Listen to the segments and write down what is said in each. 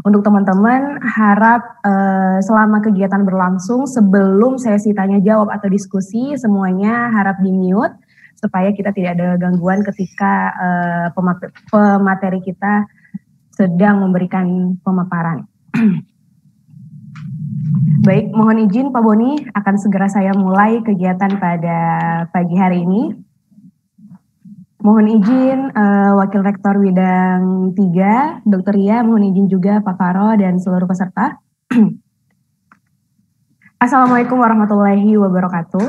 Untuk teman-teman, harap uh, selama kegiatan berlangsung, sebelum sesi tanya jawab atau diskusi, semuanya harap di-mute supaya kita tidak ada gangguan ketika uh, pemateri kita sedang memberikan pemaparan. Baik, mohon izin Pak Boni akan segera saya mulai kegiatan pada pagi hari ini. Mohon izin uh, Wakil Rektor Bidang 3, Dr. Ria, mohon izin juga Pak Karo dan seluruh peserta. Assalamualaikum warahmatullahi wabarakatuh.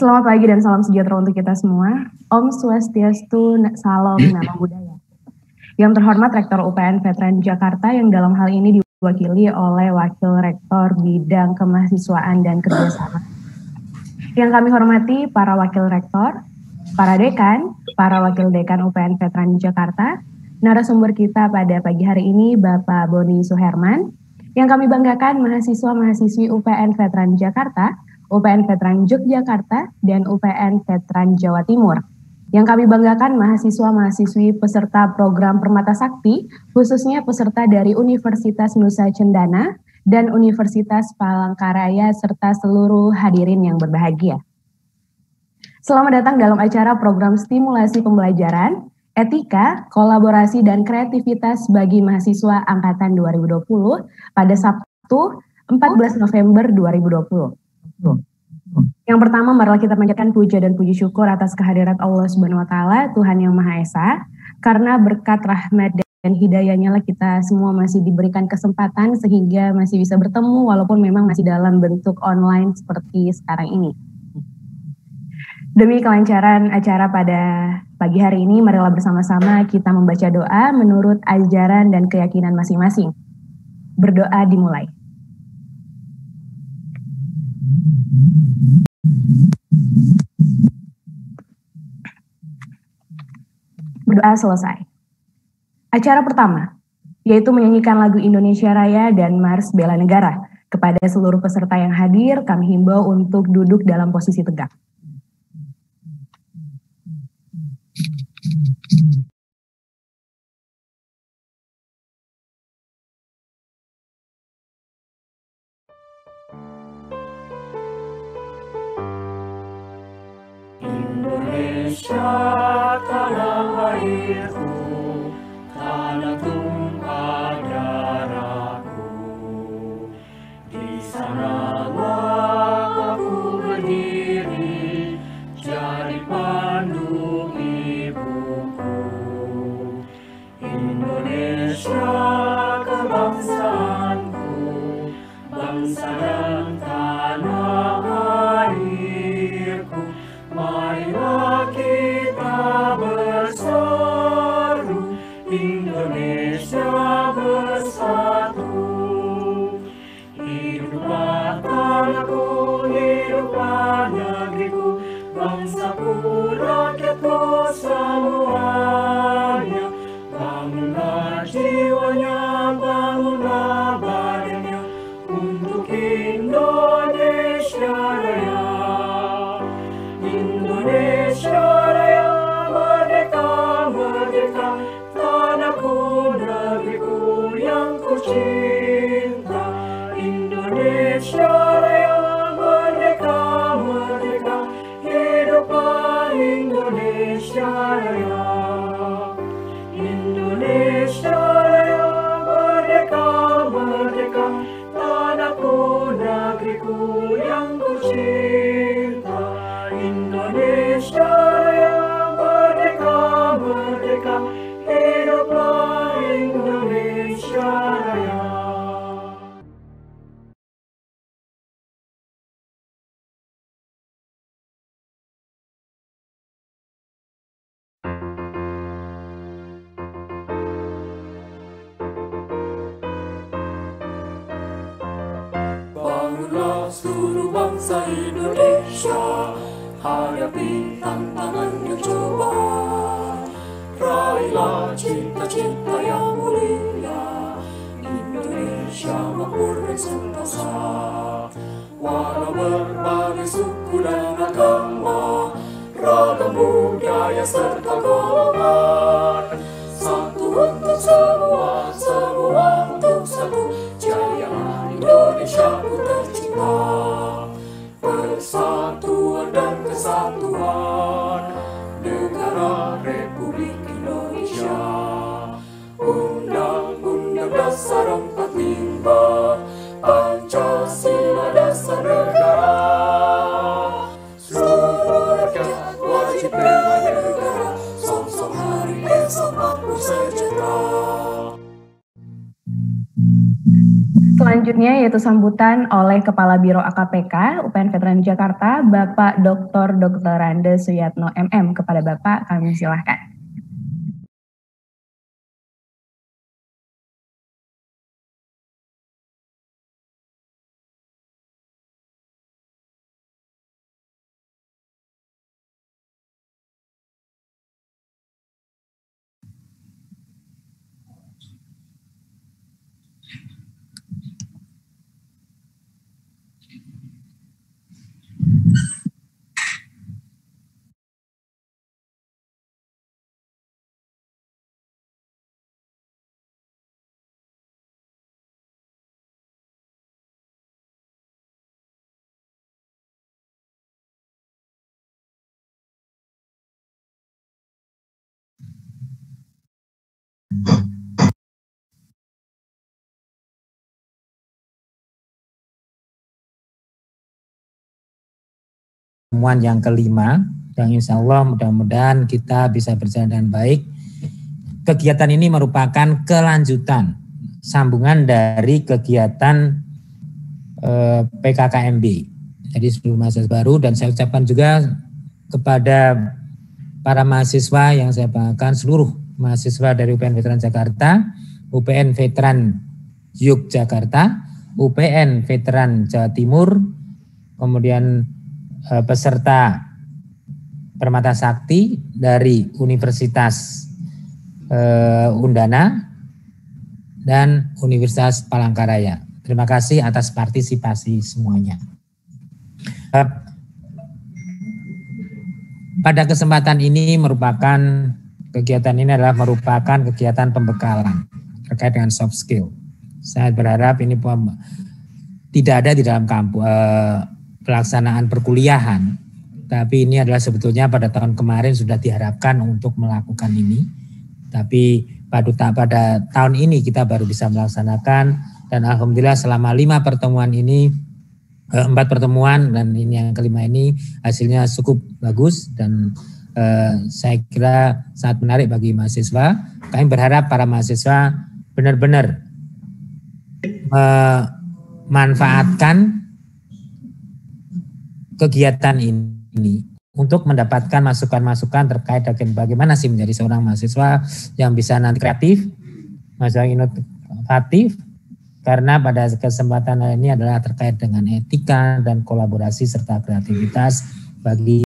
Selamat pagi dan salam sejahtera untuk kita semua. Om Swastiastu, Salam, Nama Budaya. Yang terhormat Rektor UPN Veteran Jakarta yang dalam hal ini diwakili oleh Wakil Rektor Bidang Kemahasiswaan dan Kerjasama. Yang kami hormati para Wakil Rektor, para dekan, para wakil dekan UPN Veteran Jakarta, narasumber kita pada pagi hari ini Bapak Boni Suherman, yang kami banggakan mahasiswa-mahasiswi UPN Veteran Jakarta, UPN Veteran Yogyakarta, dan UPN Veteran Jawa Timur. Yang kami banggakan mahasiswa-mahasiswi peserta program Permata Sakti, khususnya peserta dari Universitas Nusa Cendana dan Universitas Palangkaraya serta seluruh hadirin yang berbahagia. Selamat datang dalam acara program stimulasi pembelajaran, etika, kolaborasi, dan kreativitas bagi mahasiswa Angkatan 2020 pada Sabtu 14 November 2020. Yang pertama, marilah kita panjatkan puja dan puji syukur atas kehadirat Allah Subhanahu wa Ta'ala, Tuhan Yang Maha Esa, karena berkat rahmat dan hidayahnya lah kita semua masih diberikan kesempatan sehingga masih bisa bertemu walaupun memang masih dalam bentuk online seperti sekarang ini. Demi kelancaran acara pada pagi hari ini, marilah bersama-sama kita membaca doa menurut ajaran dan keyakinan masing-masing. Berdoa dimulai. Berdoa selesai. Acara pertama, yaitu menyanyikan lagu Indonesia Raya dan Mars Bela Negara. Kepada seluruh peserta yang hadir, kami himbau untuk duduk dalam posisi tegak. Indonesia tanah airku tanah sambutan oleh Kepala Biro AKPK UPN Veteran Jakarta, Bapak Dr. Dr. Rande Suyatno MM. Kepada Bapak kami silahkan. pertemuan yang kelima yang insya Allah mudah-mudahan kita bisa berjalan dengan baik. Kegiatan ini merupakan kelanjutan sambungan dari kegiatan eh, PKKMB. Jadi sebelum mahasiswa baru dan saya ucapkan juga kepada para mahasiswa yang saya banggakan seluruh mahasiswa dari UPN Veteran Jakarta, UPN Veteran Yogyakarta, UPN Veteran Jawa Timur, kemudian Eh, peserta permata sakti dari Universitas eh, Undana dan Universitas Palangkaraya. Terima kasih atas partisipasi semuanya. Eh, pada kesempatan ini merupakan kegiatan ini adalah merupakan kegiatan pembekalan terkait dengan soft skill. Saya berharap ini tidak ada di dalam kampus pelaksanaan perkuliahan, tapi ini adalah sebetulnya pada tahun kemarin sudah diharapkan untuk melakukan ini. Tapi pada, pada tahun ini kita baru bisa melaksanakan dan alhamdulillah selama lima pertemuan ini eh, empat pertemuan dan ini yang kelima ini hasilnya cukup bagus dan eh, saya kira sangat menarik bagi mahasiswa. Kami berharap para mahasiswa benar-benar memanfaatkan eh, kegiatan ini untuk mendapatkan masukan-masukan terkait dengan bagaimana sih menjadi seorang mahasiswa yang bisa nanti kreatif, mahasiswa inovatif, karena pada kesempatan ini adalah terkait dengan etika dan kolaborasi serta kreativitas bagi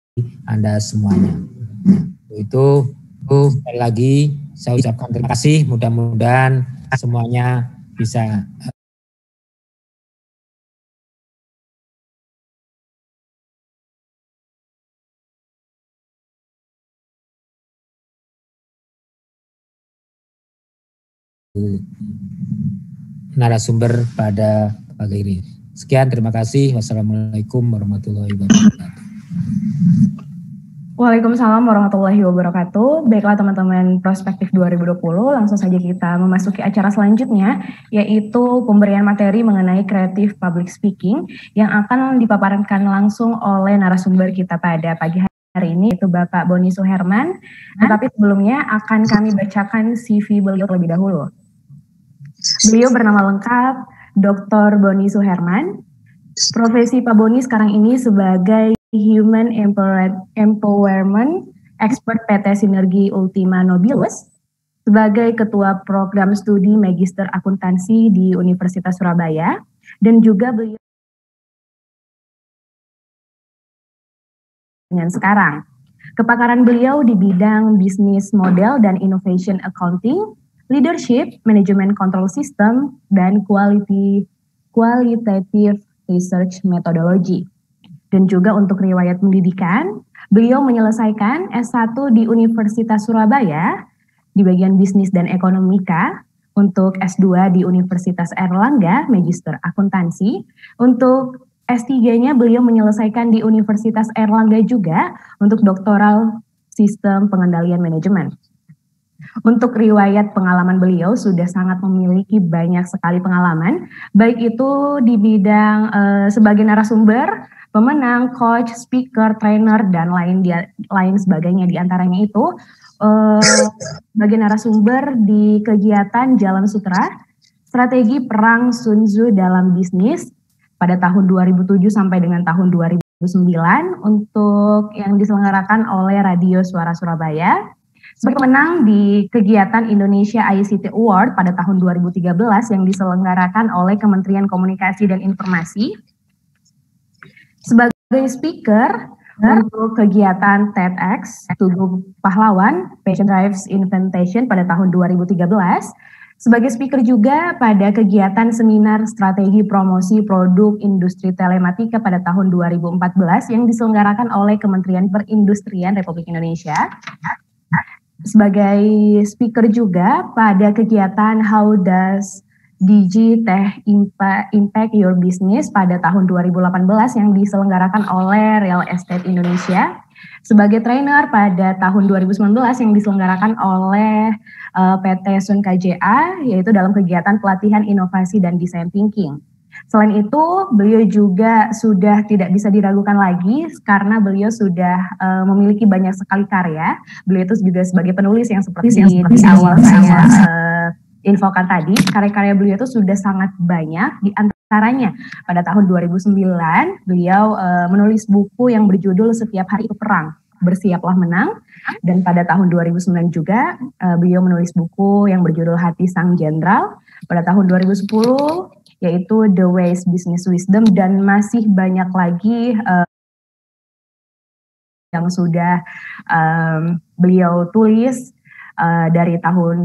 Anda semuanya. Nah, itu, itu sekali lagi saya ucapkan terima kasih, mudah-mudahan semuanya bisa Hmm. narasumber pada pagi ini. Sekian, terima kasih. Wassalamualaikum warahmatullahi wabarakatuh. Waalaikumsalam warahmatullahi wabarakatuh. Baiklah teman-teman Prospektif 2020, langsung saja kita memasuki acara selanjutnya, yaitu pemberian materi mengenai kreatif public speaking yang akan dipaparkan langsung oleh narasumber kita pada pagi hari ini yaitu Bapak Boni Suherman. Nah, tapi sebelumnya akan kami bacakan CV beliau terlebih dahulu. Beliau bernama lengkap Dr. Boni Suherman. Profesi Pak Boni sekarang ini sebagai Human Empowerment Expert PT Sinergi Ultima Nobilis sebagai Ketua Program Studi Magister Akuntansi di Universitas Surabaya dan juga beliau dengan sekarang. Kepakaran beliau di bidang bisnis model dan innovation accounting leadership, manajemen control system, dan quality qualitative research methodology. Dan juga untuk riwayat pendidikan, beliau menyelesaikan S1 di Universitas Surabaya di bagian bisnis dan ekonomika, untuk S2 di Universitas Erlangga, Magister Akuntansi. Untuk S3-nya beliau menyelesaikan di Universitas Erlangga juga untuk doktoral sistem pengendalian manajemen. Untuk riwayat pengalaman beliau sudah sangat memiliki banyak sekali pengalaman, baik itu di bidang eh, sebagai narasumber, pemenang, coach, speaker, trainer, dan lain dia, lain sebagainya. Di antaranya itu eh, sebagai narasumber di kegiatan Jalan Sutra, strategi perang Sun Tzu dalam bisnis pada tahun 2007 sampai dengan tahun 2009 untuk yang diselenggarakan oleh Radio Suara Surabaya sebagai pemenang di kegiatan Indonesia ICT Award pada tahun 2013 yang diselenggarakan oleh Kementerian Komunikasi dan Informasi. Sebagai speaker untuk kegiatan TEDx Tugu Pahlawan Passion Drives Inventation pada tahun 2013 sebagai speaker juga pada kegiatan seminar strategi promosi produk industri telematika pada tahun 2014 yang diselenggarakan oleh Kementerian Perindustrian Republik Indonesia sebagai speaker juga pada kegiatan How Does Digi Impact, Your Business pada tahun 2018 yang diselenggarakan oleh Real Estate Indonesia sebagai trainer pada tahun 2019 yang diselenggarakan oleh eh, PT Sun KJA yaitu dalam kegiatan pelatihan inovasi dan desain thinking. Selain itu, beliau juga sudah tidak bisa diragukan lagi karena beliau sudah uh, memiliki banyak sekali karya. Beliau itu juga sebagai penulis yang seperti, iya, yang seperti iya, di awal iya, saya uh, infokan tadi, karya-karya beliau itu sudah sangat banyak di antaranya pada tahun 2009 beliau uh, menulis buku yang berjudul Setiap Hari Itu Perang Bersiaplah Menang dan pada tahun 2009 juga uh, beliau menulis buku yang berjudul Hati Sang Jenderal. Pada tahun 2010 yaitu The Ways Business Wisdom dan masih banyak lagi uh, yang sudah um, beliau tulis uh, dari tahun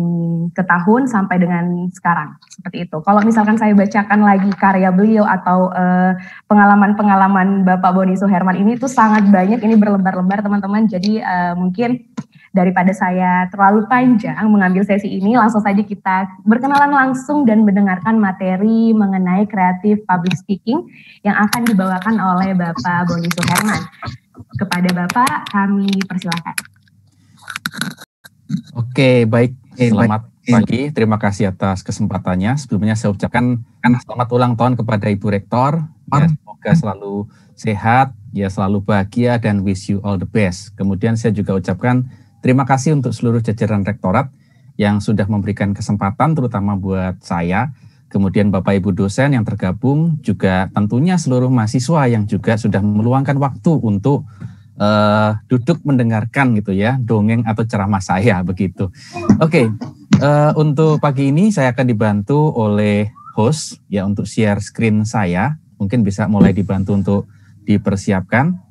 ke tahun sampai dengan sekarang seperti itu. Kalau misalkan saya bacakan lagi karya beliau atau eh, pengalaman-pengalaman uh, Bapak Boni Suherman ini tuh sangat banyak ini berlembar-lembar teman-teman. Jadi uh, mungkin daripada saya terlalu panjang mengambil sesi ini, langsung saja kita berkenalan langsung dan mendengarkan materi mengenai kreatif public speaking yang akan dibawakan oleh Bapak Boni Suherman. Kepada Bapak, kami persilahkan. Oke, baik. Eh, selamat baik. Eh. pagi. Terima kasih atas kesempatannya. Sebelumnya saya ucapkan selamat ulang tahun kepada Ibu Rektor. Ya, semoga selalu sehat, ya selalu bahagia dan wish you all the best. Kemudian saya juga ucapkan terima kasih untuk seluruh jajaran rektorat yang sudah memberikan kesempatan terutama buat saya, kemudian Bapak Ibu dosen yang tergabung, juga tentunya seluruh mahasiswa yang juga sudah meluangkan waktu untuk uh, duduk mendengarkan gitu ya dongeng atau ceramah saya begitu. Oke, okay, uh, eh, untuk pagi ini saya akan dibantu oleh host ya untuk share screen saya. Mungkin bisa mulai dibantu untuk dipersiapkan.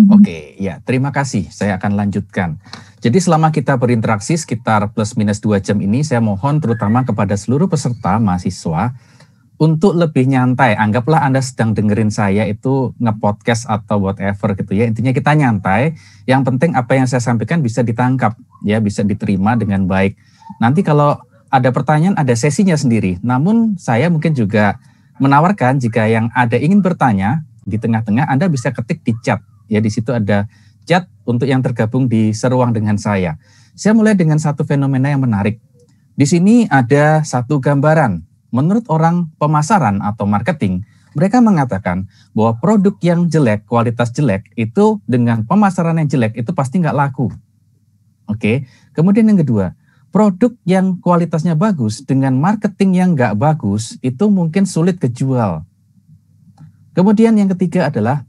Mm-hmm. Oke, okay, ya terima kasih. Saya akan lanjutkan. Jadi selama kita berinteraksi sekitar plus minus 2 jam ini, saya mohon terutama kepada seluruh peserta mahasiswa untuk lebih nyantai. Anggaplah Anda sedang dengerin saya itu nge podcast atau whatever gitu ya. Intinya kita nyantai. Yang penting apa yang saya sampaikan bisa ditangkap, ya bisa diterima dengan baik. Nanti kalau ada pertanyaan ada sesinya sendiri. Namun saya mungkin juga menawarkan jika yang ada ingin bertanya di tengah-tengah Anda bisa ketik di chat ya di situ ada chat untuk yang tergabung di seruang dengan saya. Saya mulai dengan satu fenomena yang menarik. Di sini ada satu gambaran. Menurut orang pemasaran atau marketing, mereka mengatakan bahwa produk yang jelek, kualitas jelek itu dengan pemasaran yang jelek itu pasti nggak laku. Oke, kemudian yang kedua, produk yang kualitasnya bagus dengan marketing yang nggak bagus itu mungkin sulit kejual. Kemudian yang ketiga adalah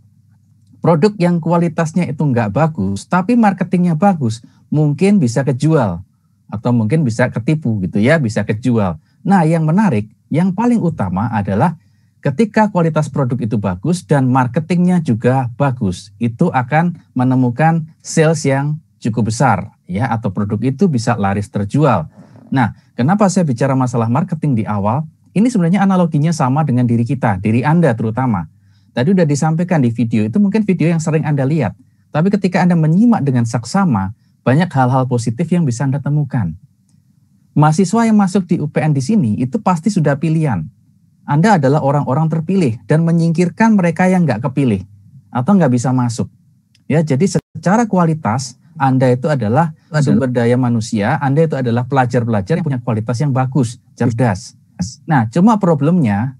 produk yang kualitasnya itu nggak bagus, tapi marketingnya bagus, mungkin bisa kejual atau mungkin bisa ketipu gitu ya, bisa kejual. Nah, yang menarik, yang paling utama adalah ketika kualitas produk itu bagus dan marketingnya juga bagus, itu akan menemukan sales yang cukup besar ya, atau produk itu bisa laris terjual. Nah, kenapa saya bicara masalah marketing di awal? Ini sebenarnya analoginya sama dengan diri kita, diri Anda terutama Tadi sudah disampaikan di video itu mungkin video yang sering Anda lihat. Tapi ketika Anda menyimak dengan saksama banyak hal-hal positif yang bisa Anda temukan. Mahasiswa yang masuk di UPN di sini itu pasti sudah pilihan. Anda adalah orang-orang terpilih dan menyingkirkan mereka yang nggak kepilih atau nggak bisa masuk. Ya, jadi secara kualitas anda itu adalah sumber daya manusia, Anda itu adalah pelajar-pelajar yang punya kualitas yang bagus, cerdas. Nah, cuma problemnya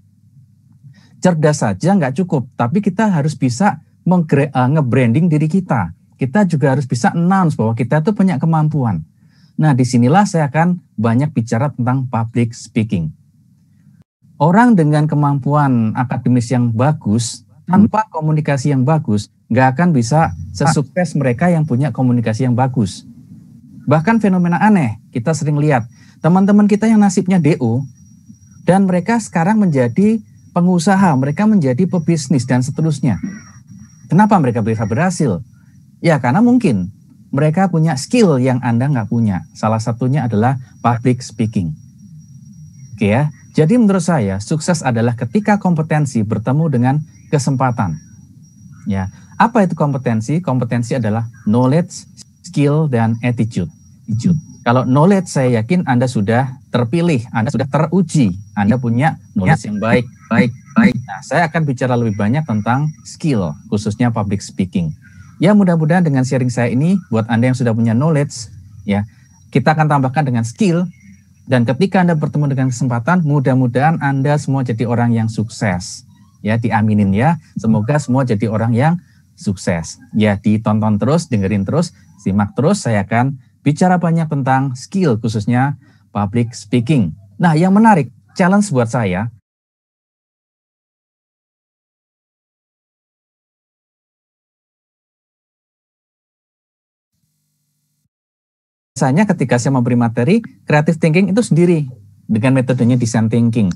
cerdas saja nggak cukup, tapi kita harus bisa eh, nge-branding diri kita. Kita juga harus bisa announce bahwa kita itu punya kemampuan. Nah, disinilah saya akan banyak bicara tentang public speaking. Orang dengan kemampuan akademis yang bagus, tanpa hmm. komunikasi yang bagus, nggak akan bisa ah. sesukses mereka yang punya komunikasi yang bagus. Bahkan fenomena aneh, kita sering lihat teman-teman kita yang nasibnya DO, dan mereka sekarang menjadi pengusaha, mereka menjadi pebisnis dan seterusnya. Kenapa mereka bisa berhasil? Ya karena mungkin mereka punya skill yang Anda nggak punya. Salah satunya adalah public speaking. Oke ya. Jadi menurut saya sukses adalah ketika kompetensi bertemu dengan kesempatan. Ya. Apa itu kompetensi? Kompetensi adalah knowledge, skill dan attitude. attitude. Kalau knowledge saya yakin Anda sudah terpilih, Anda sudah teruji, Anda punya knowledge yang baik, Baik, baik. Nah, saya akan bicara lebih banyak tentang skill, khususnya public speaking. Ya, mudah-mudahan dengan sharing saya ini buat Anda yang sudah punya knowledge, ya, kita akan tambahkan dengan skill dan ketika Anda bertemu dengan kesempatan, mudah-mudahan Anda semua jadi orang yang sukses. Ya, diaminin ya. Semoga semua jadi orang yang sukses. Ya, ditonton terus, dengerin terus, simak terus. Saya akan bicara banyak tentang skill khususnya public speaking. Nah, yang menarik, challenge buat saya, biasanya ketika saya memberi materi, creative thinking itu sendiri dengan metodenya design thinking.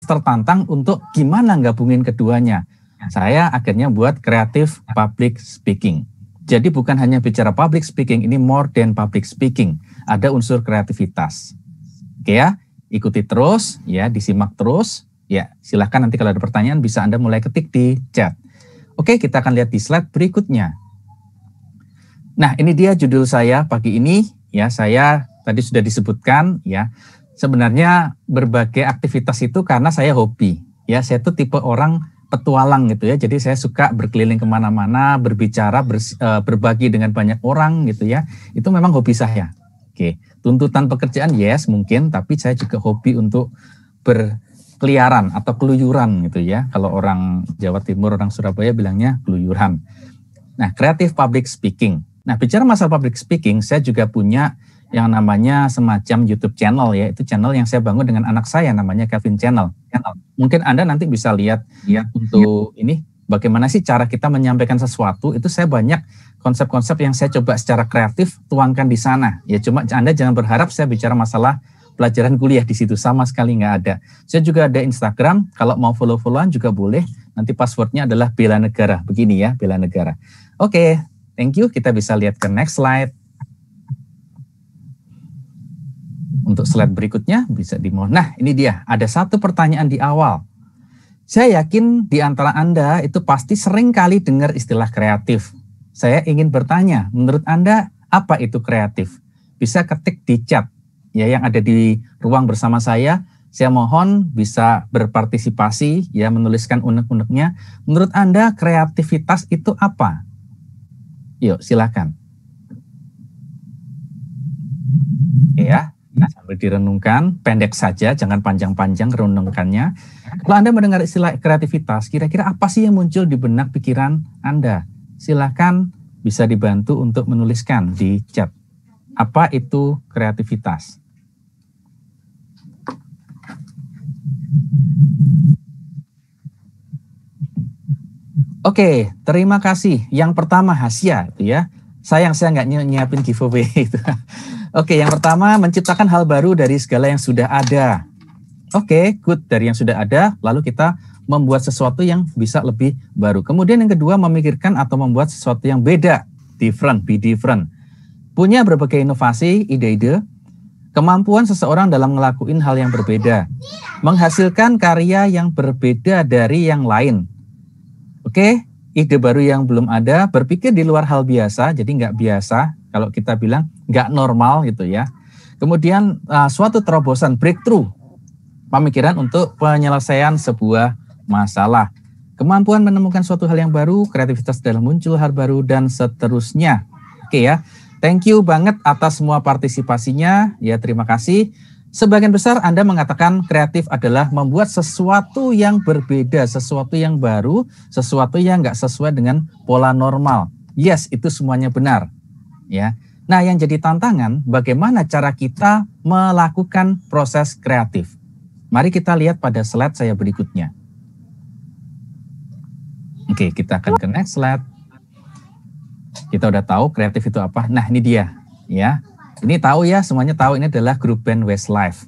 Tertantang untuk gimana gabungin keduanya. Saya akhirnya buat kreatif public speaking. Jadi bukan hanya bicara public speaking, ini more than public speaking. Ada unsur kreativitas. Oke ya, ikuti terus, ya disimak terus. Ya, silahkan nanti kalau ada pertanyaan bisa Anda mulai ketik di chat. Oke, kita akan lihat di slide berikutnya. Nah, ini dia judul saya pagi ini. Ya, saya tadi sudah disebutkan ya. Sebenarnya berbagai aktivitas itu karena saya hobi. Ya, saya tuh tipe orang petualang gitu ya. Jadi saya suka berkeliling kemana-mana, berbicara, ber, e, berbagi dengan banyak orang gitu ya. Itu memang hobi saya. Oke, tuntutan pekerjaan yes mungkin, tapi saya juga hobi untuk ber keliaran atau keluyuran gitu ya. Kalau orang Jawa Timur, orang Surabaya bilangnya keluyuran. Nah, kreatif public speaking. Nah, bicara masalah public speaking, saya juga punya yang namanya semacam YouTube channel ya. Itu channel yang saya bangun dengan anak saya namanya Kevin Channel. channel. Mungkin Anda nanti bisa lihat ya untuk ya. ini bagaimana sih cara kita menyampaikan sesuatu. Itu saya banyak konsep-konsep yang saya coba secara kreatif tuangkan di sana. Ya cuma Anda jangan berharap saya bicara masalah pelajaran kuliah di situ sama sekali nggak ada. Saya juga ada Instagram, kalau mau follow-followan juga boleh. Nanti passwordnya adalah bela negara, begini ya bela negara. Oke, okay, thank you. Kita bisa lihat ke next slide. Untuk slide berikutnya bisa dimohon. Nah, ini dia. Ada satu pertanyaan di awal. Saya yakin di antara Anda itu pasti sering kali dengar istilah kreatif. Saya ingin bertanya, menurut Anda apa itu kreatif? Bisa ketik di chat ya yang ada di ruang bersama saya. Saya mohon bisa berpartisipasi ya menuliskan unek-uneknya. Menurut Anda kreativitas itu apa? Yuk, silakan. Ya, nah, sambil direnungkan, pendek saja, jangan panjang-panjang renungkannya. Kalau Anda mendengar istilah kreativitas, kira-kira apa sih yang muncul di benak pikiran Anda? Silakan bisa dibantu untuk menuliskan di chat. Apa itu kreativitas? Oke, terima kasih. Yang pertama Hasia itu ya. Sayang saya nggak nyiapin giveaway itu. Oke, yang pertama menciptakan hal baru dari segala yang sudah ada. Oke, good dari yang sudah ada, lalu kita membuat sesuatu yang bisa lebih baru. Kemudian yang kedua memikirkan atau membuat sesuatu yang beda, different, be different. Punya berbagai inovasi, ide-ide, Kemampuan seseorang dalam ngelakuin hal yang berbeda. Menghasilkan karya yang berbeda dari yang lain. Oke, ide baru yang belum ada, berpikir di luar hal biasa, jadi nggak biasa, kalau kita bilang nggak normal gitu ya. Kemudian uh, suatu terobosan, breakthrough, pemikiran untuk penyelesaian sebuah masalah. Kemampuan menemukan suatu hal yang baru, kreativitas dalam muncul hal baru, dan seterusnya. Oke ya, Thank you banget atas semua partisipasinya. Ya, terima kasih. Sebagian besar Anda mengatakan kreatif adalah membuat sesuatu yang berbeda, sesuatu yang baru, sesuatu yang nggak sesuai dengan pola normal. Yes, itu semuanya benar. Ya. Nah, yang jadi tantangan bagaimana cara kita melakukan proses kreatif. Mari kita lihat pada slide saya berikutnya. Oke, kita akan ke next slide. Kita udah tahu kreatif itu apa. Nah, ini dia, ya. Ini tahu ya, semuanya tahu ini adalah grup band Westlife.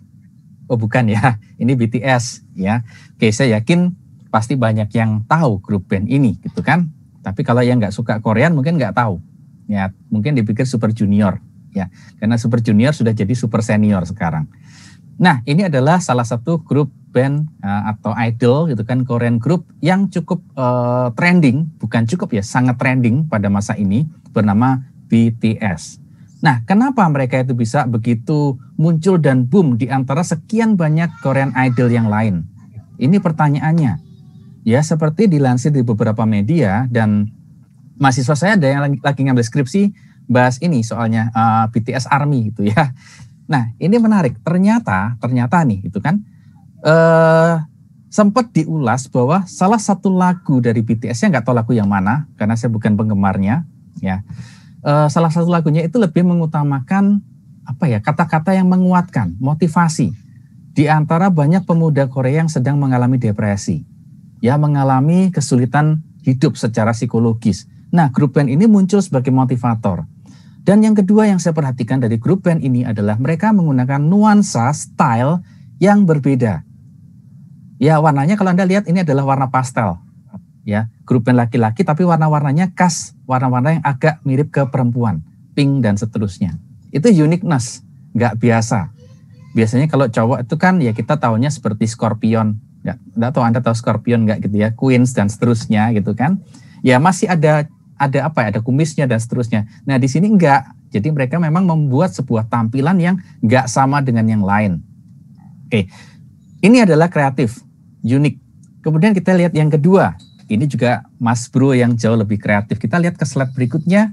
Oh, bukan ya. Ini BTS, ya. Oke, saya yakin pasti banyak yang tahu grup band ini, gitu kan? Tapi kalau yang nggak suka Korean mungkin nggak tahu. Ya, mungkin dipikir super junior, ya. Karena super junior sudah jadi super senior sekarang. Nah, ini adalah salah satu grup band uh, atau idol gitu kan Korean group yang cukup uh, trending, bukan cukup ya, sangat trending pada masa ini bernama BTS. Nah, kenapa mereka itu bisa begitu muncul dan boom di antara sekian banyak Korean idol yang lain? Ini pertanyaannya. Ya, seperti dilansir di beberapa media dan mahasiswa saya ada yang lagi, lagi ngambil skripsi bahas ini soalnya uh, eh, BTS Army gitu ya. Nah, ini menarik. Ternyata, ternyata nih, itu kan eh, sempat diulas bahwa salah satu lagu dari BTS, saya nggak tahu lagu yang mana, karena saya bukan penggemarnya, ya. Eh, salah satu lagunya itu lebih mengutamakan apa ya kata-kata yang menguatkan, motivasi di antara banyak pemuda Korea yang sedang mengalami depresi, ya mengalami kesulitan hidup secara psikologis. Nah, grup band ini muncul sebagai motivator dan yang kedua yang saya perhatikan dari grup band ini adalah mereka menggunakan nuansa style yang berbeda. Ya, warnanya kalau Anda lihat ini adalah warna pastel. Ya, grup band laki-laki tapi warna-warnanya khas, warna-warna yang agak mirip ke perempuan, pink dan seterusnya. Itu uniqueness, nggak biasa. Biasanya kalau cowok itu kan ya kita tahunya seperti Scorpion. Nggak, nggak tahu Anda tahu Scorpion nggak gitu ya, Queens dan seterusnya gitu kan. Ya masih ada ada apa ya, ada kumisnya dan seterusnya. Nah di sini enggak, jadi mereka memang membuat sebuah tampilan yang enggak sama dengan yang lain. Oke, ini adalah kreatif, unik. Kemudian kita lihat yang kedua, ini juga Mas Bro yang jauh lebih kreatif. Kita lihat ke slide berikutnya.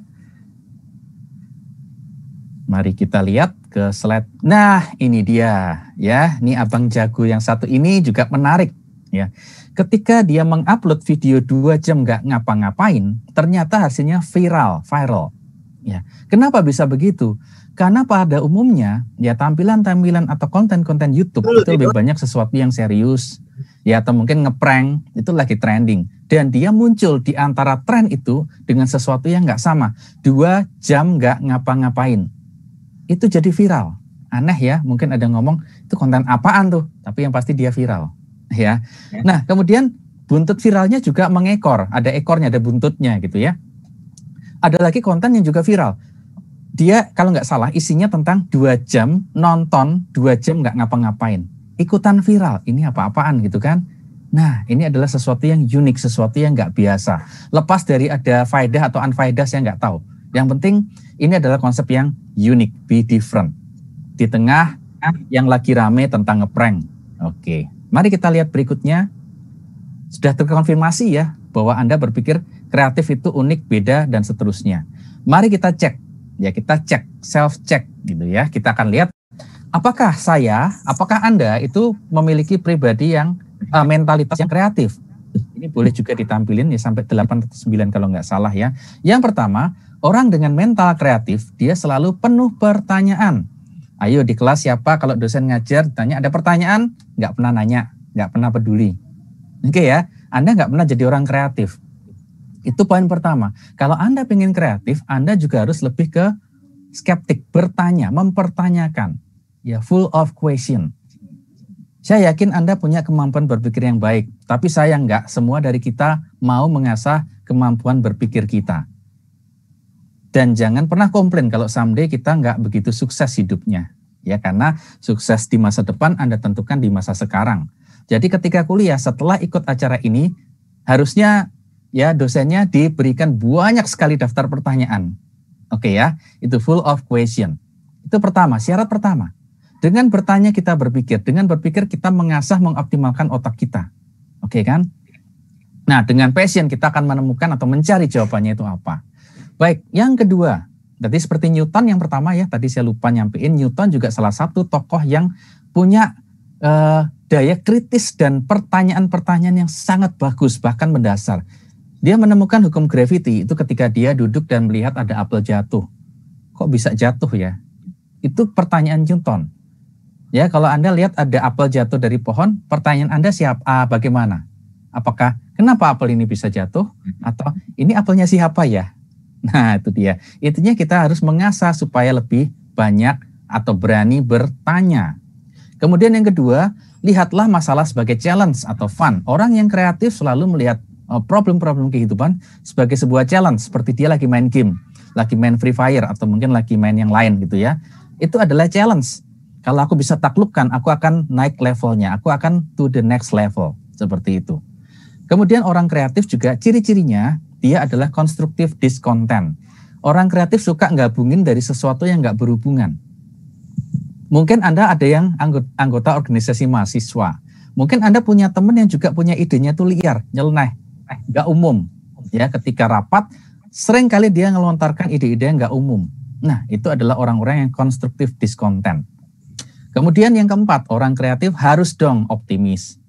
Mari kita lihat ke slide. Nah, ini dia ya. Ini Abang Jago yang satu ini juga menarik ya ketika dia mengupload video dua jam nggak ngapa-ngapain, ternyata hasilnya viral, viral. Ya, kenapa bisa begitu? Karena pada umumnya ya tampilan-tampilan atau konten-konten YouTube itu lebih banyak sesuatu yang serius, ya atau mungkin ngeprank itu lagi trending dan dia muncul di antara tren itu dengan sesuatu yang nggak sama. Dua jam nggak ngapa-ngapain, itu jadi viral. Aneh ya, mungkin ada ngomong itu konten apaan tuh, tapi yang pasti dia viral. Ya. ya. Nah, kemudian buntut viralnya juga mengekor, ada ekornya, ada buntutnya gitu ya. Ada lagi konten yang juga viral. Dia kalau nggak salah isinya tentang dua jam nonton, dua jam nggak ngapa-ngapain. Ikutan viral, ini apa-apaan gitu kan. Nah, ini adalah sesuatu yang unik, sesuatu yang nggak biasa. Lepas dari ada faedah atau unfaedah saya nggak tahu. Yang penting ini adalah konsep yang unik, be different. Di tengah yang lagi rame tentang ngeprank. Oke. Okay. Mari kita lihat berikutnya. Sudah terkonfirmasi ya bahwa Anda berpikir kreatif itu unik, beda dan seterusnya. Mari kita cek. Ya, kita cek, self check gitu ya. Kita akan lihat apakah saya, apakah Anda itu memiliki pribadi yang uh, mentalitas yang kreatif. Ini boleh juga ditampilin ya sampai 8 atau kalau nggak salah ya. Yang pertama, orang dengan mental kreatif dia selalu penuh pertanyaan Ayo di kelas siapa kalau dosen ngajar ditanya ada pertanyaan nggak pernah nanya, nggak pernah peduli. Oke okay ya, Anda nggak pernah jadi orang kreatif. Itu poin pertama. Kalau Anda ingin kreatif, Anda juga harus lebih ke skeptik, bertanya, mempertanyakan. Ya, full of question. Saya yakin Anda punya kemampuan berpikir yang baik, tapi saya nggak semua dari kita mau mengasah kemampuan berpikir kita dan jangan pernah komplain kalau someday kita nggak begitu sukses hidupnya ya karena sukses di masa depan Anda tentukan di masa sekarang. Jadi ketika kuliah setelah ikut acara ini harusnya ya dosennya diberikan banyak sekali daftar pertanyaan. Oke okay ya, itu full of question. Itu pertama, syarat pertama. Dengan bertanya kita berpikir, dengan berpikir kita mengasah mengoptimalkan otak kita. Oke okay kan? Nah, dengan passion kita akan menemukan atau mencari jawabannya itu apa. Baik, yang kedua, jadi seperti Newton yang pertama ya, tadi saya lupa nyampein, Newton juga salah satu tokoh yang punya uh, daya kritis dan pertanyaan-pertanyaan yang sangat bagus, bahkan mendasar. Dia menemukan hukum gravity itu ketika dia duduk dan melihat ada apel jatuh. Kok bisa jatuh ya? Itu pertanyaan Newton. Ya, kalau Anda lihat ada apel jatuh dari pohon, pertanyaan Anda siapa, bagaimana? Apakah kenapa apel ini bisa jatuh? Atau ini apelnya siapa ya? Nah, itu dia. Intinya kita harus mengasah supaya lebih banyak atau berani bertanya. Kemudian yang kedua, lihatlah masalah sebagai challenge atau fun. Orang yang kreatif selalu melihat eh, problem-problem kehidupan sebagai sebuah challenge, seperti dia lagi main game, lagi main Free Fire atau mungkin lagi main yang lain gitu ya. Itu adalah challenge. Kalau aku bisa taklukkan, aku akan naik levelnya, aku akan to the next level, seperti itu. Kemudian orang kreatif juga ciri-cirinya dia adalah konstruktif discontent. Orang kreatif suka nggabungin dari sesuatu yang nggak berhubungan. Mungkin Anda ada yang anggota organisasi mahasiswa. Mungkin Anda punya teman yang juga punya idenya tuh liar, nyeleneh, eh, nggak umum. Ya, ketika rapat, sering kali dia ngelontarkan ide-ide yang nggak umum. Nah, itu adalah orang-orang yang konstruktif discontent. Kemudian yang keempat, orang kreatif harus dong optimis.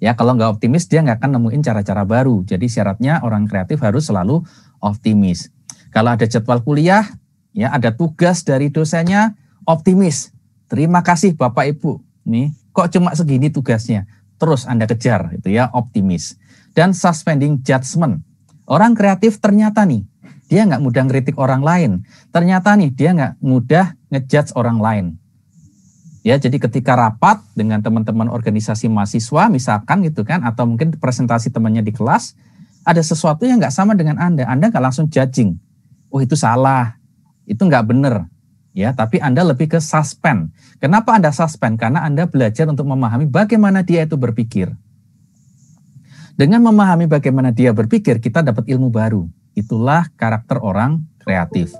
Ya, kalau nggak optimis dia nggak akan nemuin cara-cara baru. Jadi syaratnya orang kreatif harus selalu optimis. Kalau ada jadwal kuliah, ya ada tugas dari dosennya, optimis. Terima kasih Bapak Ibu. Nih, kok cuma segini tugasnya? Terus Anda kejar itu ya, optimis. Dan suspending judgment. Orang kreatif ternyata nih, dia nggak mudah ngeritik orang lain. Ternyata nih, dia nggak mudah ngejudge orang lain. Ya, jadi ketika rapat dengan teman-teman organisasi mahasiswa misalkan gitu kan atau mungkin presentasi temannya di kelas ada sesuatu yang nggak sama dengan Anda, Anda nggak langsung judging. Oh, itu salah. Itu nggak benar. Ya, tapi Anda lebih ke suspend. Kenapa Anda suspend? Karena Anda belajar untuk memahami bagaimana dia itu berpikir. Dengan memahami bagaimana dia berpikir, kita dapat ilmu baru. Itulah karakter orang kreatif.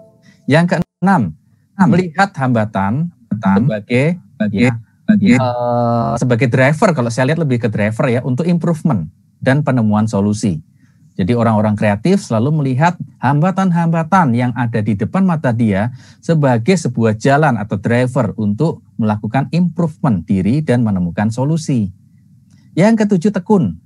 Yang keenam, hmm. melihat hambatan sebagai sebagai ya, uh, sebagai driver kalau saya lihat lebih ke driver ya untuk improvement dan penemuan solusi. Jadi orang-orang kreatif selalu melihat hambatan-hambatan yang ada di depan mata dia sebagai sebuah jalan atau driver untuk melakukan improvement diri dan menemukan solusi. Yang ketujuh tekun,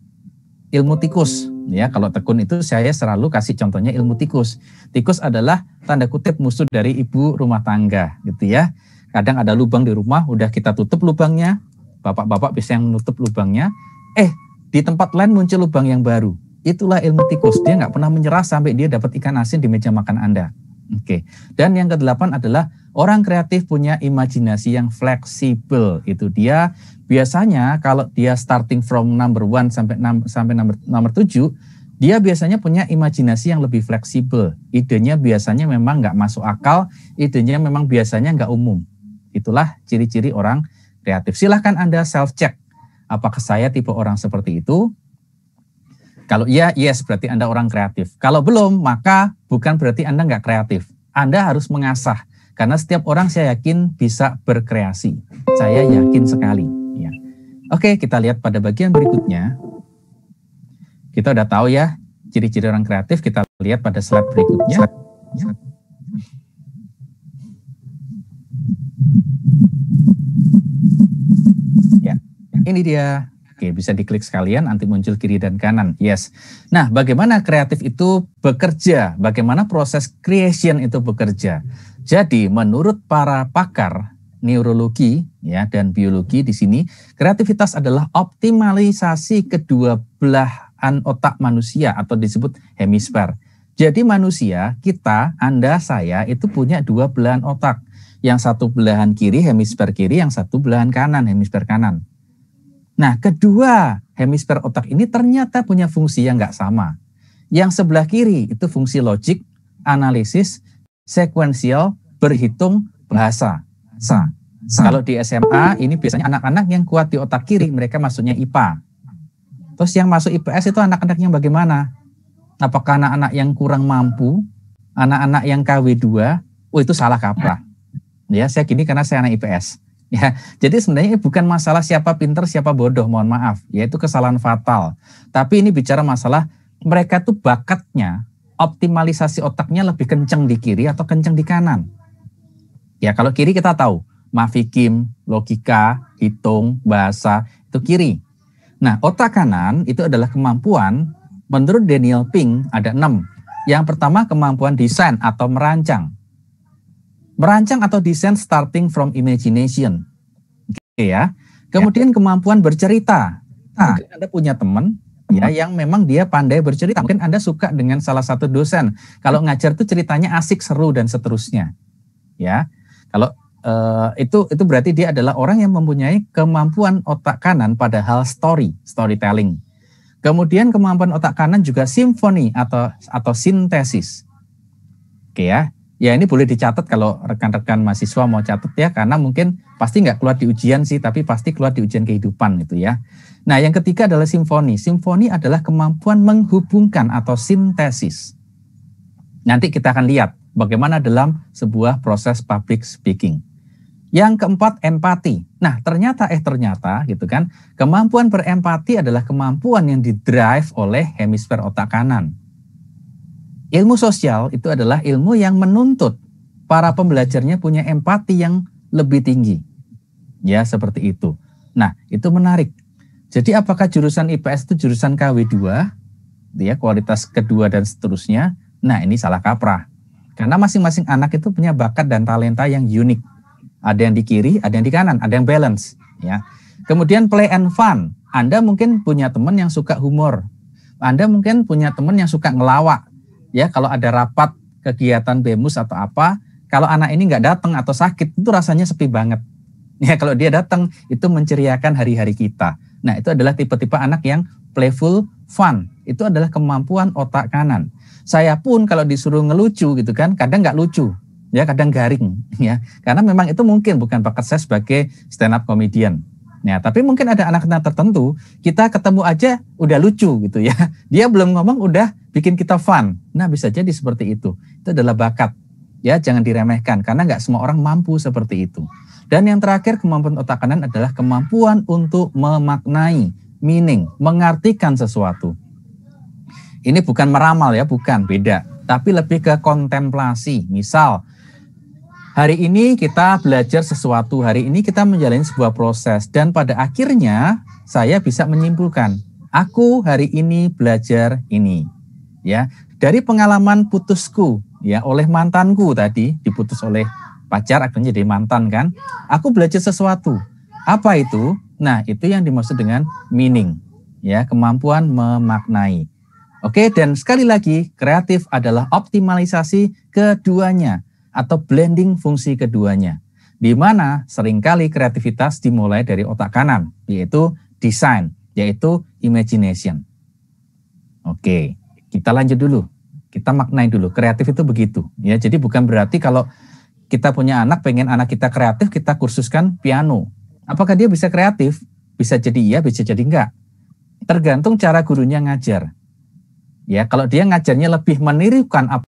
ilmu tikus. Ya, kalau tekun itu saya selalu kasih contohnya ilmu tikus. Tikus adalah tanda kutip musuh dari ibu rumah tangga, gitu ya kadang ada lubang di rumah, udah kita tutup lubangnya, bapak-bapak bisa yang menutup lubangnya, eh di tempat lain muncul lubang yang baru. Itulah ilmu tikus, dia nggak pernah menyerah sampai dia dapat ikan asin di meja makan Anda. Oke, okay. dan yang kedelapan adalah orang kreatif punya imajinasi yang fleksibel. Itu dia biasanya kalau dia starting from number one sampai sampai number number tujuh, dia biasanya punya imajinasi yang lebih fleksibel. Idenya biasanya memang nggak masuk akal, idenya memang biasanya nggak umum. Itulah ciri-ciri orang kreatif. Silahkan Anda self-check. Apakah saya tipe orang seperti itu? Kalau iya, yes, berarti Anda orang kreatif. Kalau belum, maka bukan berarti Anda nggak kreatif. Anda harus mengasah. Karena setiap orang saya yakin bisa berkreasi. Saya yakin sekali. Ya. Oke, kita lihat pada bagian berikutnya. Kita udah tahu ya ciri-ciri orang kreatif. Kita lihat pada slide berikutnya. Slide. Ya, ini dia. Oke, bisa diklik sekalian, nanti muncul kiri dan kanan. Yes. Nah, bagaimana kreatif itu bekerja? Bagaimana proses creation itu bekerja? Jadi, menurut para pakar neurologi ya dan biologi di sini, kreativitas adalah optimalisasi kedua belahan otak manusia atau disebut hemisfer. Jadi manusia, kita, Anda, saya itu punya dua belahan otak yang satu belahan kiri hemisfer kiri, yang satu belahan kanan hemisfer kanan. Nah, kedua hemisfer otak ini ternyata punya fungsi yang nggak sama. Yang sebelah kiri itu fungsi logik, analisis, sekuensial, berhitung, bahasa. Sa. Sa. Kalau di SMA ini biasanya anak-anak yang kuat di otak kiri mereka masuknya IPA. Terus yang masuk IPS itu anak-anak yang bagaimana? Apakah anak-anak yang kurang mampu? Anak-anak yang KW2? Oh itu salah kaprah Ya, saya gini karena saya anak IPS. Ya, jadi sebenarnya bukan masalah siapa pinter, siapa bodoh, mohon maaf, Ya itu kesalahan fatal. Tapi ini bicara masalah mereka tuh bakatnya, optimalisasi otaknya lebih kencang di kiri atau kencang di kanan. Ya, kalau kiri kita tahu, mafikim, logika, hitung, bahasa, itu kiri. Nah, otak kanan itu adalah kemampuan, menurut Daniel Pink ada enam. Yang pertama kemampuan desain atau merancang Merancang atau desain starting from imagination. Oke okay, ya. Kemudian ya. kemampuan bercerita. Nah, mungkin Anda punya teman ya hmm. yang memang dia pandai bercerita. Mungkin Anda suka dengan salah satu dosen. Kalau hmm. ngajar tuh ceritanya asik, seru dan seterusnya. Ya. Kalau Uh, itu itu berarti dia adalah orang yang mempunyai kemampuan otak kanan pada hal story storytelling kemudian kemampuan otak kanan juga simfoni atau atau sintesis oke ya ya ini boleh dicatat kalau rekan-rekan mahasiswa mau catat ya karena mungkin pasti nggak keluar di ujian sih tapi pasti keluar di ujian kehidupan gitu ya. Nah yang ketiga adalah simfoni. Simfoni adalah kemampuan menghubungkan atau sintesis. Nanti kita akan lihat bagaimana dalam sebuah proses public speaking. Yang keempat empati. Nah ternyata eh ternyata gitu kan kemampuan berempati adalah kemampuan yang didrive oleh hemisfer otak kanan Ilmu sosial itu adalah ilmu yang menuntut para pembelajarnya punya empati yang lebih tinggi. Ya, seperti itu. Nah, itu menarik. Jadi apakah jurusan IPS itu jurusan KW2? dia ya, kualitas kedua dan seterusnya. Nah, ini salah kaprah. Karena masing-masing anak itu punya bakat dan talenta yang unik. Ada yang di kiri, ada yang di kanan, ada yang balance, ya. Kemudian play and fun. Anda mungkin punya teman yang suka humor. Anda mungkin punya teman yang suka ngelawak ya kalau ada rapat kegiatan BEMUS atau apa, kalau anak ini nggak datang atau sakit itu rasanya sepi banget. Ya kalau dia datang itu menceriakan hari-hari kita. Nah itu adalah tipe-tipe anak yang playful, fun. Itu adalah kemampuan otak kanan. Saya pun kalau disuruh ngelucu gitu kan, kadang nggak lucu, ya kadang garing, ya karena memang itu mungkin bukan bakat saya sebagai stand up comedian anaknya. Tapi mungkin ada anak-anak tertentu, kita ketemu aja udah lucu gitu ya. Dia belum ngomong udah bikin kita fun. Nah bisa jadi seperti itu. Itu adalah bakat. Ya jangan diremehkan karena nggak semua orang mampu seperti itu. Dan yang terakhir kemampuan otak kanan adalah kemampuan untuk memaknai, meaning, mengartikan sesuatu. Ini bukan meramal ya, bukan, beda. Tapi lebih ke kontemplasi. Misal Hari ini kita belajar sesuatu, hari ini kita menjalani sebuah proses dan pada akhirnya saya bisa menyimpulkan, aku hari ini belajar ini. Ya, dari pengalaman putusku ya oleh mantanku tadi, diputus oleh pacar akhirnya jadi mantan kan. Aku belajar sesuatu. Apa itu? Nah, itu yang dimaksud dengan meaning, ya, kemampuan memaknai. Oke, dan sekali lagi, kreatif adalah optimalisasi keduanya atau blending fungsi keduanya, di mana seringkali kreativitas dimulai dari otak kanan, yaitu desain, yaitu imagination. Oke, kita lanjut dulu. Kita maknai dulu. Kreatif itu begitu. Ya, jadi bukan berarti kalau kita punya anak pengen anak kita kreatif, kita kursuskan piano. Apakah dia bisa kreatif? Bisa jadi iya, bisa jadi enggak. Tergantung cara gurunya ngajar. Ya, kalau dia ngajarnya lebih menirukan apa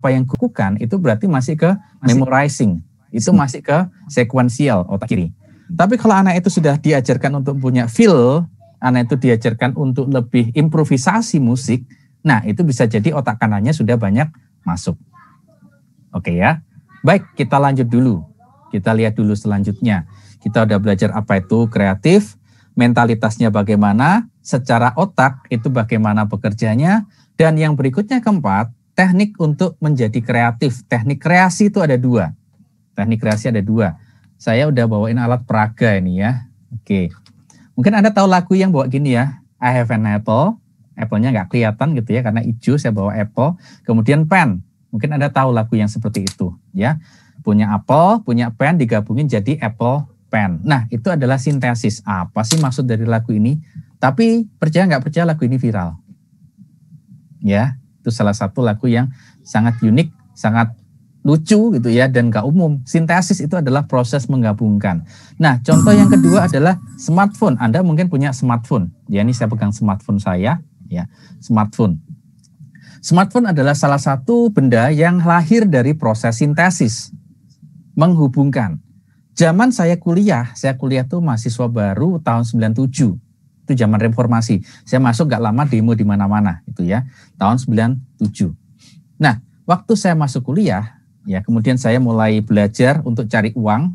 apa yang kukukan itu berarti masih ke memorizing. Itu masih ke sekuensial otak kiri. Tapi kalau anak itu sudah diajarkan untuk punya feel, anak itu diajarkan untuk lebih improvisasi musik, nah itu bisa jadi otak kanannya sudah banyak masuk. Oke ya. Baik, kita lanjut dulu. Kita lihat dulu selanjutnya. Kita udah belajar apa itu kreatif, mentalitasnya bagaimana, secara otak itu bagaimana bekerjanya, dan yang berikutnya keempat, teknik untuk menjadi kreatif. Teknik kreasi itu ada dua. Teknik kreasi ada dua. Saya udah bawain alat peraga ini ya. Oke. Mungkin Anda tahu lagu yang bawa gini ya. I have an apple. Apple-nya nggak kelihatan gitu ya karena hijau saya bawa apple. Kemudian pen. Mungkin Anda tahu lagu yang seperti itu ya. Punya apple, punya pen digabungin jadi apple pen. Nah, itu adalah sintesis. Apa sih maksud dari lagu ini? Tapi percaya nggak percaya lagu ini viral. Ya, itu salah satu lagu yang sangat unik, sangat lucu gitu ya dan gak umum. Sintesis itu adalah proses menggabungkan. Nah, contoh yang kedua adalah smartphone. Anda mungkin punya smartphone. Ya, ini saya pegang smartphone saya, ya. Smartphone. Smartphone adalah salah satu benda yang lahir dari proses sintesis menghubungkan. Zaman saya kuliah, saya kuliah tuh mahasiswa baru tahun 97 itu zaman reformasi. Saya masuk gak lama demo di mana-mana itu ya, tahun 97. Nah, waktu saya masuk kuliah, ya kemudian saya mulai belajar untuk cari uang.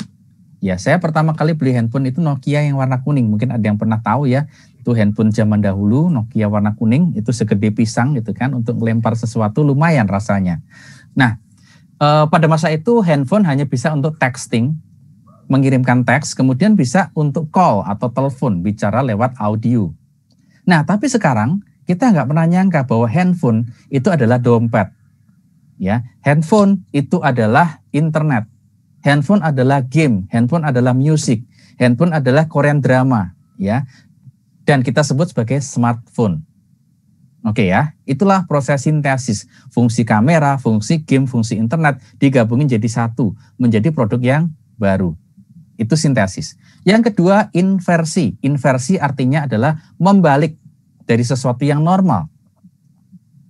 Ya, saya pertama kali beli handphone itu Nokia yang warna kuning. Mungkin ada yang pernah tahu ya, itu handphone zaman dahulu Nokia warna kuning itu segede pisang gitu kan untuk melempar sesuatu lumayan rasanya. Nah, eh, pada masa itu handphone hanya bisa untuk texting mengirimkan teks, kemudian bisa untuk call atau telepon, bicara lewat audio. Nah, tapi sekarang kita nggak pernah nyangka bahwa handphone itu adalah dompet. Ya, handphone itu adalah internet. Handphone adalah game, handphone adalah music, handphone adalah Korean drama, ya. Dan kita sebut sebagai smartphone. Oke ya, itulah proses sintesis. Fungsi kamera, fungsi game, fungsi internet digabungin jadi satu, menjadi produk yang baru. Itu sintesis. Yang kedua, inversi. Inversi artinya adalah membalik dari sesuatu yang normal.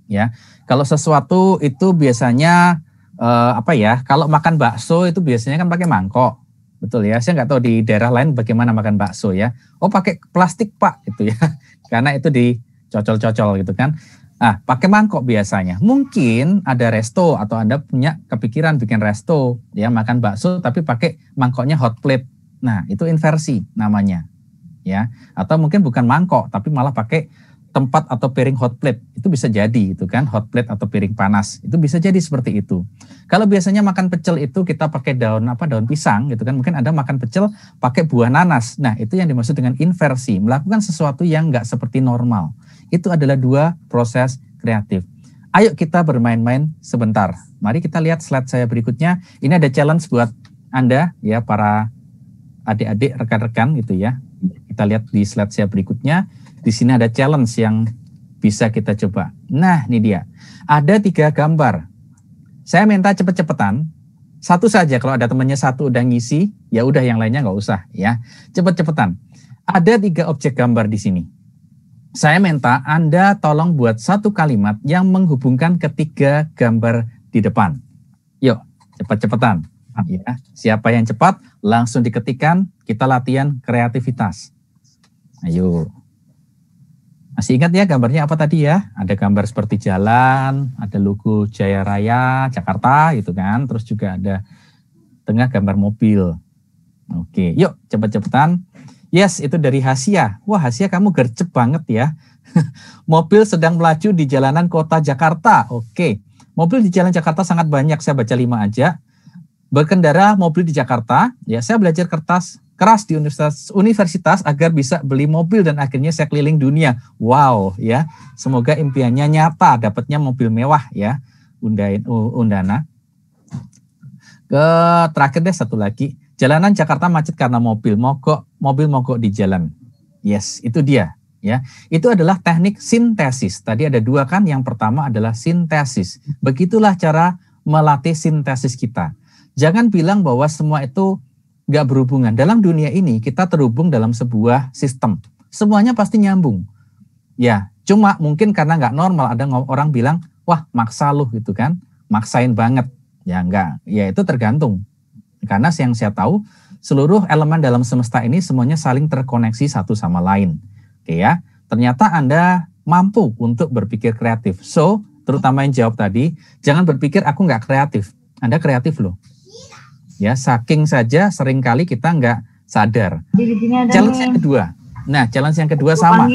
Ya. Kalau sesuatu itu biasanya eh, apa ya? Kalau makan bakso itu biasanya kan pakai mangkok. Betul ya. Saya nggak tahu di daerah lain bagaimana makan bakso ya. Oh, pakai plastik, Pak, itu ya. Karena itu dicocol-cocol gitu kan nah pakai mangkok biasanya. Mungkin ada resto atau Anda punya kepikiran bikin resto, ya makan bakso tapi pakai mangkoknya hot plate. Nah, itu inversi namanya. Ya, atau mungkin bukan mangkok tapi malah pakai tempat atau piring hot plate itu bisa jadi itu kan hot plate atau piring panas itu bisa jadi seperti itu kalau biasanya makan pecel itu kita pakai daun apa daun pisang gitu kan mungkin ada makan pecel pakai buah nanas nah itu yang dimaksud dengan inversi melakukan sesuatu yang nggak seperti normal itu adalah dua proses kreatif ayo kita bermain-main sebentar mari kita lihat slide saya berikutnya ini ada challenge buat anda ya para adik-adik rekan-rekan gitu ya kita lihat di slide saya berikutnya di sini ada challenge yang bisa kita coba. Nah, ini dia. Ada tiga gambar. Saya minta cepet-cepetan. Satu saja, kalau ada temannya satu udah ngisi, ya udah yang lainnya nggak usah ya. Cepet-cepetan. Ada tiga objek gambar di sini. Saya minta Anda tolong buat satu kalimat yang menghubungkan ketiga gambar di depan. Yuk, cepat-cepatan. Nah, ya, siapa yang cepat langsung diketikkan. kita latihan kreativitas. Ayo. Masih ingat ya gambarnya apa tadi ya? Ada gambar seperti jalan, ada logo Jaya Raya Jakarta gitu kan. Terus juga ada tengah gambar mobil. Oke, yuk cepet-cepetan. Yes, itu dari Hasia. Wah, Hasia kamu gercep banget ya. mobil sedang melaju di jalanan kota Jakarta. Oke, mobil di jalan Jakarta sangat banyak. Saya baca lima aja. Berkendara mobil di Jakarta, ya saya belajar kertas keras di universitas universitas agar bisa beli mobil dan akhirnya saya keliling dunia. Wow ya. Semoga impiannya nyata, dapatnya mobil mewah ya. Undain undana. Ke terakhir deh satu lagi. Jalanan Jakarta macet karena mobil mogok, mobil mogok di jalan. Yes, itu dia ya. Itu adalah teknik sintesis. Tadi ada dua kan, yang pertama adalah sintesis. Begitulah cara melatih sintesis kita. Jangan bilang bahwa semua itu nggak berhubungan. Dalam dunia ini kita terhubung dalam sebuah sistem. Semuanya pasti nyambung. Ya, cuma mungkin karena nggak normal ada orang bilang, wah maksa lu gitu kan, maksain banget. Ya enggak, ya itu tergantung. Karena yang saya tahu, seluruh elemen dalam semesta ini semuanya saling terkoneksi satu sama lain. Oke ya, ternyata Anda mampu untuk berpikir kreatif. So, terutama yang jawab tadi, jangan berpikir aku nggak kreatif. Anda kreatif loh. Ya, saking saja seringkali kita nggak sadar. Challenge yang kedua. Nah, challenge yang kedua sama.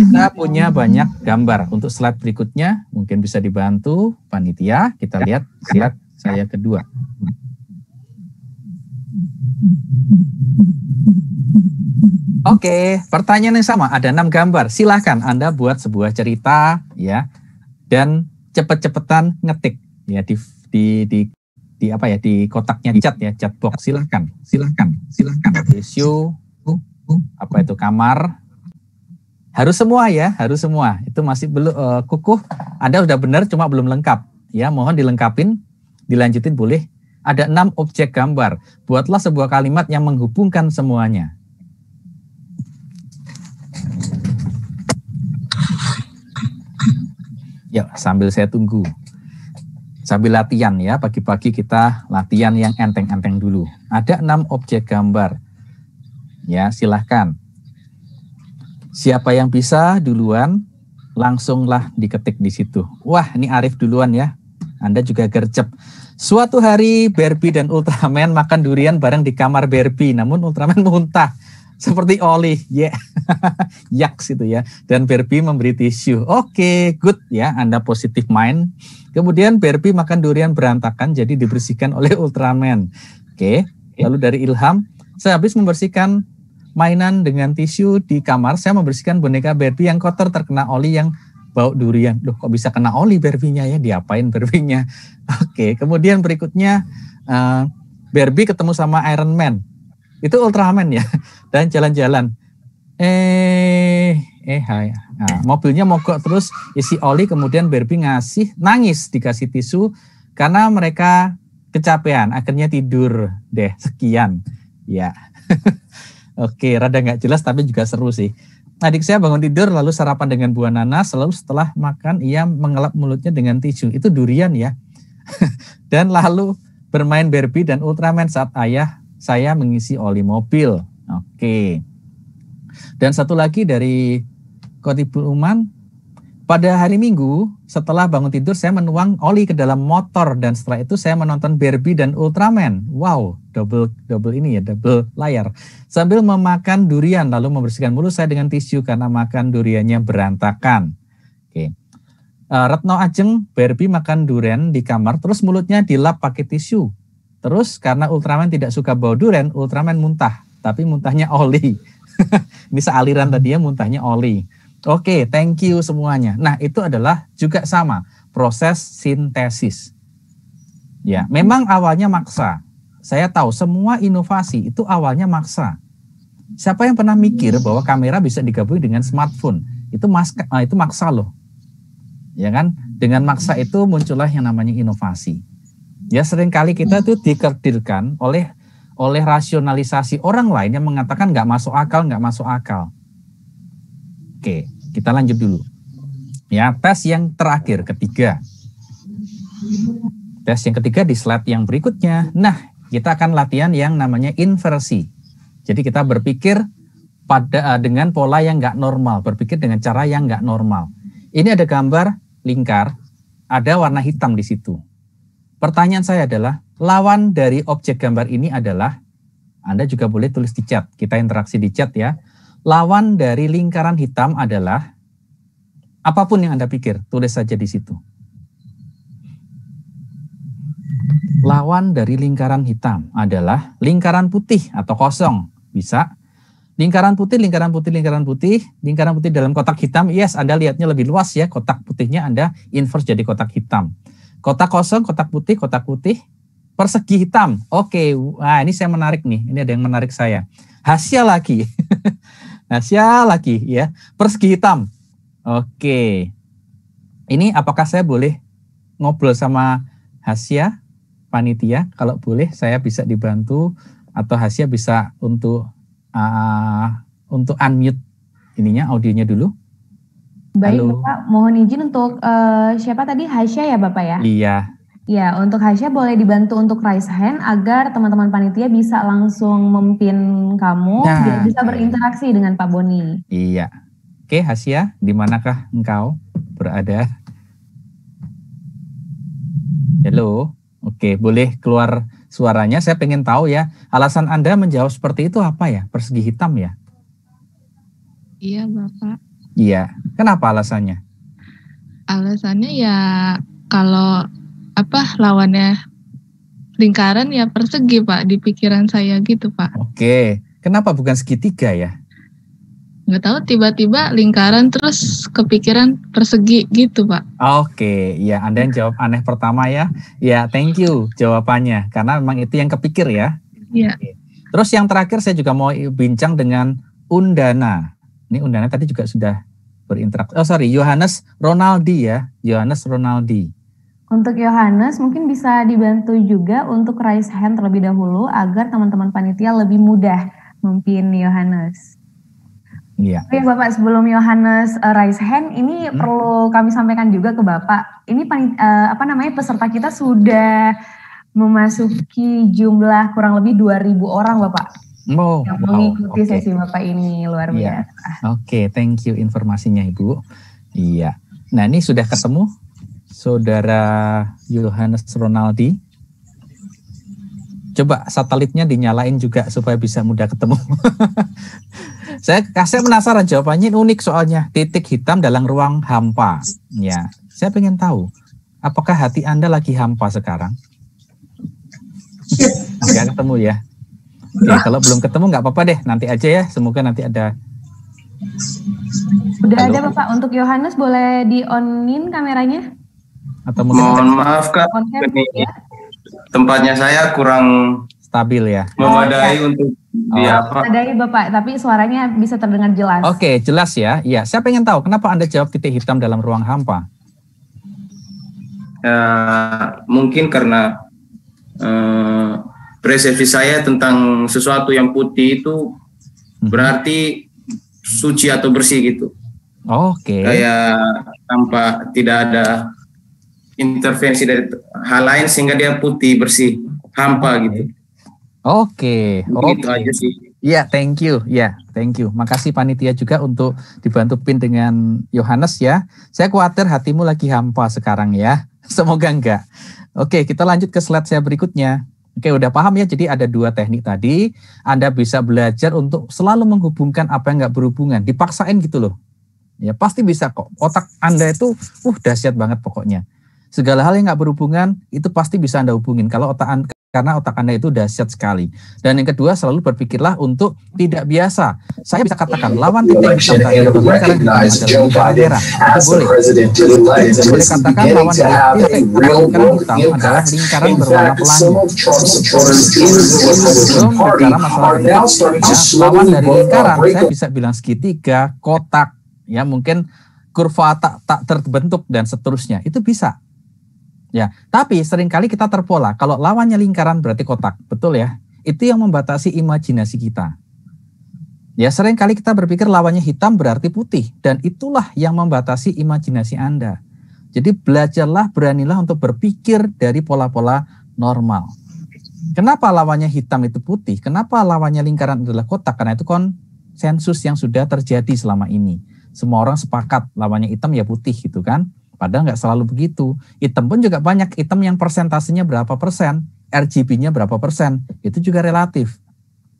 kita punya banyak gambar. Untuk slide berikutnya mungkin bisa dibantu panitia. Kita lihat slide saya kedua. Oke, pertanyaan yang sama. Ada enam gambar. Silahkan Anda buat sebuah cerita, ya, dan cepet-cepetan ngetik, ya, di, di, di di apa ya di kotaknya di cat ya cat box silahkan silahkan silahkan tisu apa itu kamar harus semua ya harus semua itu masih belum uh, kukuh anda sudah benar cuma belum lengkap ya mohon dilengkapin dilanjutin boleh ada enam objek gambar buatlah sebuah kalimat yang menghubungkan semuanya ya sambil saya tunggu Sambil latihan ya, pagi-pagi kita latihan yang enteng-enteng dulu. Ada enam objek gambar. Ya, silahkan. Siapa yang bisa duluan, langsunglah diketik di situ. Wah, ini Arif duluan ya. Anda juga gercep. Suatu hari Barbie dan Ultraman makan durian bareng di kamar Barbie, namun Ultraman muntah seperti oli, ya, yeah. yaks itu ya. Dan Barbie memberi tisu. Oke, okay, good ya. Anda positif mind Kemudian Barbie makan durian berantakan jadi dibersihkan oleh Ultraman. Oke. Okay. Lalu dari Ilham, saya habis membersihkan mainan dengan tisu di kamar, saya membersihkan boneka Barbie yang kotor terkena oli yang bau durian. Loh kok bisa kena oli barbie ya? Diapain barbie Oke, okay. kemudian berikutnya uh, Barbie ketemu sama Iron Man. Itu Ultraman ya. Dan jalan-jalan eh eh hai. Nah, mobilnya mogok terus isi oli kemudian Barbie ngasih nangis dikasih tisu karena mereka kecapean akhirnya tidur deh sekian ya oke rada nggak jelas tapi juga seru sih adik saya bangun tidur lalu sarapan dengan buah nanas lalu setelah makan ia mengelap mulutnya dengan tisu itu durian ya dan lalu bermain Barbie dan Ultraman saat ayah saya mengisi oli mobil oke okay. Dan satu lagi dari kotipuluman Uman, pada hari Minggu setelah bangun tidur saya menuang oli ke dalam motor dan setelah itu saya menonton Barbie dan Ultraman. Wow, double double ini ya, double layar. Sambil memakan durian lalu membersihkan mulut saya dengan tisu karena makan duriannya berantakan. Oke. Okay. Uh, eh, Retno Ajeng Barbie makan durian di kamar terus mulutnya dilap pakai tisu. Terus karena Ultraman tidak suka bau durian, Ultraman muntah, tapi muntahnya oli. Ini sealiran tadi ya muntahnya oli. Oke, okay, thank you semuanya. Nah, itu adalah juga sama proses sintesis. Ya, memang awalnya maksa. Saya tahu semua inovasi itu awalnya maksa. Siapa yang pernah mikir bahwa kamera bisa digabung dengan smartphone? Itu maksa, eh, itu maksa loh. Ya kan? Dengan maksa itu muncullah yang namanya inovasi. Ya seringkali kita tuh dikerdilkan oleh oleh rasionalisasi orang lain yang mengatakan nggak masuk akal, nggak masuk akal. Oke, kita lanjut dulu. Ya, tes yang terakhir, ketiga. Tes yang ketiga di slide yang berikutnya. Nah, kita akan latihan yang namanya inversi. Jadi kita berpikir pada eh, dengan pola yang nggak normal, berpikir dengan cara yang nggak normal. Ini ada gambar lingkar, ada warna hitam di situ. Pertanyaan saya adalah, Lawan dari objek gambar ini adalah Anda juga boleh tulis di chat. Kita interaksi di chat ya. Lawan dari lingkaran hitam adalah apapun yang Anda pikir, tulis saja di situ. Lawan dari lingkaran hitam adalah lingkaran putih atau kosong. Bisa lingkaran putih, lingkaran putih, lingkaran putih, lingkaran putih dalam kotak hitam, yes, Anda lihatnya lebih luas ya, kotak putihnya Anda inverse jadi kotak hitam. Kotak kosong, kotak putih, kotak putih, persegi hitam. Oke, nah ini saya menarik nih. Ini ada yang menarik saya. Hasya lagi. Hasya lagi ya. Persegi hitam. Oke. Ini apakah saya boleh ngobrol sama Hasya, panitia? Kalau boleh saya bisa dibantu atau Hasya bisa untuk uh, untuk unmute ininya audionya dulu. Baik, Halo. Bapak, mohon izin untuk uh, siapa tadi Hasya ya, Bapak ya? Iya, Ya, untuk Hasya boleh dibantu untuk raise hand agar teman-teman panitia bisa langsung memimpin kamu, nah, bisa berinteraksi dengan Pak Boni. Iya. Oke, Hasya, di manakah engkau berada? Halo. Oke, boleh keluar suaranya. Saya pengen tahu ya, alasan Anda menjawab seperti itu apa ya? Persegi hitam ya? Iya, Bapak. Iya. Kenapa alasannya? Alasannya ya kalau apa lawannya lingkaran ya persegi pak di pikiran saya gitu pak. Oke, kenapa bukan segitiga ya? Nggak tahu tiba-tiba lingkaran terus kepikiran persegi gitu pak. Oke, ya Anda yang jawab aneh pertama ya. Ya thank you jawabannya karena memang itu yang kepikir ya. Iya. Terus yang terakhir saya juga mau bincang dengan Undana. Ini Undana tadi juga sudah berinteraksi. Oh sorry, Yohanes Ronaldi ya, Yohanes Ronaldi. Untuk Yohanes mungkin bisa dibantu juga untuk raise hand terlebih dahulu agar teman-teman panitia lebih mudah memimpin Yohanes. Iya. Oke Bapak sebelum Yohanes uh, eh, raise hand ini hmm. perlu kami sampaikan juga ke Bapak. Ini uh, apa namanya peserta kita sudah memasuki jumlah kurang lebih 2000 orang Bapak. Oh, yang wow. mengikuti okay. sesi Bapak ini luar iya. biasa. Yeah. Oke, okay, thank you informasinya Ibu. Iya. Nah, ini sudah ketemu Saudara Yohanes Ronaldi. Coba satelitnya dinyalain juga supaya bisa mudah ketemu. saya kasih penasaran jawabannya unik soalnya titik hitam dalam ruang hampa. Ya, saya pengen tahu apakah hati Anda lagi hampa sekarang? Enggak ketemu ya. Ya, kalau belum ketemu nggak apa-apa deh, nanti aja ya. Semoga nanti ada Udah Halo. ada Bapak untuk Yohanes boleh di onin kameranya? atau mungkin mohon maaf kak ya? tempatnya saya kurang stabil ya memadai oh, untuk oh. memadai bapak tapi suaranya bisa terdengar jelas oke okay, jelas ya ya saya pengen tahu kenapa anda jawab titik hitam dalam ruang hampa uh, mungkin karena uh, persepsi saya tentang sesuatu yang putih itu hmm. berarti suci atau bersih gitu Oke. Okay. Kayak tanpa tidak ada intervensi dari hal lain sehingga dia putih bersih hampa gitu. Oke, okay. Begitu okay. aja sih. Iya, yeah, thank you. Ya, yeah, thank you. Makasih panitia juga untuk dibantu pin dengan Yohanes ya. Saya khawatir hatimu lagi hampa sekarang ya. Semoga enggak. Oke, okay, kita lanjut ke slide saya berikutnya. Oke, udah paham ya. Jadi ada dua teknik tadi. Anda bisa belajar untuk selalu menghubungkan apa yang nggak berhubungan. Dipaksain gitu loh. Ya pasti bisa kok. Otak Anda itu, uh dahsyat banget pokoknya. Segala hal yang nggak berhubungan itu pasti bisa Anda hubungin kalau otak anda karena otak Anda itu dahsyat sekali. Dan yang kedua selalu berpikirlah untuk tidak biasa. Saya bisa katakan lawan titik hitam tadi adalah bendera. Boleh. Boleh katakan lawan titik hitam adalah lingkaran berwarna pelangi. Sebelum masalah lawan dari lingkaran, saya bisa bilang segitiga, kotak, ya mungkin kurva tak, tak terbentuk dan seterusnya. Itu bisa Ya, tapi seringkali kita terpola. Kalau lawannya lingkaran berarti kotak, betul ya? Itu yang membatasi imajinasi kita. Ya, seringkali kita berpikir lawannya hitam berarti putih dan itulah yang membatasi imajinasi Anda. Jadi belajarlah, beranilah untuk berpikir dari pola-pola normal. Kenapa lawannya hitam itu putih? Kenapa lawannya lingkaran adalah kotak? Karena itu konsensus yang sudah terjadi selama ini. Semua orang sepakat lawannya hitam ya putih gitu kan. Padahal nggak selalu begitu. Item pun juga banyak. Item yang persentasenya berapa persen, RGB-nya berapa persen, itu juga relatif.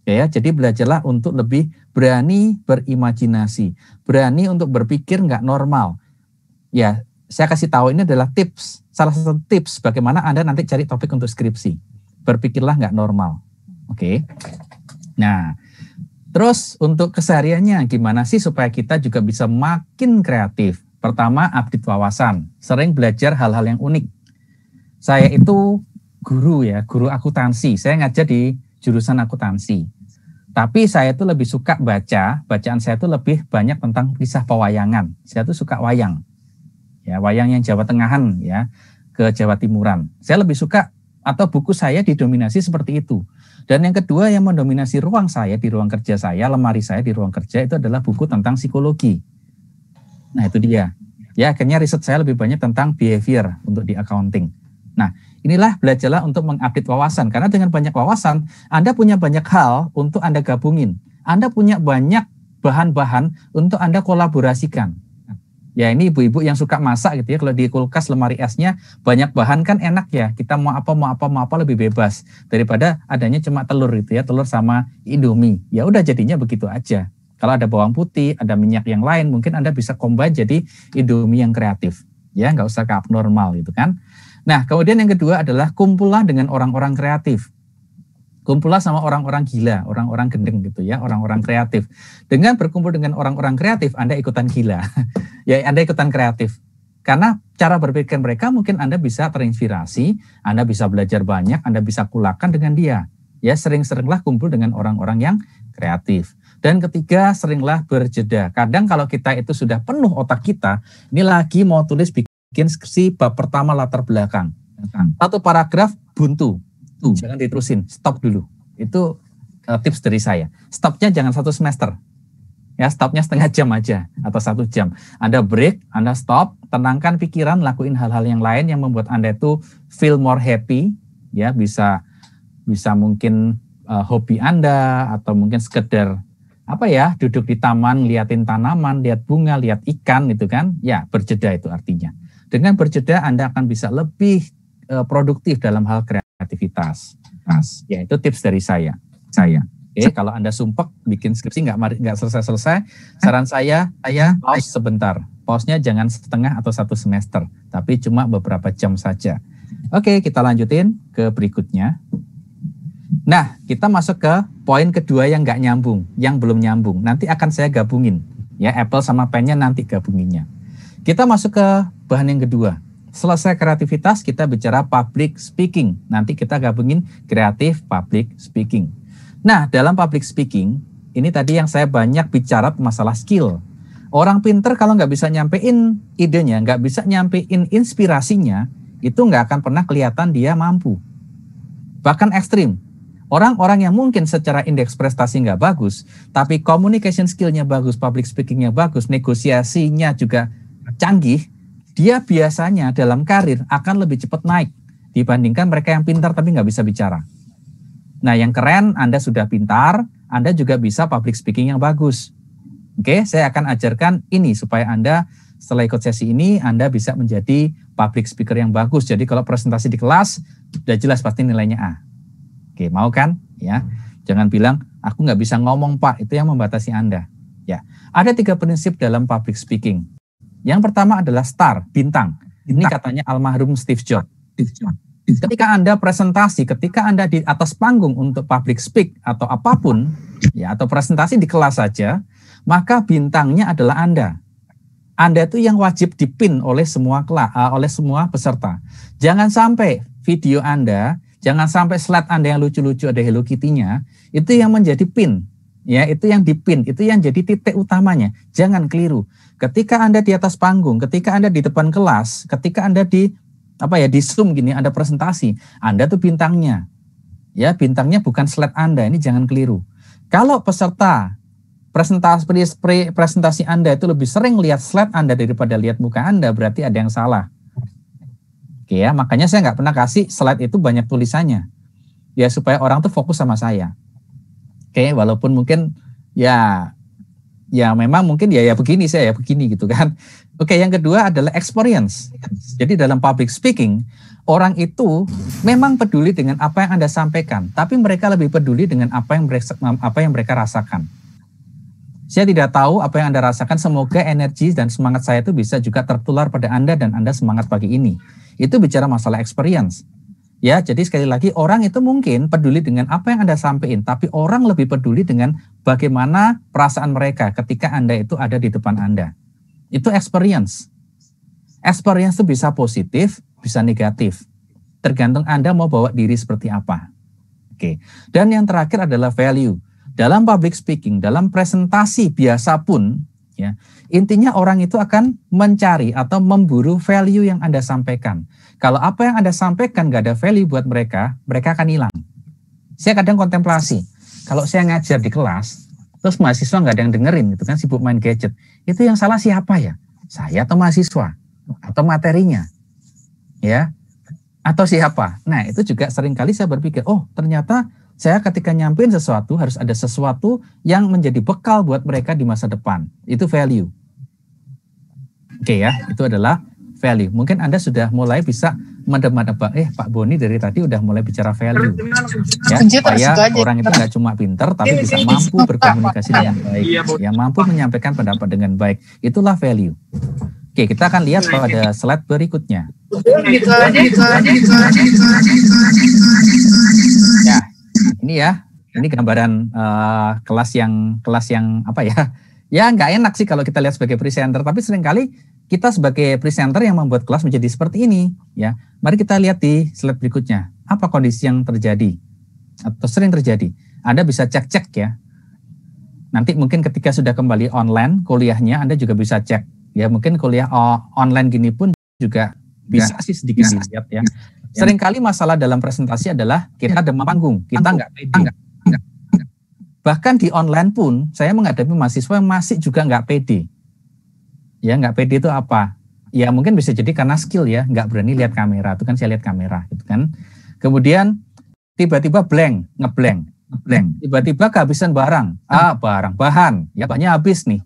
Ya, ya, jadi belajarlah untuk lebih berani berimajinasi, berani untuk berpikir nggak normal. Ya, saya kasih tahu ini adalah tips, salah satu tips bagaimana Anda nanti cari topik untuk skripsi. Berpikirlah nggak normal. Oke. Okay. Nah, terus untuk kesehariannya gimana sih supaya kita juga bisa makin kreatif? Pertama, update wawasan. Sering belajar hal-hal yang unik. Saya itu guru ya, guru akuntansi. Saya ngajar di jurusan akuntansi. Tapi saya itu lebih suka baca, bacaan saya itu lebih banyak tentang kisah pewayangan. Saya itu suka wayang. Ya, wayang yang Jawa Tengahan ya, ke Jawa Timuran. Saya lebih suka atau buku saya didominasi seperti itu. Dan yang kedua yang mendominasi ruang saya di ruang kerja saya, lemari saya di ruang kerja itu adalah buku tentang psikologi Nah, itu dia. Ya, akhirnya riset saya lebih banyak tentang behavior untuk di accounting. Nah, inilah belajarlah untuk mengupdate wawasan. Karena dengan banyak wawasan, Anda punya banyak hal untuk Anda gabungin. Anda punya banyak bahan-bahan untuk Anda kolaborasikan. Ya ini ibu-ibu yang suka masak gitu ya. Kalau di kulkas lemari esnya banyak bahan kan enak ya. Kita mau apa mau apa mau apa lebih bebas daripada adanya cuma telur gitu ya, telur sama indomie. Ya udah jadinya begitu aja. Kalau ada bawang putih, ada minyak yang lain, mungkin Anda bisa combine jadi Indomie yang kreatif. Ya, nggak usah ke abnormal gitu kan. Nah, kemudian yang kedua adalah kumpullah dengan orang-orang kreatif. Kumpullah sama orang-orang gila, orang-orang gendeng gitu ya, orang-orang kreatif. Dengan berkumpul dengan orang-orang kreatif, Anda ikutan gila. ya, Anda ikutan kreatif. Karena cara berpikir mereka mungkin Anda bisa terinspirasi, Anda bisa belajar banyak, Anda bisa kulakan dengan dia. Ya, sering-seringlah kumpul dengan orang-orang yang kreatif. Dan ketiga, seringlah berjeda. Kadang kalau kita itu sudah penuh otak kita, ini lagi mau tulis bikin skripsi bab pertama latar belakang. Hmm. Satu paragraf buntu. Tuh. Hmm. Jangan diterusin, stop dulu. Itu uh, tips dari saya. Stopnya jangan satu semester. Ya, stopnya setengah jam aja atau satu jam. Anda break, Anda stop, tenangkan pikiran, lakuin hal-hal yang lain yang membuat Anda itu feel more happy, ya bisa bisa mungkin uh, hobi Anda atau mungkin sekedar apa ya duduk di taman liatin tanaman lihat bunga lihat ikan gitu kan ya berjeda itu artinya dengan berjeda anda akan bisa lebih eh, produktif dalam hal kreativitas Mas, ya itu tips dari saya saya okay, kalau anda sumpek bikin skripsi nggak nggak selesai selesai saran saya saya pause sebentar pause jangan setengah atau satu semester tapi cuma beberapa jam saja oke okay, kita lanjutin ke berikutnya Nah, kita masuk ke poin kedua yang nggak nyambung, yang belum nyambung. Nanti akan saya gabungin, ya Apple sama pennya nanti gabunginnya. Kita masuk ke bahan yang kedua. Selesai kreativitas, kita bicara public speaking. Nanti kita gabungin kreatif public speaking. Nah, dalam public speaking, ini tadi yang saya banyak bicara masalah skill. Orang pinter kalau nggak bisa nyampein idenya, nggak bisa nyampein inspirasinya, itu nggak akan pernah kelihatan dia mampu. Bahkan ekstrim, Orang-orang yang mungkin secara indeks prestasi nggak bagus, tapi communication skillnya bagus, public speakingnya bagus, negosiasinya juga canggih, dia biasanya dalam karir akan lebih cepat naik dibandingkan mereka yang pintar tapi nggak bisa bicara. Nah yang keren, Anda sudah pintar, Anda juga bisa public speaking yang bagus. Oke, saya akan ajarkan ini supaya Anda setelah ikut sesi ini Anda bisa menjadi public speaker yang bagus. Jadi kalau presentasi di kelas, sudah jelas pasti nilainya A. Oke, mau kan? Ya. Jangan bilang aku nggak bisa ngomong, Pak. Itu yang membatasi Anda. Ya. Ada tiga prinsip dalam public speaking. Yang pertama adalah star, bintang. Ini katanya almarhum Steve Jobs. Steve Jobs. Ketika Anda presentasi, ketika Anda di atas panggung untuk public speak atau apapun, ya atau presentasi di kelas saja, maka bintangnya adalah Anda. Anda itu yang wajib dipin oleh semua kelas, eh, oleh semua peserta. Jangan sampai video Anda Jangan sampai slide Anda yang lucu-lucu ada Hello Kitty-nya, itu yang menjadi pin. Ya, itu yang dipin, itu yang jadi titik utamanya. Jangan keliru. Ketika Anda di atas panggung, ketika Anda di depan kelas, ketika Anda di apa ya, di Zoom gini Anda presentasi, Anda tuh bintangnya. Ya, bintangnya bukan slide Anda. Ini jangan keliru. Kalau peserta presentasi presentasi Anda itu lebih sering lihat slide Anda daripada lihat muka Anda, berarti ada yang salah. Oke ya, makanya saya nggak pernah kasih slide itu banyak tulisannya. Ya supaya orang tuh fokus sama saya. Oke, walaupun mungkin ya ya memang mungkin ya ya begini saya ya begini gitu kan. Oke, yang kedua adalah experience. Jadi dalam public speaking, orang itu memang peduli dengan apa yang Anda sampaikan, tapi mereka lebih peduli dengan apa yang mereka, apa yang mereka rasakan. Saya tidak tahu apa yang Anda rasakan, semoga energi dan semangat saya itu bisa juga tertular pada Anda dan Anda semangat pagi ini itu bicara masalah experience. Ya, jadi sekali lagi orang itu mungkin peduli dengan apa yang Anda sampaikan, tapi orang lebih peduli dengan bagaimana perasaan mereka ketika Anda itu ada di depan Anda. Itu experience. Experience itu bisa positif, bisa negatif. Tergantung Anda mau bawa diri seperti apa. Oke. Dan yang terakhir adalah value. Dalam public speaking, dalam presentasi biasa pun Ya. Intinya orang itu akan mencari atau memburu value yang Anda sampaikan. Kalau apa yang Anda sampaikan gak ada value buat mereka, mereka akan hilang. Saya kadang kontemplasi, kalau saya ngajar di kelas, terus mahasiswa nggak ada yang dengerin itu kan sibuk main gadget. Itu yang salah siapa ya? Saya atau mahasiswa? Atau materinya? Ya, atau siapa? Nah itu juga seringkali saya berpikir, oh ternyata saya ketika nyampein sesuatu harus ada sesuatu yang menjadi bekal buat mereka di masa depan. Itu value. Oke okay ya, itu adalah value. Mungkin Anda sudah mulai bisa mendebak-debak, eh Pak Boni dari tadi udah mulai bicara value. Ya, supaya orang itu nggak cuma pinter, tapi bisa mampu berkomunikasi dengan baik. Iya, ya, mampu menyampaikan pendapat dengan baik. Itulah value. Oke, kita akan lihat pada slide berikutnya ini ya ini gambaran uh, kelas yang kelas yang apa ya ya nggak enak sih kalau kita lihat sebagai presenter tapi seringkali kita sebagai presenter yang membuat kelas menjadi seperti ini ya mari kita lihat di slide berikutnya apa kondisi yang terjadi atau sering terjadi anda bisa cek cek ya nanti mungkin ketika sudah kembali online kuliahnya anda juga bisa cek ya mungkin kuliah oh, online gini pun juga ya. bisa ya, sih sedikit ya. dilihat ya Ya. Seringkali masalah dalam presentasi adalah kita ya. demam panggung, kita nggak pede. Bahkan di online pun saya menghadapi mahasiswa yang masih juga nggak pede. Ya nggak pede itu apa? Ya mungkin bisa jadi karena skill ya, nggak berani lihat kamera. Itu kan saya lihat kamera, gitu kan. Kemudian tiba-tiba blank, ngeblank, ngeblank. Hmm. Tiba-tiba kehabisan barang, hmm. ah barang, bahan, ya banyak habis nih.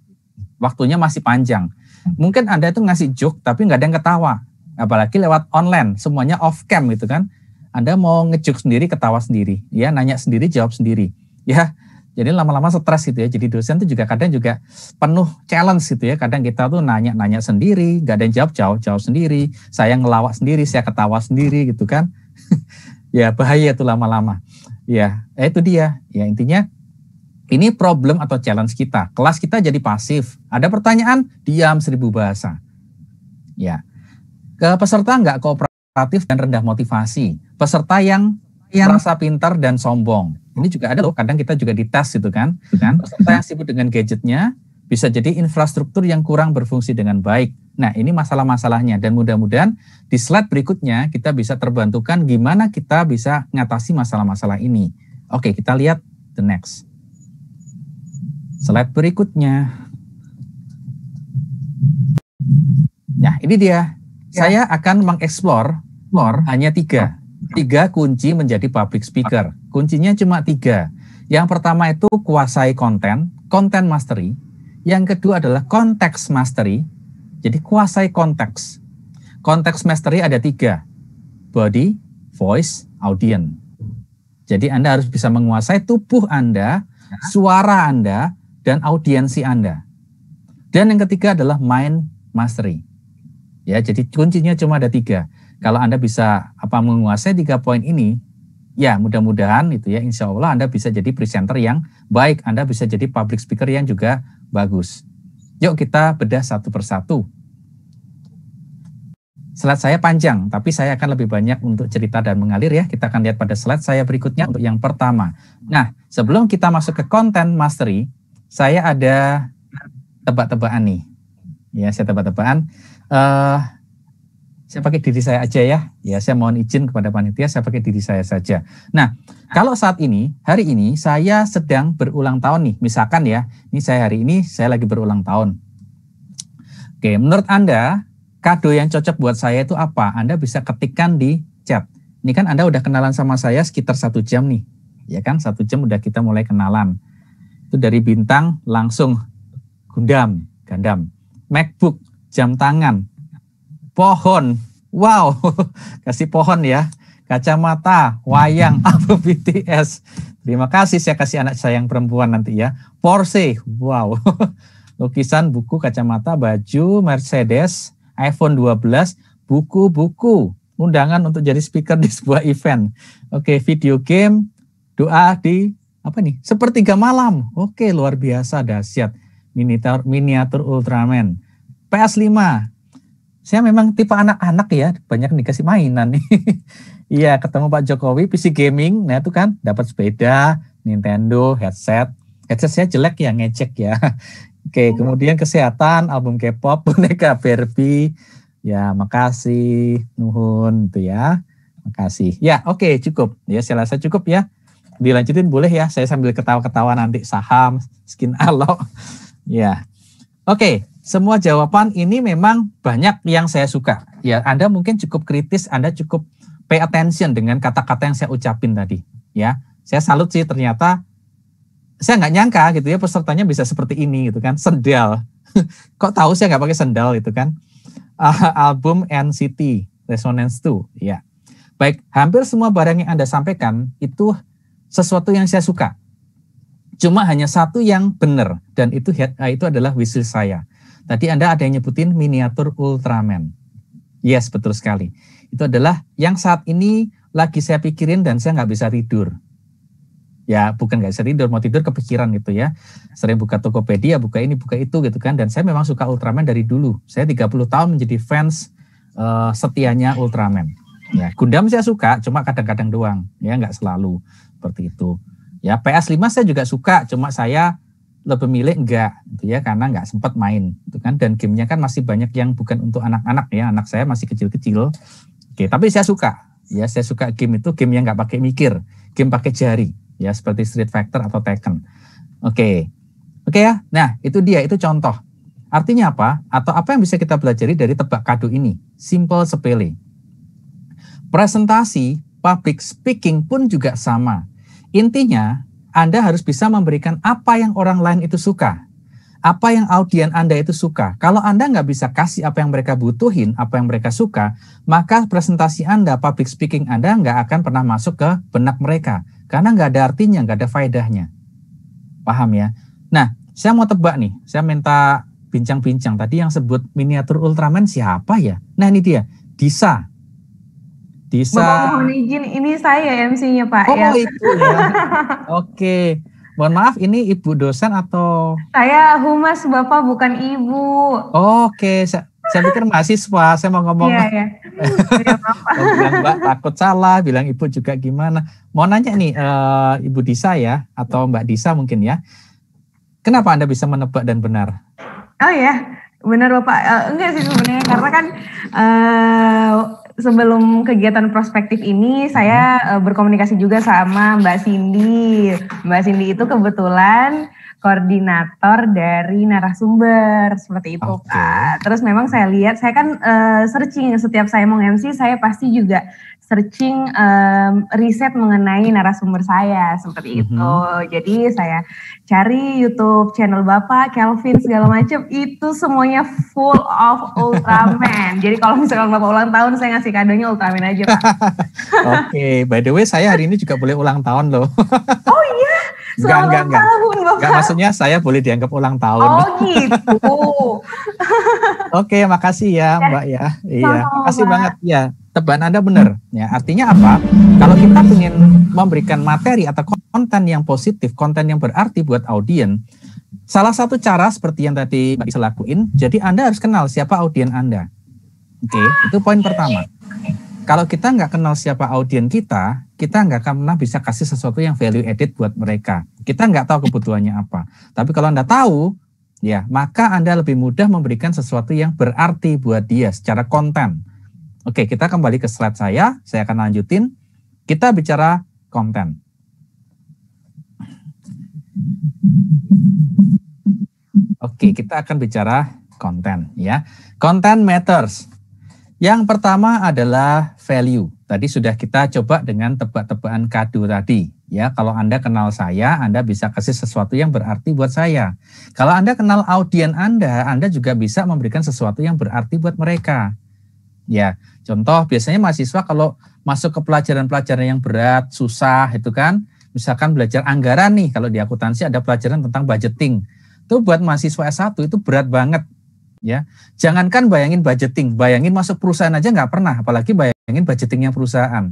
Waktunya masih panjang. Hmm. Mungkin Anda itu ngasih joke tapi nggak ada yang ketawa apalagi lewat online semuanya off cam gitu kan anda mau ngejuk sendiri ketawa sendiri ya nanya sendiri jawab sendiri ya jadi lama-lama stres gitu ya jadi dosen itu juga kadang juga penuh challenge gitu ya kadang kita tuh nanya-nanya sendiri gak ada yang jawab jawab jawab sendiri saya ngelawak sendiri saya ketawa sendiri gitu kan ya bahaya tuh lama-lama ya eh, itu dia ya intinya ini problem atau challenge kita. Kelas kita jadi pasif. Ada pertanyaan, diam seribu bahasa. Ya, ke peserta nggak kooperatif dan rendah motivasi. Peserta yang yang merasa pintar dan sombong. Ini juga ada loh, kadang kita juga dites gitu kan. Gitu kan? Peserta yang sibuk dengan gadgetnya, bisa jadi infrastruktur yang kurang berfungsi dengan baik. Nah, ini masalah-masalahnya dan mudah-mudahan di slide berikutnya kita bisa terbantukan gimana kita bisa mengatasi masalah-masalah ini. Oke, kita lihat the next. Slide berikutnya. Nah, ini dia Ya. saya akan mengeksplor explore, hanya tiga. Tiga kunci menjadi public speaker. Kuncinya cuma tiga. Yang pertama itu kuasai konten, konten mastery. Yang kedua adalah konteks mastery. Jadi kuasai konteks. Konteks mastery ada tiga. Body, voice, audience. Jadi Anda harus bisa menguasai tubuh Anda, ya. suara Anda, dan audiensi Anda. Dan yang ketiga adalah mind mastery. Ya, jadi kuncinya cuma ada tiga. Kalau Anda bisa apa menguasai tiga poin ini, ya mudah-mudahan itu ya insya Allah Anda bisa jadi presenter yang baik, Anda bisa jadi public speaker yang juga bagus. Yuk kita bedah satu persatu. Slide saya panjang, tapi saya akan lebih banyak untuk cerita dan mengalir ya. Kita akan lihat pada slide saya berikutnya untuk yang pertama. Nah, sebelum kita masuk ke konten mastery, saya ada tebak-tebakan nih. Ya, saya tebak-tebakan uh, saya pakai diri saya aja ya. Ya, saya mohon izin kepada panitia, saya pakai diri saya saja. Nah, kalau saat ini, hari ini saya sedang berulang tahun nih, misalkan ya, ini saya hari ini saya lagi berulang tahun. Oke, menurut Anda, kado yang cocok buat saya itu apa? Anda bisa ketikkan di chat. Ini kan Anda udah kenalan sama saya sekitar satu jam nih. Ya kan, satu jam udah kita mulai kenalan. Itu dari bintang langsung Gundam, Gundam. MacBook, jam tangan, pohon, wow, kasih pohon ya, kacamata, wayang, apa BTS. Terima kasih saya kasih anak sayang perempuan nanti ya. Porsche, wow. Lukisan, buku, kacamata, baju, Mercedes, iPhone 12, buku-buku, undangan untuk jadi speaker di sebuah event. Oke, video game, doa di apa nih? Sepertiga malam. Oke, luar biasa dahsyat. Miniatur miniatur Ultraman PS5. Saya memang tipe anak-anak ya, banyak dikasih mainan nih. Iya, ketemu Pak Jokowi, PC gaming, nah itu kan dapat sepeda, Nintendo, headset. Headset saya jelek ya, ngecek ya. Oke, hmm. kemudian kesehatan, album K-pop, boneka Barbie. Ya, makasih, nuhun tuh ya. Makasih. Ya, oke, okay, cukup. Ya, saya rasa cukup ya. Dilanjutin boleh ya. Saya sambil ketawa-ketawa nanti saham, skin alok. ya. Oke, okay semua jawaban ini memang banyak yang saya suka. Ya, Anda mungkin cukup kritis, Anda cukup pay attention dengan kata-kata yang saya ucapin tadi. Ya, saya salut sih ternyata saya nggak nyangka gitu ya pesertanya bisa seperti ini gitu kan sendal. Kok tahu saya nggak pakai sendal gitu kan? Uh, album NCT Resonance 2. Ya, baik hampir semua barang yang Anda sampaikan itu sesuatu yang saya suka. Cuma hanya satu yang benar dan itu itu adalah wishlist saya Tadi Anda ada yang nyebutin miniatur Ultraman. Yes, betul sekali. Itu adalah yang saat ini lagi saya pikirin dan saya nggak bisa tidur. Ya, bukan nggak bisa tidur, mau tidur kepikiran gitu ya. Sering buka Tokopedia, buka ini, buka itu gitu kan. Dan saya memang suka Ultraman dari dulu. Saya 30 tahun menjadi fans uh, setianya Ultraman. Ya, Gundam saya suka, cuma kadang-kadang doang. Ya, nggak selalu seperti itu. Ya, PS5 saya juga suka, cuma saya lo pemilik enggak gitu ya karena enggak sempat main gitu kan dan gamenya kan masih banyak yang bukan untuk anak-anak ya anak saya masih kecil-kecil oke tapi saya suka ya saya suka game itu game yang enggak pakai mikir game pakai jari ya seperti Street Fighter atau Tekken oke oke ya nah itu dia itu contoh artinya apa atau apa yang bisa kita pelajari dari tebak kado ini simple sepele presentasi public speaking pun juga sama intinya anda harus bisa memberikan apa yang orang lain itu suka. Apa yang audien Anda itu suka. Kalau Anda nggak bisa kasih apa yang mereka butuhin, apa yang mereka suka, maka presentasi Anda, public speaking Anda nggak akan pernah masuk ke benak mereka. Karena nggak ada artinya, nggak ada faedahnya. Paham ya? Nah, saya mau tebak nih. Saya minta bincang-bincang. Tadi yang sebut miniatur Ultraman siapa ya? Nah ini dia, Disa. Tisa. Bapak mohon izin, ini saya MC-nya Pak. Ya. Oh ya. itu ya. Oke. Mohon maaf, ini ibu dosen atau? Saya humas, Bapak bukan ibu. Oke, saya, saya pikir mahasiswa, saya mau ngomong. Iya, iya. ya, mau oh, bilang Mbak takut salah, bilang ibu juga gimana. Mau nanya nih, uh, Ibu Disa ya, atau Mbak Disa mungkin ya. Kenapa Anda bisa menebak dan benar? Oh ya, benar Bapak. Uh, enggak sih sebenarnya, karena kan... Uh, sebelum kegiatan prospektif ini saya uh, berkomunikasi juga sama Mbak Cindy. Mbak Cindy itu kebetulan koordinator dari narasumber seperti itu okay. Terus memang saya lihat saya kan uh, searching setiap saya mau MC saya pasti juga searching um, riset mengenai narasumber saya seperti mhm. itu. Mm-hmm. Jadi saya cari YouTube channel Bapak, Kelvin segala macam itu semuanya full of Ultraman. Jadi kalau misalkan Bapak ulang tahun saya ngasih kadonya Ultraman aja, Pak. Oke, okay. by the way saya hari ini juga boleh ulang tahun loh. oh iya. Selamat ulang enggak, tahun, Bapak. Enggak, maksudnya saya boleh dianggap ulang tahun. Oh gitu. Oke, okay, makasih ya, ya, Mbak ya. Iya, makasih banget ya tebakan Anda benar. Ya, artinya apa? Kalau kita ingin memberikan materi atau konten yang positif, konten yang berarti buat audiens, salah satu cara seperti yang tadi Mbak Isa lakuin, jadi Anda harus kenal siapa audiens Anda. Oke, okay, itu poin pertama. Kalau kita nggak kenal siapa audiens kita, kita nggak akan pernah bisa kasih sesuatu yang value added buat mereka. Kita nggak tahu kebutuhannya apa. Tapi kalau Anda tahu, ya maka Anda lebih mudah memberikan sesuatu yang berarti buat dia secara konten Oke, kita kembali ke slide saya. Saya akan lanjutin. Kita bicara konten. Oke, kita akan bicara konten ya. Konten matters. Yang pertama adalah value. Tadi sudah kita coba dengan tebak-tebakan kado tadi. Ya, kalau Anda kenal saya, Anda bisa kasih sesuatu yang berarti buat saya. Kalau Anda kenal audien Anda, Anda juga bisa memberikan sesuatu yang berarti buat mereka. Ya, contoh biasanya mahasiswa kalau masuk ke pelajaran-pelajaran yang berat, susah itu kan, misalkan belajar anggaran nih, kalau di akuntansi ada pelajaran tentang budgeting. Itu buat mahasiswa S1 itu berat banget. Ya, jangankan bayangin budgeting, bayangin masuk perusahaan aja nggak pernah, apalagi bayangin budgetingnya perusahaan.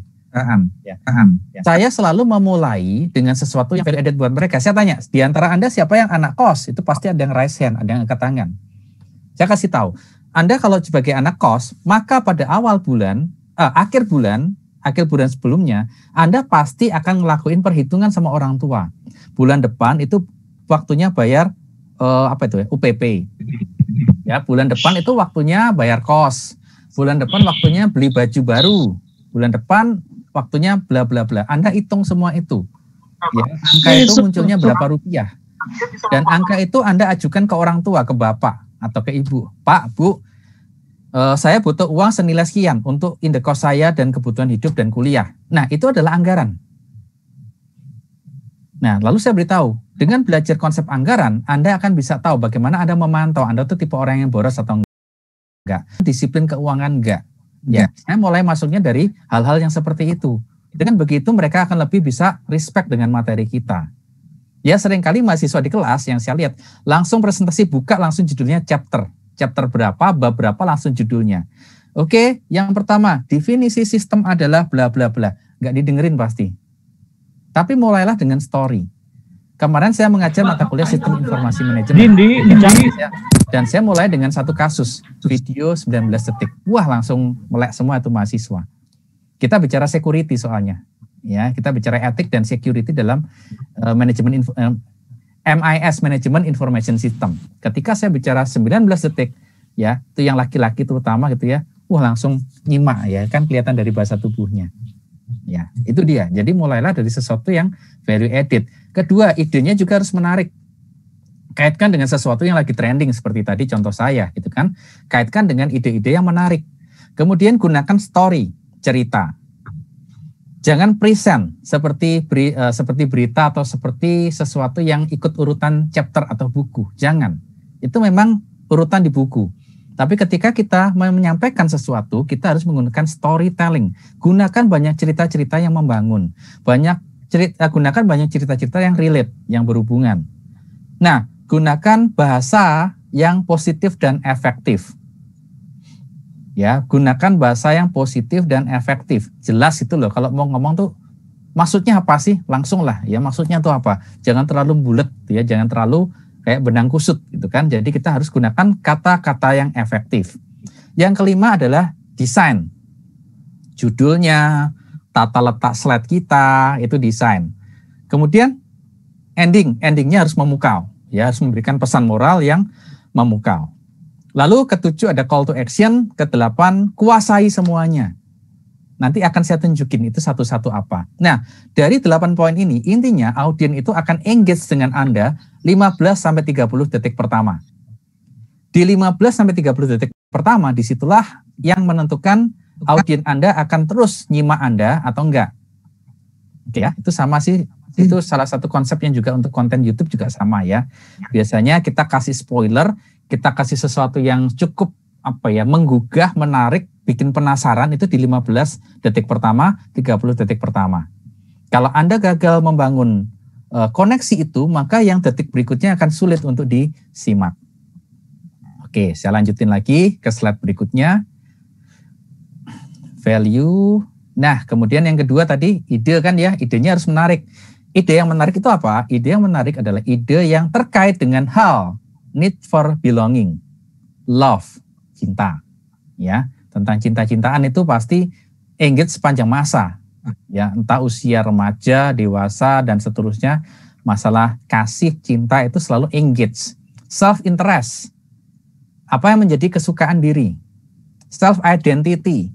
Ya. ya. Saya selalu memulai dengan sesuatu yang value added buat mereka. Saya tanya, di antara Anda siapa yang anak kos? Itu pasti ada yang raise hand, ada yang angkat tangan. Saya kasih tahu, anda kalau sebagai anak kos, maka pada awal bulan, eh, akhir bulan, akhir bulan sebelumnya, Anda pasti akan ngelakuin perhitungan sama orang tua. Bulan depan itu waktunya bayar eh, apa itu ya, UPP. Ya, bulan depan itu waktunya bayar kos. Bulan depan waktunya beli baju baru. Bulan depan waktunya bla bla bla. Anda hitung semua itu. Ya, angka iya, itu munculnya berapa rupiah. Dan angka itu Anda ajukan ke orang tua, ke bapak atau ke ibu. Pak, Bu, Eh, saya butuh uang senilai sekian untuk indekos saya dan kebutuhan hidup dan kuliah. Nah, itu adalah anggaran. Nah, lalu saya beritahu, dengan belajar konsep anggaran, Anda akan bisa tahu bagaimana Anda memantau Anda tuh tipe orang yang boros atau enggak. Disiplin keuangan enggak. Ya, ya. saya mulai masuknya dari hal-hal yang seperti itu. Dengan begitu mereka akan lebih bisa respect dengan materi kita. Ya, seringkali mahasiswa di kelas yang saya lihat langsung presentasi buka langsung judulnya chapter chapter berapa, bab berapa langsung judulnya. Oke, yang pertama, definisi sistem adalah bla bla bla. Nggak didengerin pasti. Tapi mulailah dengan story. Kemarin saya mengajar mata kuliah sistem informasi manajemen. dan saya mulai dengan satu kasus, video 19 detik. Wah, langsung melek semua itu mahasiswa. Kita bicara security soalnya. Ya, kita bicara etik dan security dalam uh, manajemen uh, MIS Management Information System. Ketika saya bicara 19 detik ya, itu yang laki-laki terutama gitu ya, wah langsung nyimak ya, kan kelihatan dari bahasa tubuhnya. Ya, itu dia. Jadi mulailah dari sesuatu yang value added. Kedua, idenya juga harus menarik. Kaitkan dengan sesuatu yang lagi trending seperti tadi contoh saya gitu kan. Kaitkan dengan ide-ide yang menarik. Kemudian gunakan story, cerita. Jangan present seperti beri, uh, seperti berita atau seperti sesuatu yang ikut urutan chapter atau buku. Jangan. Itu memang urutan di buku. Tapi ketika kita menyampaikan sesuatu, kita harus menggunakan storytelling. Gunakan banyak cerita-cerita yang membangun. Banyak cerita eh, gunakan banyak cerita-cerita yang relate, yang berhubungan. Nah, gunakan bahasa yang positif dan efektif ya gunakan bahasa yang positif dan efektif jelas itu loh kalau mau ngomong tuh maksudnya apa sih langsung lah ya maksudnya tuh apa jangan terlalu bulat ya jangan terlalu kayak benang kusut gitu kan jadi kita harus gunakan kata-kata yang efektif yang kelima adalah desain judulnya tata letak slide kita itu desain kemudian ending endingnya harus memukau ya harus memberikan pesan moral yang memukau Lalu ketujuh ada call to action, kedelapan kuasai semuanya. Nanti akan saya tunjukin itu satu-satu apa. Nah, dari delapan poin ini, intinya audien itu akan engage dengan Anda 15-30 detik pertama. Di 15-30 detik pertama, disitulah yang menentukan audien Anda akan terus nyimak Anda atau enggak. Oke ya, itu sama sih. Hmm. Itu salah satu konsep yang juga untuk konten YouTube juga sama ya. Biasanya kita kasih spoiler kita kasih sesuatu yang cukup apa ya menggugah, menarik, bikin penasaran itu di 15 detik pertama, 30 detik pertama. Kalau Anda gagal membangun e, koneksi itu, maka yang detik berikutnya akan sulit untuk disimak. Oke, saya lanjutin lagi ke slide berikutnya. Value. Nah, kemudian yang kedua tadi ide kan ya, idenya harus menarik. Ide yang menarik itu apa? Ide yang menarik adalah ide yang terkait dengan hal need for belonging, love, cinta. Ya, tentang cinta-cintaan itu pasti engage sepanjang masa. Ya, entah usia remaja, dewasa dan seterusnya, masalah kasih cinta itu selalu engage. Self interest. Apa yang menjadi kesukaan diri? Self identity.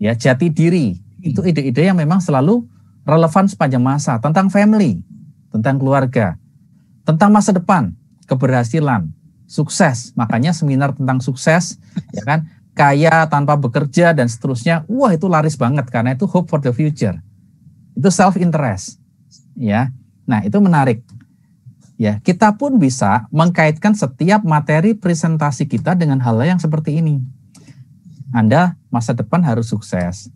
Ya, jati diri. Itu ide-ide yang memang selalu relevan sepanjang masa tentang family, tentang keluarga, tentang masa depan, keberhasilan, sukses. Makanya seminar tentang sukses, ya kan, kaya tanpa bekerja dan seterusnya, wah itu laris banget karena itu hope for the future. Itu self interest, ya. Nah, itu menarik. Ya, kita pun bisa mengkaitkan setiap materi presentasi kita dengan hal yang seperti ini. Anda masa depan harus sukses.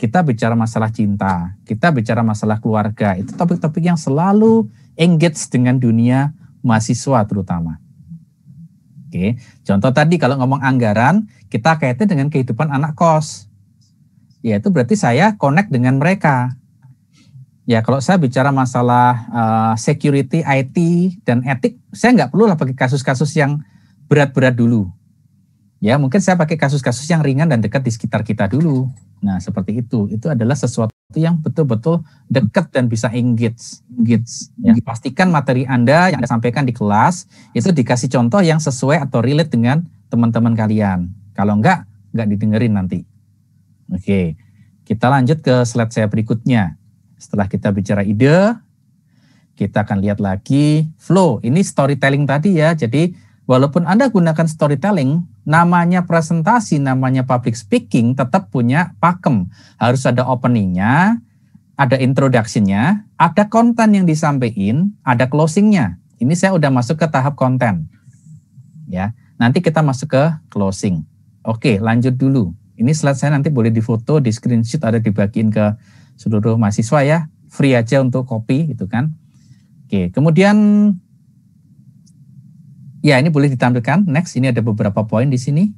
Kita bicara masalah cinta, kita bicara masalah keluarga. Itu topik-topik yang selalu engage dengan dunia mahasiswa terutama. Oke, contoh tadi kalau ngomong anggaran, kita kaitnya dengan kehidupan anak kos. Ya itu berarti saya connect dengan mereka. Ya, kalau saya bicara masalah uh, security, IT, dan etik, saya nggak perlu lah pakai kasus-kasus yang berat-berat dulu Ya, mungkin saya pakai kasus-kasus yang ringan dan dekat di sekitar kita dulu. Nah, seperti itu. Itu adalah sesuatu yang betul-betul dekat dan bisa engage. engage ya, ya. Pastikan materi Anda yang Anda sampaikan di kelas itu dikasih contoh yang sesuai atau relate dengan teman-teman kalian. Kalau enggak, enggak didengerin nanti. Oke, kita lanjut ke slide saya berikutnya. Setelah kita bicara ide, kita akan lihat lagi flow. Ini storytelling tadi ya, jadi walaupun Anda gunakan storytelling, namanya presentasi, namanya public speaking tetap punya pakem. Harus ada openingnya, ada introductionnya, ada konten yang disampaikan, ada closingnya. Ini saya udah masuk ke tahap konten. Ya, nanti kita masuk ke closing. Oke, lanjut dulu. Ini slide saya nanti boleh difoto, di screenshot ada dibagiin ke seluruh mahasiswa ya. Free aja untuk copy gitu kan. Oke, kemudian Ya, ini boleh ditampilkan. Next, ini ada beberapa poin di sini.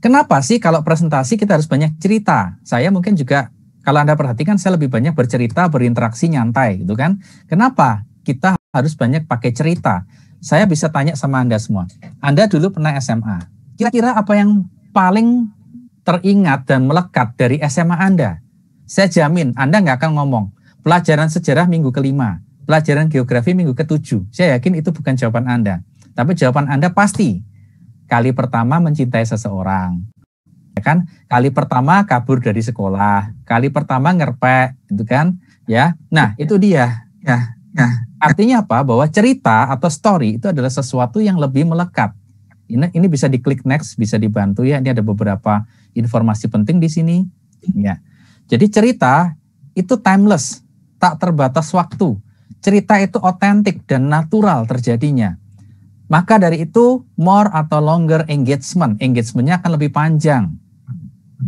Kenapa sih kalau presentasi kita harus banyak cerita? Saya mungkin juga kalau Anda perhatikan saya lebih banyak bercerita, berinteraksi nyantai gitu kan. Kenapa kita harus banyak pakai cerita? Saya bisa tanya sama Anda semua. Anda dulu pernah SMA. Kira-kira apa yang paling teringat dan melekat dari SMA Anda? Saya jamin Anda nggak akan ngomong pelajaran sejarah minggu kelima, pelajaran geografi minggu ketujuh. Saya yakin itu bukan jawaban Anda. Tapi jawaban Anda pasti kali pertama mencintai seseorang. Ya kan? Kali pertama kabur dari sekolah, kali pertama ngerpek itu kan? Ya. Nah, itu dia. Ya. ya. artinya apa? Bahwa cerita atau story itu adalah sesuatu yang lebih melekat. Ini ini bisa diklik next, bisa dibantu ya. Ini ada beberapa informasi penting di sini. Ya. Jadi cerita itu timeless, tak terbatas waktu. Cerita itu otentik dan natural terjadinya. Maka dari itu more atau longer engagement, engagementnya akan lebih panjang.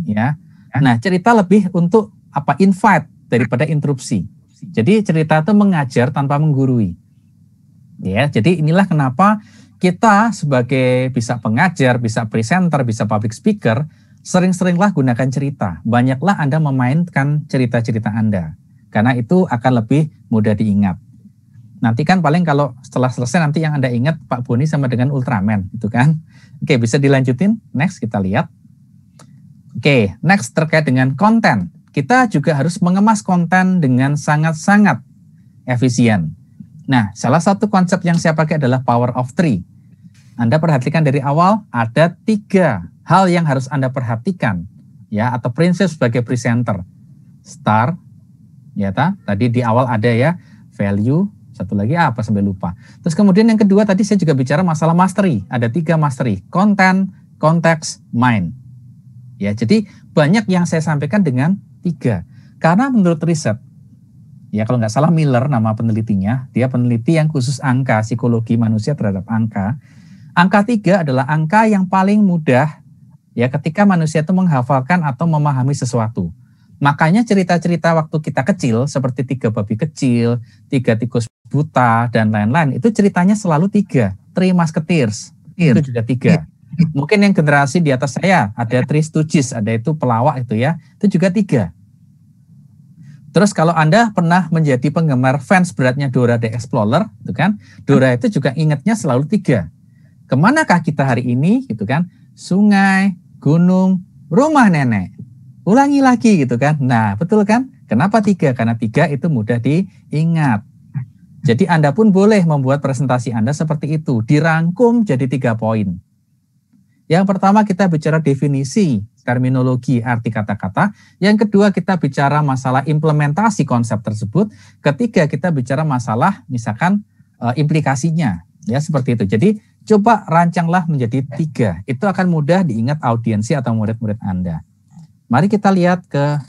Ya. Nah cerita lebih untuk apa invite daripada interupsi. Jadi cerita itu mengajar tanpa menggurui. Ya, jadi inilah kenapa kita sebagai bisa pengajar, bisa presenter, bisa public speaker, sering-seringlah gunakan cerita. Banyaklah Anda memainkan cerita-cerita Anda. Karena itu akan lebih mudah diingat. Nanti kan paling kalau setelah selesai nanti yang Anda ingat Pak Boni sama dengan Ultraman gitu kan. Oke, bisa dilanjutin. Next kita lihat. Oke, next terkait dengan konten. Kita juga harus mengemas konten dengan sangat-sangat efisien. Nah, salah satu konsep yang saya pakai adalah power of three. Anda perhatikan dari awal ada tiga hal yang harus Anda perhatikan ya atau prinsip sebagai presenter. Star ya ta? tadi di awal ada ya value, satu lagi apa sampai lupa. Terus kemudian yang kedua tadi saya juga bicara masalah mastery. Ada tiga mastery, konten, konteks, mind. Ya, jadi banyak yang saya sampaikan dengan tiga. Karena menurut riset, ya kalau nggak salah Miller nama penelitinya, dia peneliti yang khusus angka, psikologi manusia terhadap angka. Angka tiga adalah angka yang paling mudah ya ketika manusia itu menghafalkan atau memahami sesuatu. Makanya cerita-cerita waktu kita kecil seperti tiga babi kecil, tiga tikus buta dan lain-lain itu ceritanya selalu tiga. Three Musketeers, itu juga tiga. Mungkin yang generasi di atas saya ada Tri Stooges, ada itu pelawak itu ya, itu juga tiga. Terus kalau Anda pernah menjadi penggemar fans beratnya Dora the Explorer, itu kan? Dora itu juga ingatnya selalu tiga. Kemanakah kita hari ini, gitu kan? Sungai, gunung, rumah nenek ulangi lagi gitu kan. Nah, betul kan? Kenapa tiga? Karena tiga itu mudah diingat. Jadi Anda pun boleh membuat presentasi Anda seperti itu, dirangkum jadi tiga poin. Yang pertama kita bicara definisi, terminologi, arti kata-kata. Yang kedua kita bicara masalah implementasi konsep tersebut. Ketiga kita bicara masalah misalkan e, implikasinya, ya seperti itu. Jadi coba rancanglah menjadi tiga. Itu akan mudah diingat audiensi atau murid-murid Anda. Mari kita lihat ke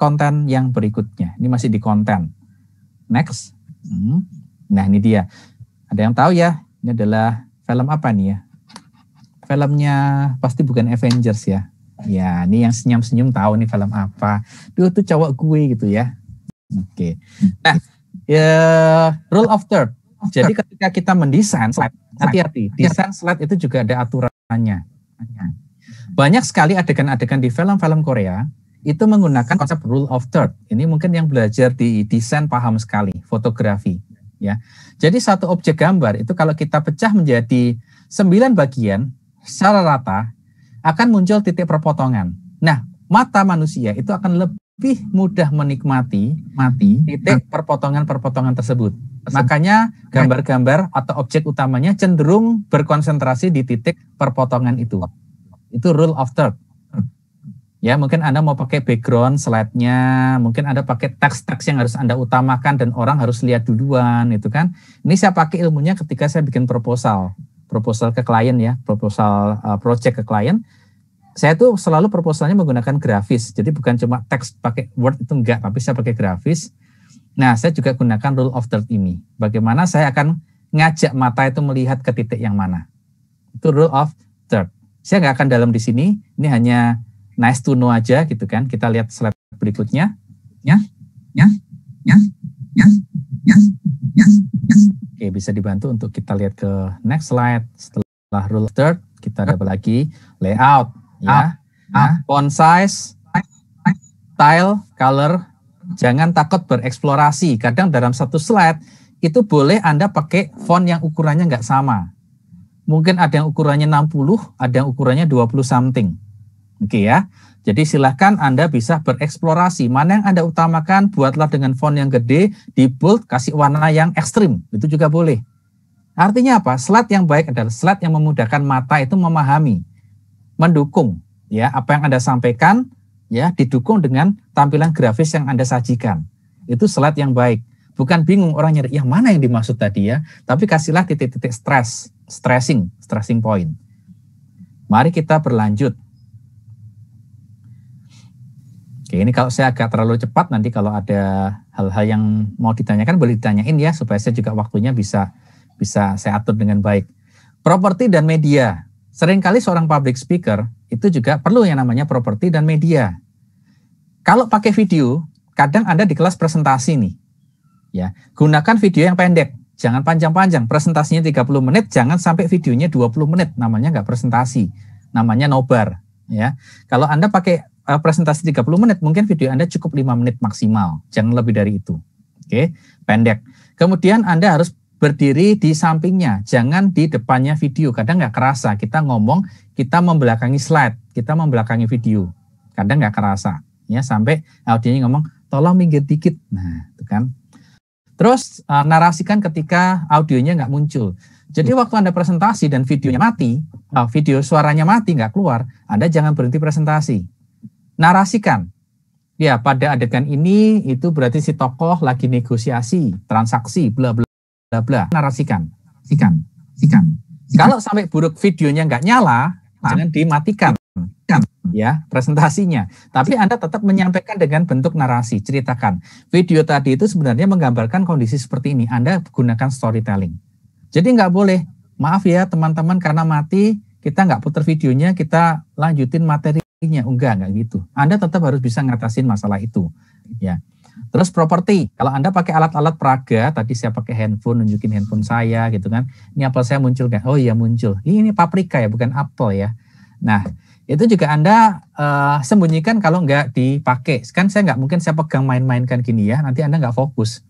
konten yang berikutnya. Ini masih di konten. Next. Hmm. Nah ini dia. Ada yang tahu ya? Ini adalah film apa nih ya? Filmnya pasti bukan Avengers ya. Ya, ini yang senyum-senyum tahu nih film apa. Duh, itu cowok gue gitu ya. Oke. Okay. Nah, ya, rule of third. Jadi ketika kita mendesain slide, hati-hati. Desain slide itu juga ada aturannya banyak sekali adegan-adegan di film-film Korea itu menggunakan konsep rule of third. Ini mungkin yang belajar di desain paham sekali, fotografi. Ya, jadi satu objek gambar itu kalau kita pecah menjadi sembilan bagian secara rata akan muncul titik perpotongan. Nah, mata manusia itu akan lebih mudah menikmati mati titik perpotongan-perpotongan tersebut. Makanya gambar-gambar atau objek utamanya cenderung berkonsentrasi di titik perpotongan itu. Itu rule of third. Ya, mungkin Anda mau pakai background slide-nya, mungkin Anda pakai teks-teks yang harus Anda utamakan dan orang harus lihat duluan itu kan. Ini saya pakai ilmunya ketika saya bikin proposal, proposal ke klien ya, proposal eh, project ke klien. Saya tuh selalu proposalnya menggunakan grafis. Jadi bukan cuma teks pakai Word itu enggak, tapi saya pakai grafis. Nah, saya juga gunakan rule of third ini. Bagaimana saya akan ngajak mata itu melihat ke titik yang mana. Itu rule of third. Saya nggak akan dalam di sini, ini hanya nice to know aja gitu kan. Kita lihat slide berikutnya. Ya, ya, ya, ya, ya, ya, ya. Oke, bisa dibantu untuk kita lihat ke next slide. Setelah rule third, kita dapat lagi layout. Ya, ya. font size, tile, color. Jangan takut bereksplorasi. Kadang dalam satu slide itu boleh Anda pakai font yang ukurannya nggak sama mungkin ada yang ukurannya 60, ada yang ukurannya 20 something. Oke okay ya. Jadi silahkan Anda bisa bereksplorasi. Mana yang Anda utamakan, buatlah dengan font yang gede, di bold, kasih warna yang ekstrim. Itu juga boleh. Artinya apa? Slide yang baik adalah slide yang memudahkan mata itu memahami, mendukung ya apa yang Anda sampaikan ya didukung dengan tampilan grafis yang Anda sajikan. Itu slide yang baik. Bukan bingung orang nyari yang mana yang dimaksud tadi ya, tapi kasihlah titik-titik stres stressing, stressing point. Mari kita berlanjut. Oke, ini kalau saya agak terlalu cepat nanti kalau ada hal-hal yang mau ditanyakan boleh ditanyain ya supaya saya juga waktunya bisa bisa saya atur dengan baik. Properti dan media. Seringkali seorang public speaker itu juga perlu yang namanya properti dan media. Kalau pakai video, kadang Anda di kelas presentasi nih. Ya, gunakan video yang pendek jangan panjang-panjang. Presentasinya 30 menit, jangan sampai videonya 20 menit. Namanya nggak presentasi, namanya nobar. Ya, kalau Anda pakai uh, presentasi 30 menit, mungkin video Anda cukup 5 menit maksimal, jangan lebih dari itu. Oke, pendek. Kemudian Anda harus berdiri di sampingnya, jangan di depannya video. Kadang nggak kerasa, kita ngomong, kita membelakangi slide, kita membelakangi video. Kadang nggak kerasa, ya sampai audionya ngomong, tolong minggir dikit. Nah, itu kan Terus uh, narasikan ketika audionya nggak muncul. Jadi hmm. waktu Anda presentasi dan videonya mati, uh, video suaranya mati nggak keluar, Anda jangan berhenti presentasi. Narasikan. Ya, pada adegan ini itu berarti si tokoh lagi negosiasi, transaksi, bla bla bla bla. Narasikan. Ikan. Ikan. Kalau sampai buruk videonya nggak nyala, jangan dimatikan. Kan, ya presentasinya. Tapi Anda tetap menyampaikan dengan bentuk narasi, ceritakan. Video tadi itu sebenarnya menggambarkan kondisi seperti ini. Anda gunakan storytelling. Jadi nggak boleh, maaf ya teman-teman karena mati kita nggak putar videonya, kita lanjutin materinya. Enggak, nggak gitu. Anda tetap harus bisa ngatasin masalah itu. Ya. Terus properti, kalau Anda pakai alat-alat peraga, tadi saya pakai handphone, nunjukin handphone saya gitu kan. Ini apel saya muncul kan? Oh iya muncul. Ini paprika ya, bukan apel ya. Nah, itu juga Anda uh, sembunyikan kalau nggak dipakai. Kan saya nggak mungkin saya pegang main-mainkan gini ya, nanti Anda nggak fokus.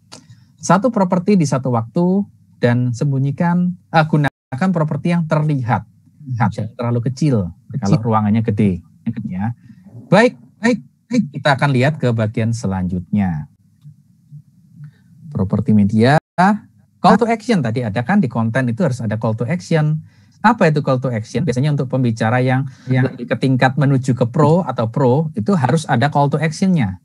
Satu properti di satu waktu dan sembunyikan, uh, gunakan properti yang terlihat. Yang terlalu kecil, kecil kalau ruangannya gede. Ya. Baik, baik, baik. Kita akan lihat ke bagian selanjutnya. Properti media, call to action tadi ada kan di konten itu harus ada call to action apa itu call to action? Biasanya untuk pembicara yang yang ke tingkat menuju ke pro atau pro itu harus ada call to actionnya.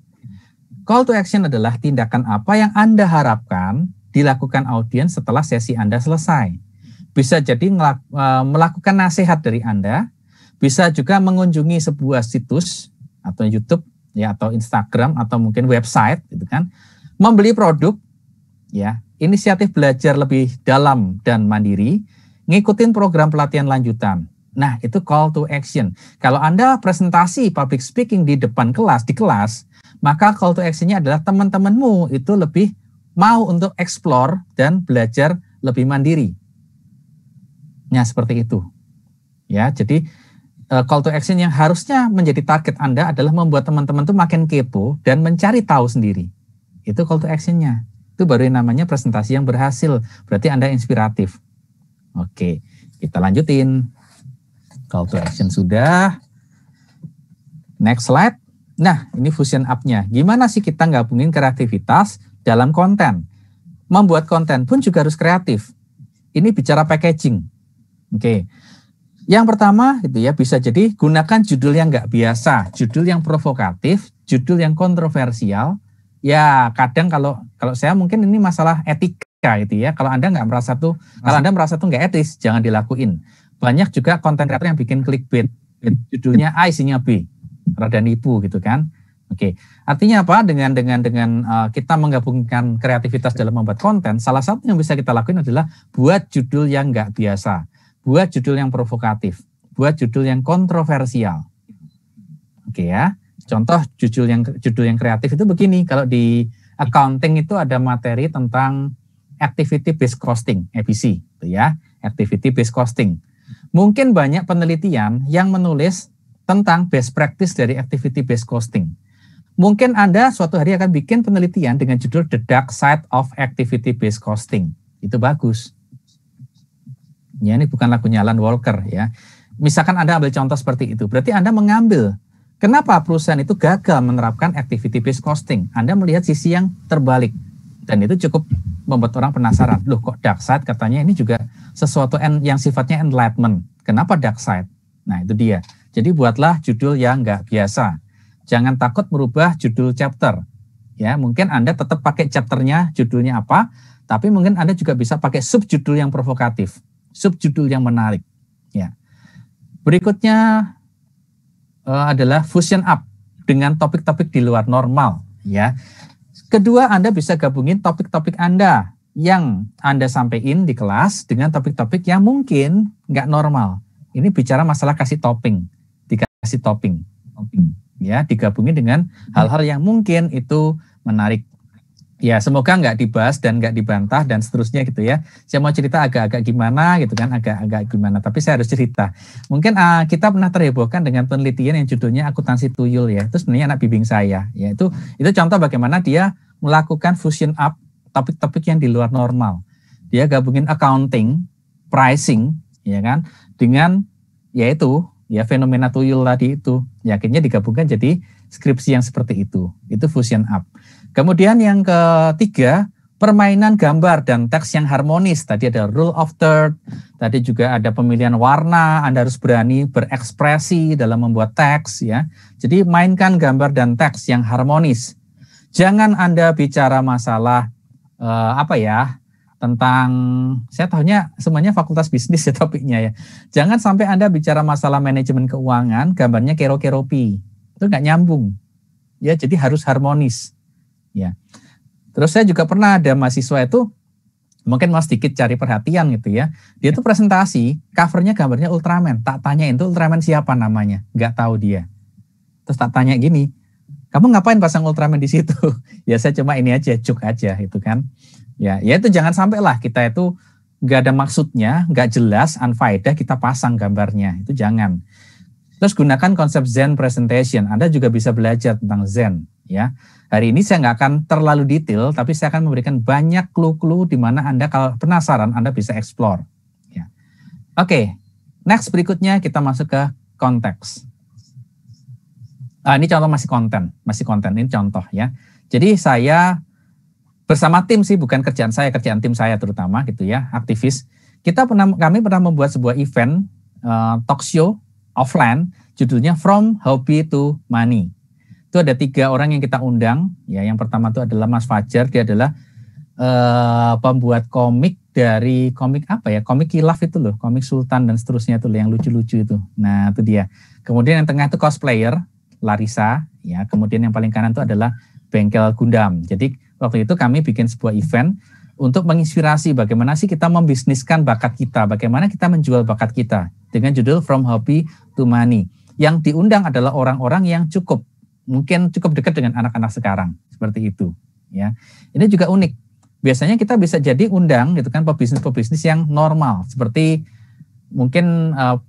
Call to action adalah tindakan apa yang Anda harapkan dilakukan audiens setelah sesi Anda selesai. Bisa jadi e, melakukan nasihat dari Anda, bisa juga mengunjungi sebuah situs atau YouTube ya atau Instagram atau mungkin website gitu kan, membeli produk ya, inisiatif belajar lebih dalam dan mandiri ngikutin program pelatihan lanjutan. Nah, itu call to action. Kalau Anda presentasi public speaking di depan kelas, di kelas, maka call to action-nya adalah teman-temanmu itu lebih mau untuk explore dan belajar lebih mandiri. Nah, seperti itu. Ya, jadi eh, call to action yang harusnya menjadi target Anda adalah membuat teman-teman itu makin kepo dan mencari tahu sendiri. Itu call to action-nya. Itu baru yang namanya presentasi yang berhasil. Berarti Anda inspiratif. Oke, kita lanjutin. Call to action sudah. Next slide. Nah, ini fusion up-nya. Gimana sih kita gabungin kreativitas dalam konten? Membuat konten pun juga harus kreatif. Ini bicara packaging. Oke. Yang pertama itu ya bisa jadi gunakan judul yang nggak biasa, judul yang provokatif, judul yang kontroversial. Ya, kadang kalau kalau saya mungkin ini masalah etika itu ya. Kalau Anda nggak merasa tuh, kalau Anda merasa tuh nggak etis, jangan dilakuin. Banyak juga konten kreator yang bikin clickbait. Judulnya A, isinya B. Rada nipu gitu kan. Oke, artinya apa? Dengan dengan dengan uh, kita menggabungkan kreativitas dalam membuat konten, salah satu yang bisa kita lakuin adalah buat judul yang nggak biasa, buat judul yang provokatif, buat judul yang kontroversial. Oke ya. Contoh judul yang judul yang kreatif itu begini. Kalau di accounting itu ada materi tentang activity based costing (ABC) gitu ya, activity based costing. Mungkin banyak penelitian yang menulis tentang best practice dari activity based costing. Mungkin Anda suatu hari akan bikin penelitian dengan judul The Dark Side of Activity Based Costing. Itu bagus. Ya, ini bukan lagu Alan Walker ya. Misalkan Anda ambil contoh seperti itu, berarti Anda mengambil Kenapa perusahaan itu gagal menerapkan activity based costing? Anda melihat sisi yang terbalik dan itu cukup membuat orang penasaran. Loh kok dark side katanya ini juga sesuatu yang sifatnya enlightenment. Kenapa dark side? Nah itu dia. Jadi buatlah judul yang nggak biasa. Jangan takut merubah judul chapter. Ya mungkin Anda tetap pakai chapternya, judulnya apa, tapi mungkin Anda juga bisa pakai subjudul yang provokatif, subjudul yang menarik. Ya. Berikutnya uh, adalah fusion up dengan topik-topik di luar normal. Ya, Kedua, Anda bisa gabungin topik-topik Anda yang Anda sampaikan di kelas dengan topik-topik yang mungkin nggak normal. Ini bicara masalah kasih topping, dikasih topping, topping ya digabungin dengan hal-hal yang mungkin itu menarik ya semoga nggak dibahas dan nggak dibantah dan seterusnya gitu ya. Saya mau cerita agak-agak gimana gitu kan, agak-agak gimana. Tapi saya harus cerita. Mungkin uh, kita pernah terhebohkan dengan penelitian yang judulnya akuntansi tuyul ya. Terus sebenarnya anak bibing saya. Ya itu itu contoh bagaimana dia melakukan fusion up topik-topik yang di luar normal. Dia gabungin accounting, pricing, ya kan, dengan yaitu ya fenomena tuyul tadi itu. yakinnya digabungkan jadi skripsi yang seperti itu. Itu fusion up. Kemudian yang ketiga, permainan gambar dan teks yang harmonis. Tadi ada rule of third, tadi juga ada pemilihan warna, Anda harus berani berekspresi dalam membuat teks ya. Jadi mainkan gambar dan teks yang harmonis. Jangan Anda bicara masalah eh, apa ya, tentang saya tahunya semuanya fakultas bisnis ya topiknya ya. Jangan sampai Anda bicara masalah manajemen keuangan, gambarnya kero-keropi. Itu nggak nyambung. Ya, jadi harus harmonis ya terus saya juga pernah ada mahasiswa itu mungkin mau sedikit cari perhatian gitu ya dia ya. tuh presentasi covernya gambarnya Ultraman tak tanya itu Ultraman siapa namanya Gak tahu dia terus tak tanya gini kamu ngapain pasang Ultraman di situ ya saya cuma ini aja cuk aja itu kan ya ya itu jangan sampai lah kita itu gak ada maksudnya gak jelas unfaedah kita pasang gambarnya itu jangan Terus gunakan konsep Zen presentation. Anda juga bisa belajar tentang Zen. Ya, hari ini saya nggak akan terlalu detail, tapi saya akan memberikan banyak clue-clue di mana Anda kalau penasaran Anda bisa explore. Ya. Oke, okay. next berikutnya kita masuk ke konteks. Ah, ini contoh masih konten, masih konten ini contoh ya. Jadi saya bersama tim sih, bukan kerjaan saya, kerjaan tim saya terutama gitu ya, aktivis. Kita pernah, kami pernah membuat sebuah event uh, talk show offline judulnya From Hobby to Money. Itu ada tiga orang yang kita undang. Ya, yang pertama itu adalah Mas Fajar, dia adalah uh, pembuat komik dari komik apa ya? Komik Kilaf itu loh, komik Sultan dan seterusnya itu loh, yang lucu-lucu itu. Nah, itu dia. Kemudian yang tengah itu cosplayer Larissa, ya. Kemudian yang paling kanan itu adalah Bengkel Gundam. Jadi waktu itu kami bikin sebuah event untuk menginspirasi bagaimana sih kita membisniskan bakat kita, bagaimana kita menjual bakat kita dengan judul From Hobby to Money. Yang diundang adalah orang-orang yang cukup mungkin cukup dekat dengan anak-anak sekarang seperti itu ya. Ini juga unik. Biasanya kita bisa jadi undang gitu kan pebisnis-pebisnis yang normal seperti mungkin uh,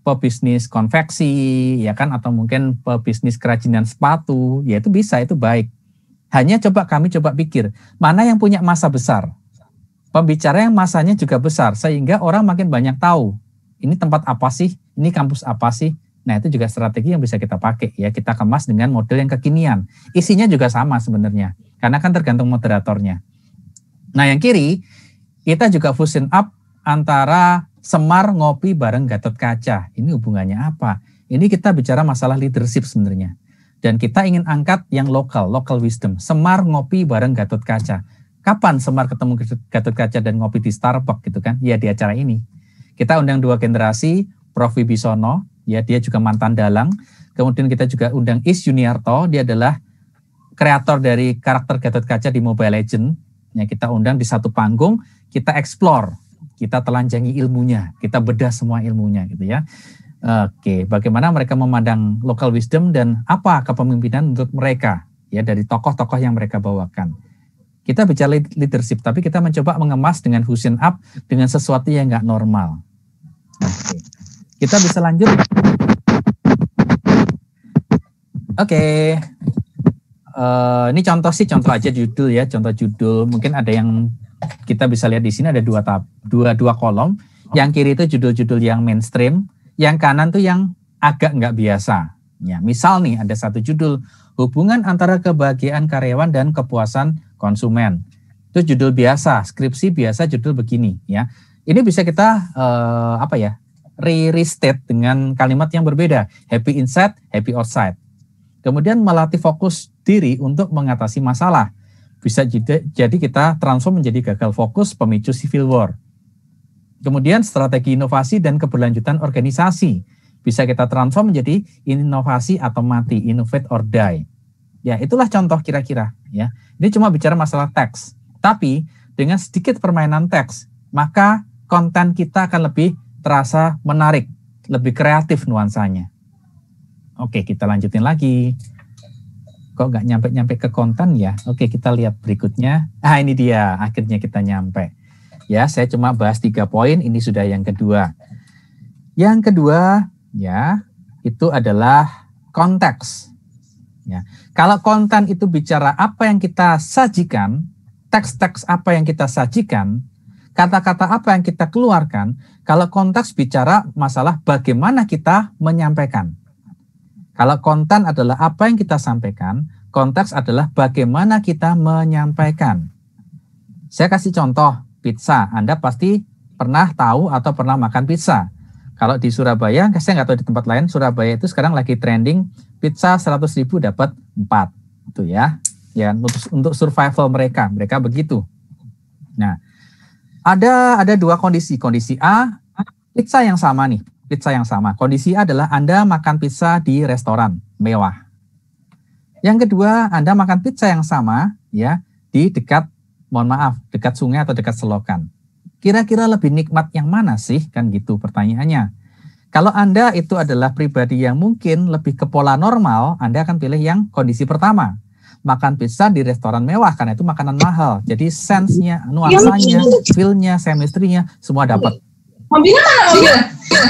pebisnis konveksi ya kan atau mungkin pebisnis kerajinan sepatu ya itu bisa itu baik hanya coba kami coba pikir, mana yang punya masa besar? Pembicara yang masanya juga besar, sehingga orang makin banyak tahu. Ini tempat apa sih? Ini kampus apa sih? Nah itu juga strategi yang bisa kita pakai ya. Kita kemas dengan model yang kekinian. Isinya juga sama sebenarnya. Karena kan tergantung moderatornya. Nah yang kiri, kita juga fusion up antara Semar ngopi bareng Gatot Kaca. Ini hubungannya apa? Ini kita bicara masalah leadership sebenarnya. Dan kita ingin angkat yang lokal, local wisdom. Semar ngopi bareng Gatot Kaca. Kapan Semar ketemu Gatot Kaca dan ngopi di Starbucks gitu kan? Ya di acara ini. Kita undang dua generasi, Prof. Wibisono, ya dia juga mantan dalang. Kemudian kita juga undang Is Juniarto, dia adalah kreator dari karakter Gatot Kaca di Mobile Legend. Ya, kita undang di satu panggung, kita explore, kita telanjangi ilmunya, kita bedah semua ilmunya gitu ya. Oke, bagaimana mereka memandang local wisdom dan apa kepemimpinan untuk mereka ya dari tokoh-tokoh yang mereka bawakan. Kita bicara leadership, tapi kita mencoba mengemas dengan fusion up dengan sesuatu yang nggak normal. Oke. Kita bisa lanjut. Oke, uh, ini contoh sih contoh aja judul ya, contoh judul. Mungkin ada yang kita bisa lihat di sini ada dua tab, dua dua kolom. Yang kiri itu judul-judul yang mainstream yang kanan tuh yang agak nggak biasa. Ya, misal nih ada satu judul hubungan antara kebahagiaan karyawan dan kepuasan konsumen. Itu judul biasa, skripsi biasa judul begini ya. Ini bisa kita eh, apa ya? re-restate dengan kalimat yang berbeda. Happy inside, happy outside. Kemudian melatih fokus diri untuk mengatasi masalah. Bisa jadi kita transform menjadi gagal fokus pemicu civil war Kemudian strategi inovasi dan keberlanjutan organisasi bisa kita transform menjadi inovasi atau mati, innovate or die. Ya, itulah contoh kira-kira ya. Ini cuma bicara masalah teks. Tapi dengan sedikit permainan teks, maka konten kita akan lebih terasa menarik, lebih kreatif nuansanya. Oke, kita lanjutin lagi. Kok nggak nyampe-nyampe ke konten ya? Oke, kita lihat berikutnya. Ah, ini dia. Akhirnya kita nyampe. Ya, saya cuma bahas tiga poin, ini sudah yang kedua. Yang kedua, ya, itu adalah konteks. Ya. Kalau konten itu bicara apa yang kita sajikan, teks-teks apa yang kita sajikan, kata-kata apa yang kita keluarkan, kalau konteks bicara masalah bagaimana kita menyampaikan. Kalau konten adalah apa yang kita sampaikan, konteks adalah bagaimana kita menyampaikan. Saya kasih contoh, pizza. Anda pasti pernah tahu atau pernah makan pizza. Kalau di Surabaya, saya nggak tahu di tempat lain, Surabaya itu sekarang lagi trending pizza 100 ribu dapat 4. Itu ya. Ya, untuk survival mereka, mereka begitu. Nah, ada ada dua kondisi. Kondisi A, pizza yang sama nih, pizza yang sama. Kondisi A adalah Anda makan pizza di restoran mewah. Yang kedua, Anda makan pizza yang sama ya di dekat mohon maaf, dekat sungai atau dekat selokan. Kira-kira lebih nikmat yang mana sih? Kan gitu pertanyaannya. Kalau Anda itu adalah pribadi yang mungkin lebih ke pola normal, Anda akan pilih yang kondisi pertama. Makan pizza di restoran mewah, karena itu makanan mahal. Jadi sensnya, nuansanya, iya, feel-nya, semestrinya, semua dapat.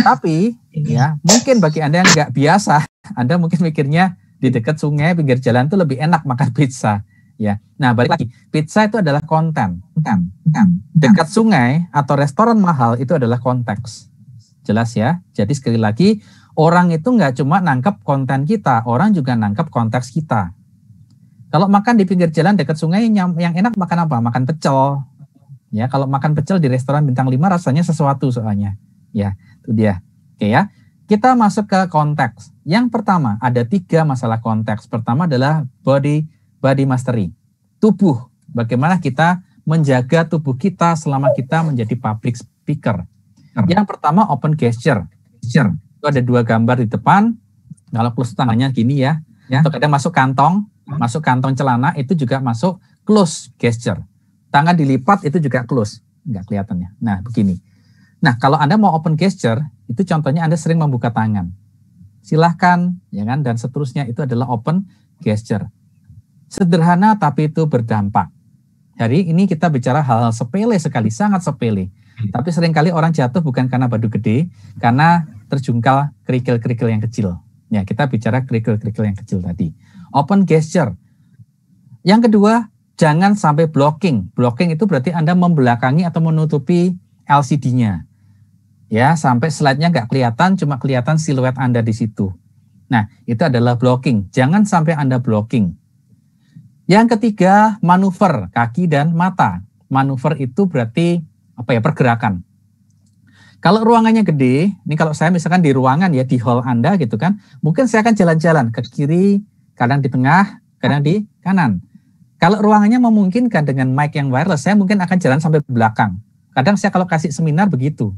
Tapi, ya mungkin bagi Anda yang nggak biasa, Anda mungkin mikirnya di dekat sungai, pinggir jalan itu lebih enak makan pizza ya. Nah, balik lagi, pizza itu adalah konten. Konten. konten. Dekat sungai atau restoran mahal itu adalah konteks. Jelas ya. Jadi sekali lagi, orang itu nggak cuma nangkep konten kita, orang juga nangkep konteks kita. Kalau makan di pinggir jalan dekat sungai yang, enak makan apa? Makan pecel. Ya, kalau makan pecel di restoran bintang 5 rasanya sesuatu soalnya. Ya, itu dia. Oke ya. Kita masuk ke konteks. Yang pertama, ada tiga masalah konteks. Pertama adalah body body mastery. Tubuh, bagaimana kita menjaga tubuh kita selama kita menjadi public speaker. Yang pertama open gesture. gesture. Itu ada dua gambar di depan. Kalau close tangannya gini ya. ya. Atau kadang masuk kantong, masuk kantong celana itu juga masuk close gesture. Tangan dilipat itu juga close. Enggak kelihatannya. Nah, begini. Nah, kalau Anda mau open gesture, itu contohnya Anda sering membuka tangan. Silahkan, ya kan? Dan seterusnya itu adalah open gesture. Sederhana tapi itu berdampak. Jadi ini kita bicara hal-hal sepele sekali, sangat sepele. Hmm. Tapi seringkali orang jatuh bukan karena badu gede, karena terjungkal kerikil-kerikil yang kecil. Ya, kita bicara kerikil-kerikil yang kecil tadi. Open gesture. Yang kedua, jangan sampai blocking. Blocking itu berarti Anda membelakangi atau menutupi LCD-nya. Ya, sampai slide-nya nggak kelihatan, cuma kelihatan siluet Anda di situ. Nah, itu adalah blocking. Jangan sampai Anda blocking. Yang ketiga, manuver kaki dan mata. Manuver itu berarti apa ya pergerakan. Kalau ruangannya gede, ini kalau saya misalkan di ruangan ya di hall Anda gitu kan, mungkin saya akan jalan-jalan ke kiri, kadang di tengah, kadang di kanan. Kalau ruangannya memungkinkan dengan mic yang wireless, saya mungkin akan jalan sampai belakang. Kadang saya kalau kasih seminar begitu.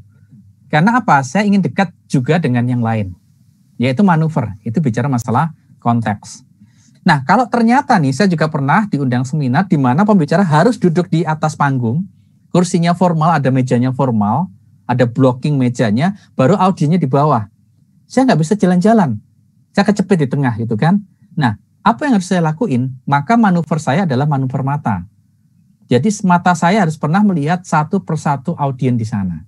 Karena apa? Saya ingin dekat juga dengan yang lain. Yaitu manuver. Itu bicara masalah konteks. Nah, kalau ternyata nih, saya juga pernah diundang seminar di mana pembicara harus duduk di atas panggung, kursinya formal, ada mejanya formal, ada blocking mejanya, baru audionya di bawah. Saya nggak bisa jalan-jalan. Saya kecepit di tengah gitu kan. Nah, apa yang harus saya lakuin? Maka manuver saya adalah manuver mata. Jadi mata saya harus pernah melihat satu persatu audien di sana.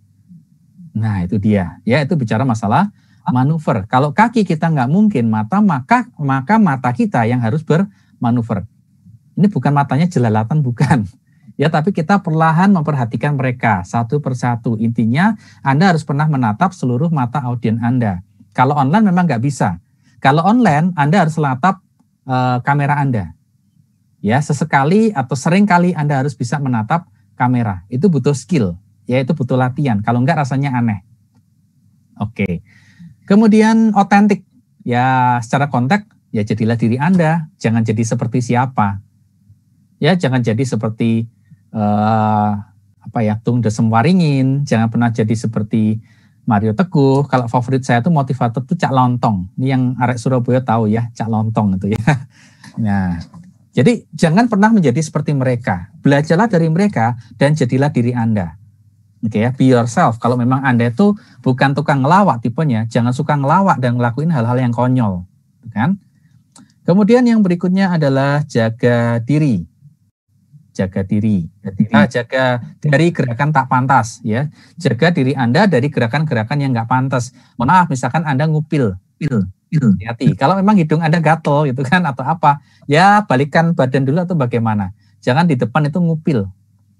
Nah, itu dia. Ya, itu bicara masalah Manuver. Kalau kaki kita nggak mungkin mata maka maka mata kita yang harus bermanuver. Ini bukan matanya jelalatan bukan. Ya, tapi kita perlahan memperhatikan mereka satu persatu. Intinya Anda harus pernah menatap seluruh mata audiens Anda. Kalau online memang nggak bisa. Kalau online Anda harus menatap e, kamera Anda. Ya, sesekali atau sering kali Anda harus bisa menatap kamera. Itu butuh skill, yaitu butuh latihan. Kalau nggak rasanya aneh. Oke. Okay. Kemudian otentik, ya secara kontak, ya jadilah diri Anda, jangan jadi seperti siapa. Ya, jangan jadi seperti uh, apa ya, Tung Desem Waringin, jangan pernah jadi seperti Mario Teguh. Kalau favorit saya tuh motivator tuh Cak Lontong. Ini yang arek Surabaya tahu ya, Cak Lontong itu ya. Nah, jadi jangan pernah menjadi seperti mereka. Belajarlah dari mereka dan jadilah diri Anda. Oke gitu ya, be yourself. Kalau memang Anda itu bukan tukang ngelawak tipenya, jangan suka ngelawak dan ngelakuin hal-hal yang konyol, gitu kan? Kemudian yang berikutnya adalah jaga diri. Jaga diri. Kita ah. jaga dari gerakan tak pantas ya. Jaga diri Anda dari gerakan-gerakan yang nggak pantas. Mohon maaf misalkan Anda ngupil, pil, pil. Hati. Hmm. Kalau memang hidung Anda gatel gitu kan atau apa, ya balikan badan dulu atau bagaimana. Jangan di depan itu ngupil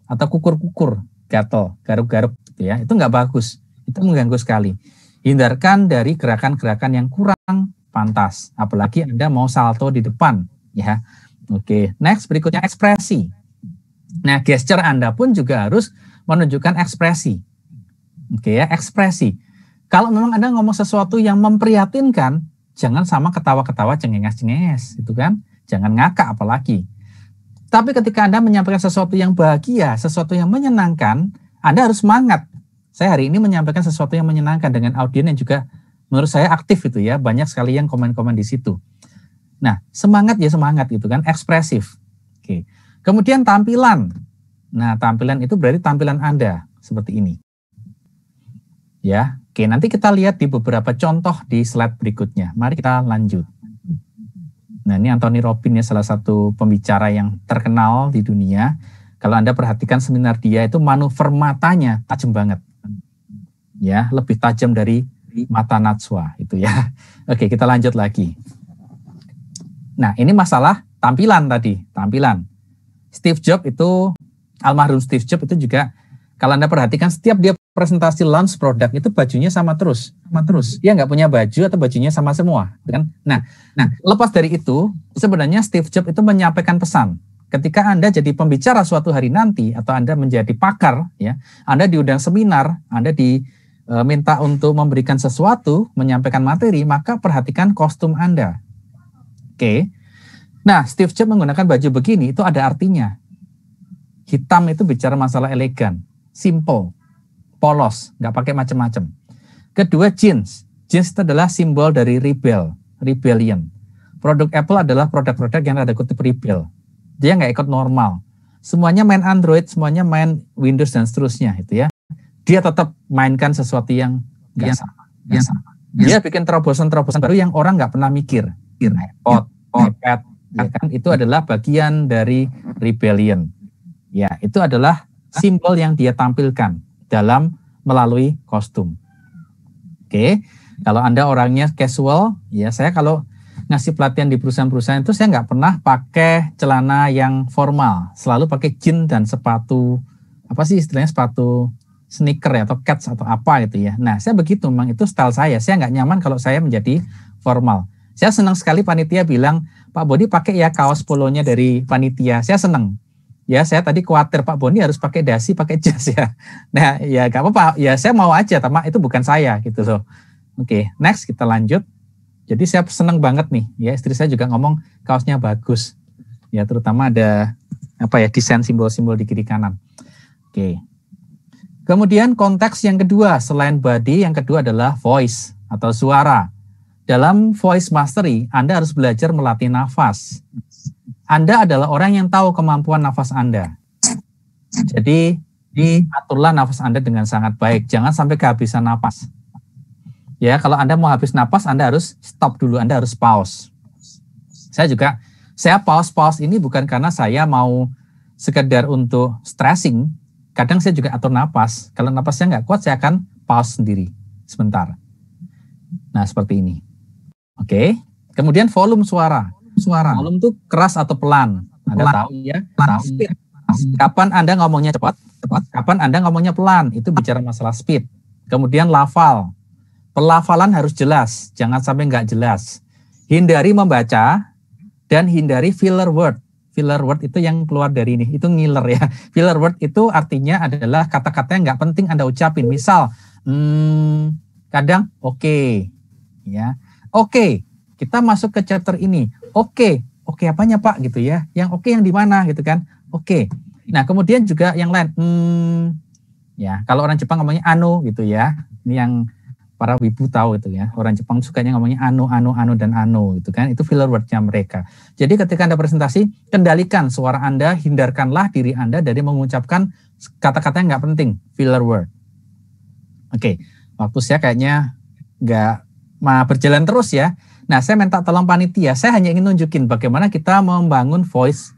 atau kukur-kukur gatel, garuk-garuk gitu ya. Itu nggak bagus. Itu mengganggu sekali. Hindarkan dari gerakan-gerakan yang kurang pantas, apalagi Anda mau salto di depan ya. Oke, next berikutnya ekspresi. Nah, gesture Anda pun juga harus menunjukkan ekspresi. Oke ya, ekspresi. Kalau memang Anda ngomong sesuatu yang memprihatinkan, jangan sama ketawa-ketawa cengenges-cengenges, itu kan. Jangan ngakak apalagi. Tapi ketika Anda menyampaikan sesuatu yang bahagia, sesuatu yang menyenangkan, Anda harus semangat. Saya hari ini menyampaikan sesuatu yang menyenangkan dengan audiens yang juga menurut saya aktif itu ya. Banyak sekali yang komen-komen di situ. Nah, semangat ya semangat itu kan, ekspresif. Oke. Kemudian tampilan. Nah, tampilan itu berarti tampilan Anda seperti ini. Ya. Oke, nanti kita lihat di beberapa contoh di slide berikutnya. Mari kita lanjut. Nah ini Anthony Robbins ya salah satu pembicara yang terkenal di dunia. Kalau Anda perhatikan seminar dia itu manuver matanya tajam banget. Ya, lebih tajam dari mata Natswa itu ya. Oke, kita lanjut lagi. Nah, ini masalah tampilan tadi, tampilan. Steve Jobs itu almarhum Steve Jobs itu juga kalau Anda perhatikan setiap dia presentasi launch produk itu bajunya sama terus, sama terus. Dia nggak punya baju atau bajunya sama semua, gitu kan? Nah, nah lepas dari itu, sebenarnya Steve Jobs itu menyampaikan pesan. Ketika Anda jadi pembicara suatu hari nanti atau Anda menjadi pakar, ya, Anda diundang seminar, Anda diminta eh, untuk memberikan sesuatu, menyampaikan materi, maka perhatikan kostum Anda. Oke. Okay. Nah, Steve Jobs menggunakan baju begini itu ada artinya. Hitam itu bicara masalah elegan, simple, polos, nggak pakai macam-macam. Kedua jeans, jeans itu adalah simbol dari rebel, rebellion. Produk Apple adalah produk-produk yang ada kutip rebel. Dia nggak ikut normal. Semuanya main Android, semuanya main Windows dan seterusnya, itu ya. Dia tetap mainkan sesuatu yang yang sama. yang sama. Dia bikin terobosan-terobosan baru yang orang nggak pernah mikir. Iya. Pot, iPad, ya iya. kan itu adalah bagian dari rebellion. Ya, itu adalah simbol yang dia tampilkan dalam melalui kostum. Oke, kalau Anda orangnya casual, ya saya kalau ngasih pelatihan di perusahaan-perusahaan itu saya nggak pernah pakai celana yang formal, selalu pakai jeans dan sepatu apa sih istilahnya sepatu sneaker ya, atau cats atau apa gitu ya. Nah saya begitu memang itu style saya, saya nggak nyaman kalau saya menjadi formal. Saya senang sekali panitia bilang Pak Bodi pakai ya kaos polonya dari panitia. Saya senang ya saya tadi khawatir Pak Boni harus pakai dasi pakai jas ya nah ya gak apa-apa ya saya mau aja tamak itu bukan saya gitu loh oke okay, next kita lanjut jadi saya seneng banget nih ya istri saya juga ngomong kaosnya bagus ya terutama ada apa ya desain simbol-simbol di kiri kanan oke okay. kemudian konteks yang kedua selain body yang kedua adalah voice atau suara dalam voice mastery Anda harus belajar melatih nafas anda adalah orang yang tahu kemampuan nafas Anda. Jadi diaturlah nafas Anda dengan sangat baik. Jangan sampai kehabisan nafas. Ya, kalau Anda mau habis nafas, Anda harus stop dulu, Anda harus pause. Saya juga, saya pause-pause ini bukan karena saya mau sekedar untuk stressing. Kadang saya juga atur nafas. Kalau nafasnya nggak kuat, saya akan pause sendiri sebentar. Nah, seperti ini. Oke. Kemudian volume suara suara. Volume tuh keras atau pelan. Ada pelan. tahu ya? Pelan. Tahu. Speed. Ya. Kapan Anda ngomongnya cepat? Cepat. Kapan Anda ngomongnya pelan? Itu bicara masalah speed. Kemudian lafal. Pelafalan harus jelas, jangan sampai nggak jelas. Hindari membaca dan hindari filler word. Filler word itu yang keluar dari ini, itu ngiler ya. Filler word itu artinya adalah kata-kata yang nggak penting Anda ucapin. Misal, hmm, kadang oke, okay, ya, oke. Okay, kita masuk ke chapter ini oke okay. oke okay, apanya pak gitu ya yang oke okay yang di mana gitu kan oke okay. nah kemudian juga yang lain hmm, ya kalau orang Jepang ngomongnya ano gitu ya ini yang para wibu tahu gitu ya orang Jepang sukanya ngomongnya ano ano ano dan ano gitu kan itu filler wordnya mereka jadi ketika anda presentasi kendalikan suara anda hindarkanlah diri anda dari mengucapkan kata-kata yang nggak penting filler word oke okay. waktu saya kayaknya nggak berjalan terus ya Nah, saya minta tolong panitia. Saya hanya ingin nunjukin bagaimana kita membangun voice,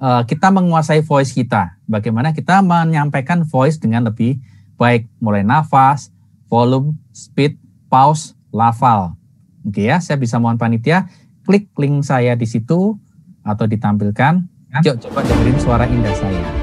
uh, kita menguasai voice kita. Bagaimana kita menyampaikan voice dengan lebih baik, mulai nafas, volume, speed, pause, lafal. Oke okay ya, saya bisa mohon panitia klik link saya di situ atau ditampilkan. Yuk coba dengerin suara indah saya.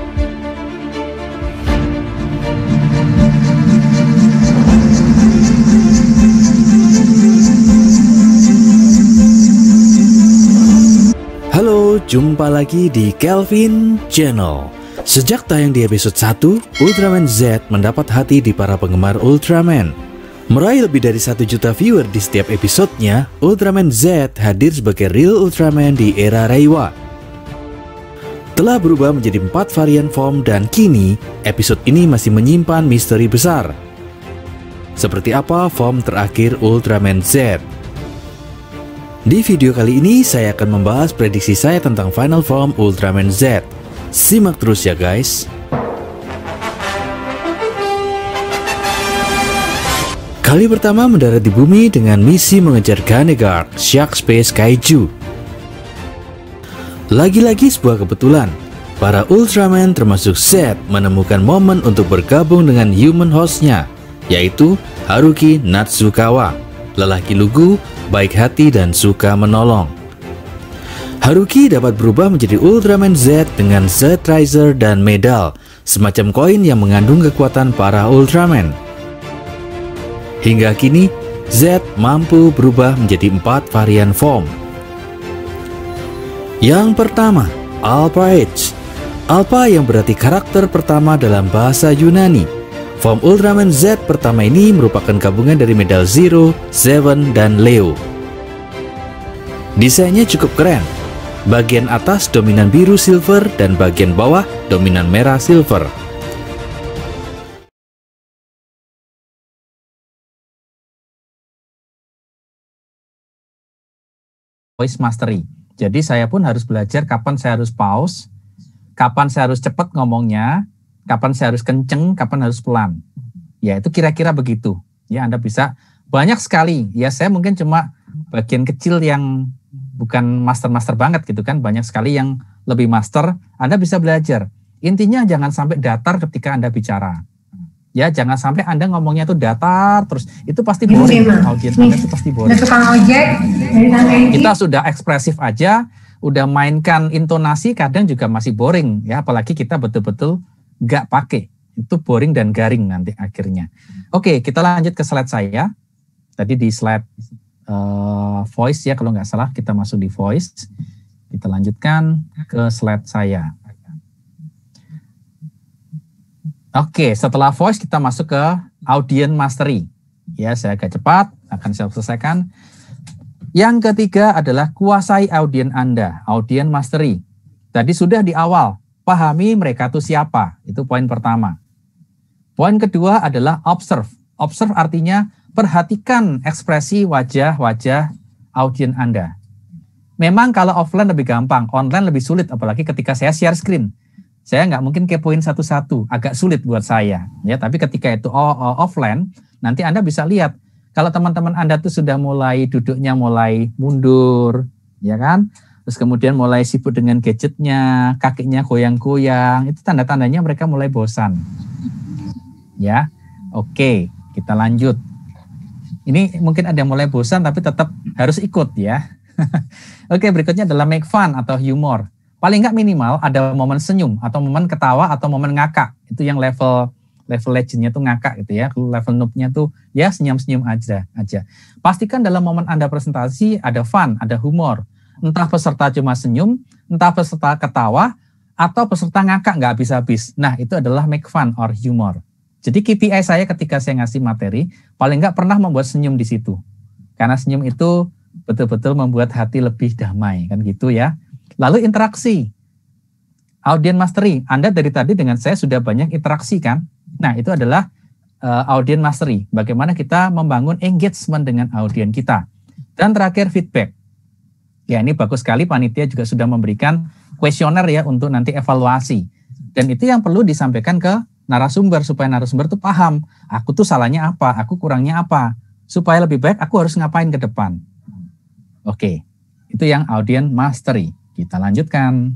jumpa lagi di Kelvin Channel. Sejak tayang di episode 1, Ultraman Z mendapat hati di para penggemar Ultraman. Meraih lebih dari 1 juta viewer di setiap episodenya, Ultraman Z hadir sebagai real Ultraman di era Reiwa. Telah berubah menjadi empat varian form dan kini, episode ini masih menyimpan misteri besar. Seperti apa form terakhir Ultraman Z? Di video kali ini saya akan membahas prediksi saya tentang Final Form Ultraman Z. Simak terus ya guys. Kali pertama mendarat di bumi dengan misi mengejar Ganegar, Shark Space Kaiju. Lagi-lagi sebuah kebetulan, para Ultraman termasuk Z menemukan momen untuk bergabung dengan human hostnya, yaitu Haruki Natsukawa lelaki lugu, baik hati dan suka menolong. Haruki dapat berubah menjadi Ultraman Z dengan Z Riser dan medal, semacam koin yang mengandung kekuatan para Ultraman. Hingga kini, Z mampu berubah menjadi empat varian form. Yang pertama, Alpha Age. Alpha yang berarti karakter pertama dalam bahasa Yunani. Form Ultraman Z pertama ini merupakan gabungan dari Medal Zero, Seven, dan Leo. Desainnya cukup keren. Bagian atas dominan biru silver dan bagian bawah dominan merah silver. voice mastery. Jadi saya pun harus belajar kapan saya harus pause, kapan saya harus cepat ngomongnya, kapan saya harus kenceng, kapan harus pelan. Ya, itu kira-kira begitu. Ya, Anda bisa banyak sekali. Ya, saya mungkin cuma bagian kecil yang bukan master-master banget gitu kan. Banyak sekali yang lebih master, Anda bisa belajar. Intinya jangan sampai datar ketika Anda bicara. Ya, jangan sampai Anda ngomongnya itu datar terus. Itu pasti iya, boring audiens Anda itu pasti boring. Kita sudah ekspresif aja, udah mainkan intonasi kadang juga masih boring ya, apalagi kita betul-betul nggak pakai. Itu boring dan garing nanti akhirnya. Oke, kita lanjut ke slide saya. Tadi di slide uh, voice ya kalau nggak salah kita masuk di voice. Kita lanjutkan ke slide saya. Oke, setelah voice kita masuk ke audience mastery. Ya, saya agak cepat akan saya selesaikan. Yang ketiga adalah kuasai audien Anda, audien mastery. Tadi sudah di awal, Pahami mereka itu siapa. Itu poin pertama. Poin kedua adalah observe. Observe artinya perhatikan ekspresi wajah-wajah audien Anda. Memang kalau offline lebih gampang, online lebih sulit, apalagi ketika saya share screen. Saya nggak mungkin kepoin satu-satu, agak sulit buat saya. Ya, tapi ketika itu oh, oh, offline, nanti Anda bisa lihat kalau teman-teman Anda tuh sudah mulai duduknya mulai mundur, ya kan? terus kemudian mulai sibuk dengan gadgetnya, kakinya goyang-goyang, itu tanda-tandanya mereka mulai bosan. Ya, oke, kita lanjut. Ini mungkin ada yang mulai bosan tapi tetap harus ikut ya. oke, berikutnya adalah make fun atau humor. Paling nggak minimal ada momen senyum atau momen ketawa atau momen ngakak. Itu yang level level legendnya tuh ngakak gitu ya. Level noobnya tuh ya senyum-senyum aja aja. Pastikan dalam momen Anda presentasi ada fun, ada humor Entah peserta cuma senyum, entah peserta ketawa, atau peserta ngakak nggak habis-habis. Nah, itu adalah make fun or humor. Jadi KPI saya ketika saya ngasih materi, paling nggak pernah membuat senyum di situ. Karena senyum itu betul-betul membuat hati lebih damai, kan gitu ya. Lalu interaksi. Audien mastery, Anda dari tadi dengan saya sudah banyak interaksi kan? Nah, itu adalah uh, eh, audience mastery, bagaimana kita membangun engagement dengan audien kita. Dan terakhir feedback. Ya ini bagus sekali panitia juga sudah memberikan kuesioner ya untuk nanti evaluasi. Dan itu yang perlu disampaikan ke narasumber supaya narasumber tuh paham aku tuh salahnya apa, aku kurangnya apa, supaya lebih baik aku harus ngapain ke depan. Oke, itu yang audience mastery. Kita lanjutkan.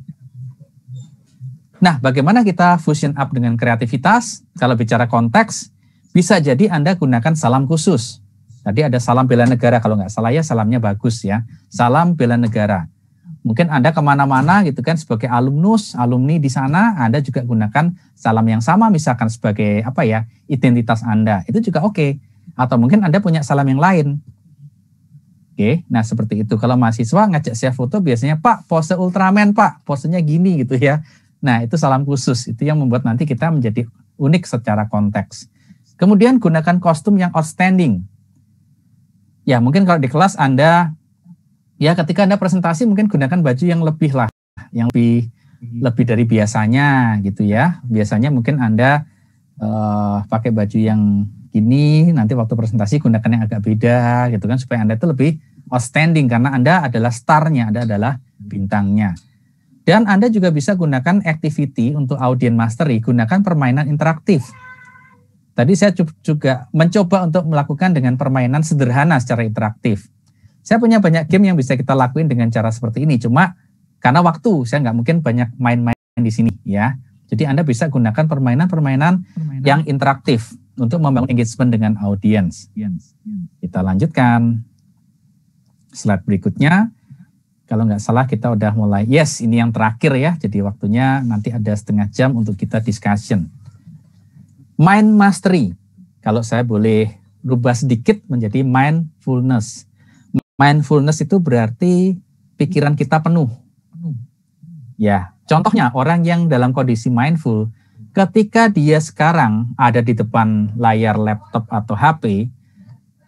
Nah, bagaimana kita fusion up dengan kreativitas? Kalau bicara konteks, bisa jadi Anda gunakan salam khusus. Tadi ada salam bela negara kalau nggak salah ya salamnya bagus ya. Salam bela negara. Mungkin Anda kemana-mana gitu kan sebagai alumnus, alumni di sana Anda juga gunakan salam yang sama misalkan sebagai apa ya identitas Anda. Itu juga oke. Okay. Atau mungkin Anda punya salam yang lain. Oke, okay. nah seperti itu. Kalau mahasiswa ngajak saya foto biasanya Pak pose Ultraman Pak, posenya gini gitu ya. Nah itu salam khusus. Itu yang membuat nanti kita menjadi unik secara konteks. Kemudian gunakan kostum yang outstanding ya mungkin kalau di kelas Anda ya ketika Anda presentasi mungkin gunakan baju yang lebih lah, yang lebih hmm. lebih dari biasanya gitu ya. Biasanya mungkin Anda uh, pakai baju yang gini, nanti waktu presentasi gunakan yang agak beda gitu kan supaya Anda itu lebih outstanding karena Anda adalah starnya, Anda adalah bintangnya. Dan Anda juga bisa gunakan activity untuk audience mastery, gunakan permainan interaktif Tadi saya juga mencoba untuk melakukan dengan permainan sederhana secara interaktif. Saya punya banyak game yang bisa kita lakuin dengan cara seperti ini. Cuma karena waktu saya nggak mungkin banyak main-main di sini ya. Jadi Anda bisa gunakan permainan-permainan yang interaktif untuk membangun engagement dengan audiens. Kita lanjutkan. Slide berikutnya. Kalau nggak salah kita udah mulai. Yes, ini yang terakhir ya. Jadi waktunya nanti ada setengah jam untuk kita discussion mind mastery. Kalau saya boleh rubah sedikit menjadi mindfulness. Mindfulness itu berarti pikiran kita penuh. Ya, contohnya orang yang dalam kondisi mindful, ketika dia sekarang ada di depan layar laptop atau HP,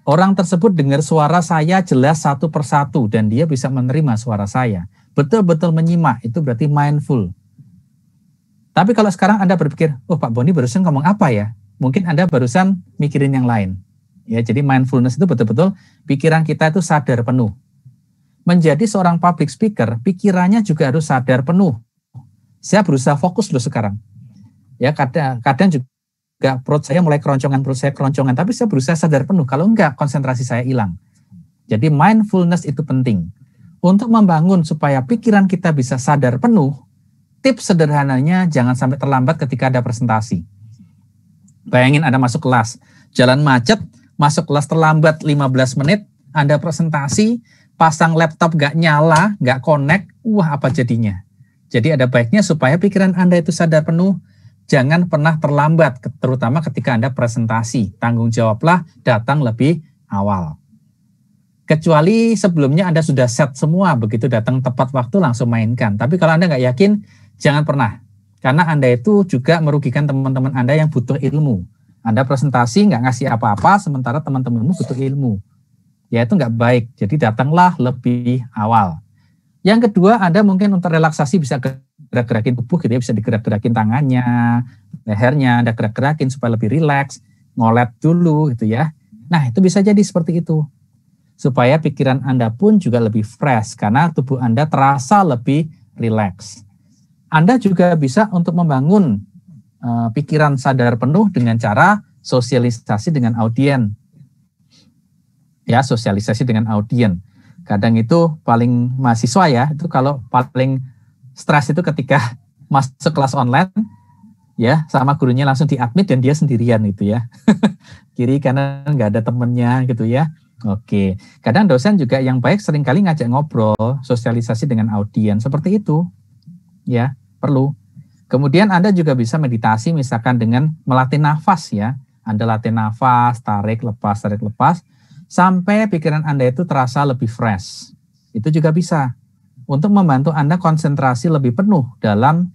orang tersebut dengar suara saya jelas satu persatu dan dia bisa menerima suara saya. Betul-betul menyimak, itu berarti mindful tapi kalau sekarang Anda berpikir, oh Pak Boni barusan ngomong apa ya? Mungkin Anda barusan mikirin yang lain. Ya, jadi mindfulness itu betul-betul pikiran kita itu sadar penuh. Menjadi seorang public speaker, pikirannya juga harus sadar penuh. Saya berusaha fokus loh sekarang. Ya, kadang kadang juga perut saya mulai keroncongan, perut saya keroncongan, tapi saya berusaha sadar penuh. Kalau enggak, konsentrasi saya hilang. Jadi mindfulness itu penting. Untuk membangun supaya pikiran kita bisa sadar penuh, tips sederhananya jangan sampai terlambat ketika ada presentasi. Bayangin Anda masuk kelas, jalan macet, masuk kelas terlambat 15 menit, Anda presentasi, pasang laptop gak nyala, gak connect, wah apa jadinya? Jadi ada baiknya supaya pikiran Anda itu sadar penuh, jangan pernah terlambat, terutama ketika Anda presentasi. Tanggung jawablah datang lebih awal. Kecuali sebelumnya Anda sudah set semua, begitu datang tepat waktu langsung mainkan. Tapi kalau Anda nggak yakin, Jangan pernah. Karena Anda itu juga merugikan teman-teman Anda yang butuh ilmu. Anda presentasi nggak ngasih apa-apa, sementara teman-temanmu butuh ilmu. Ya itu nggak baik. Jadi datanglah lebih awal. Yang kedua, Anda mungkin untuk relaksasi bisa gerak-gerakin tubuh gitu ya, bisa digerak-gerakin tangannya, lehernya, Anda gerak-gerakin supaya lebih rileks, ngolet dulu gitu ya. Nah, itu bisa jadi seperti itu. Supaya pikiran Anda pun juga lebih fresh karena tubuh Anda terasa lebih rileks. Anda juga bisa untuk membangun uh, pikiran sadar penuh dengan cara sosialisasi dengan audien. Ya, sosialisasi dengan audien. Kadang itu paling mahasiswa ya, itu kalau paling stres itu ketika masuk kelas online ya sama gurunya langsung diadmit dan dia sendirian gitu ya kiri kanan nggak ada temennya gitu ya oke kadang dosen juga yang baik seringkali ngajak ngobrol sosialisasi dengan audien, seperti itu ya perlu. Kemudian Anda juga bisa meditasi misalkan dengan melatih nafas ya. Anda latih nafas, tarik, lepas, tarik, lepas, sampai pikiran Anda itu terasa lebih fresh. Itu juga bisa untuk membantu Anda konsentrasi lebih penuh dalam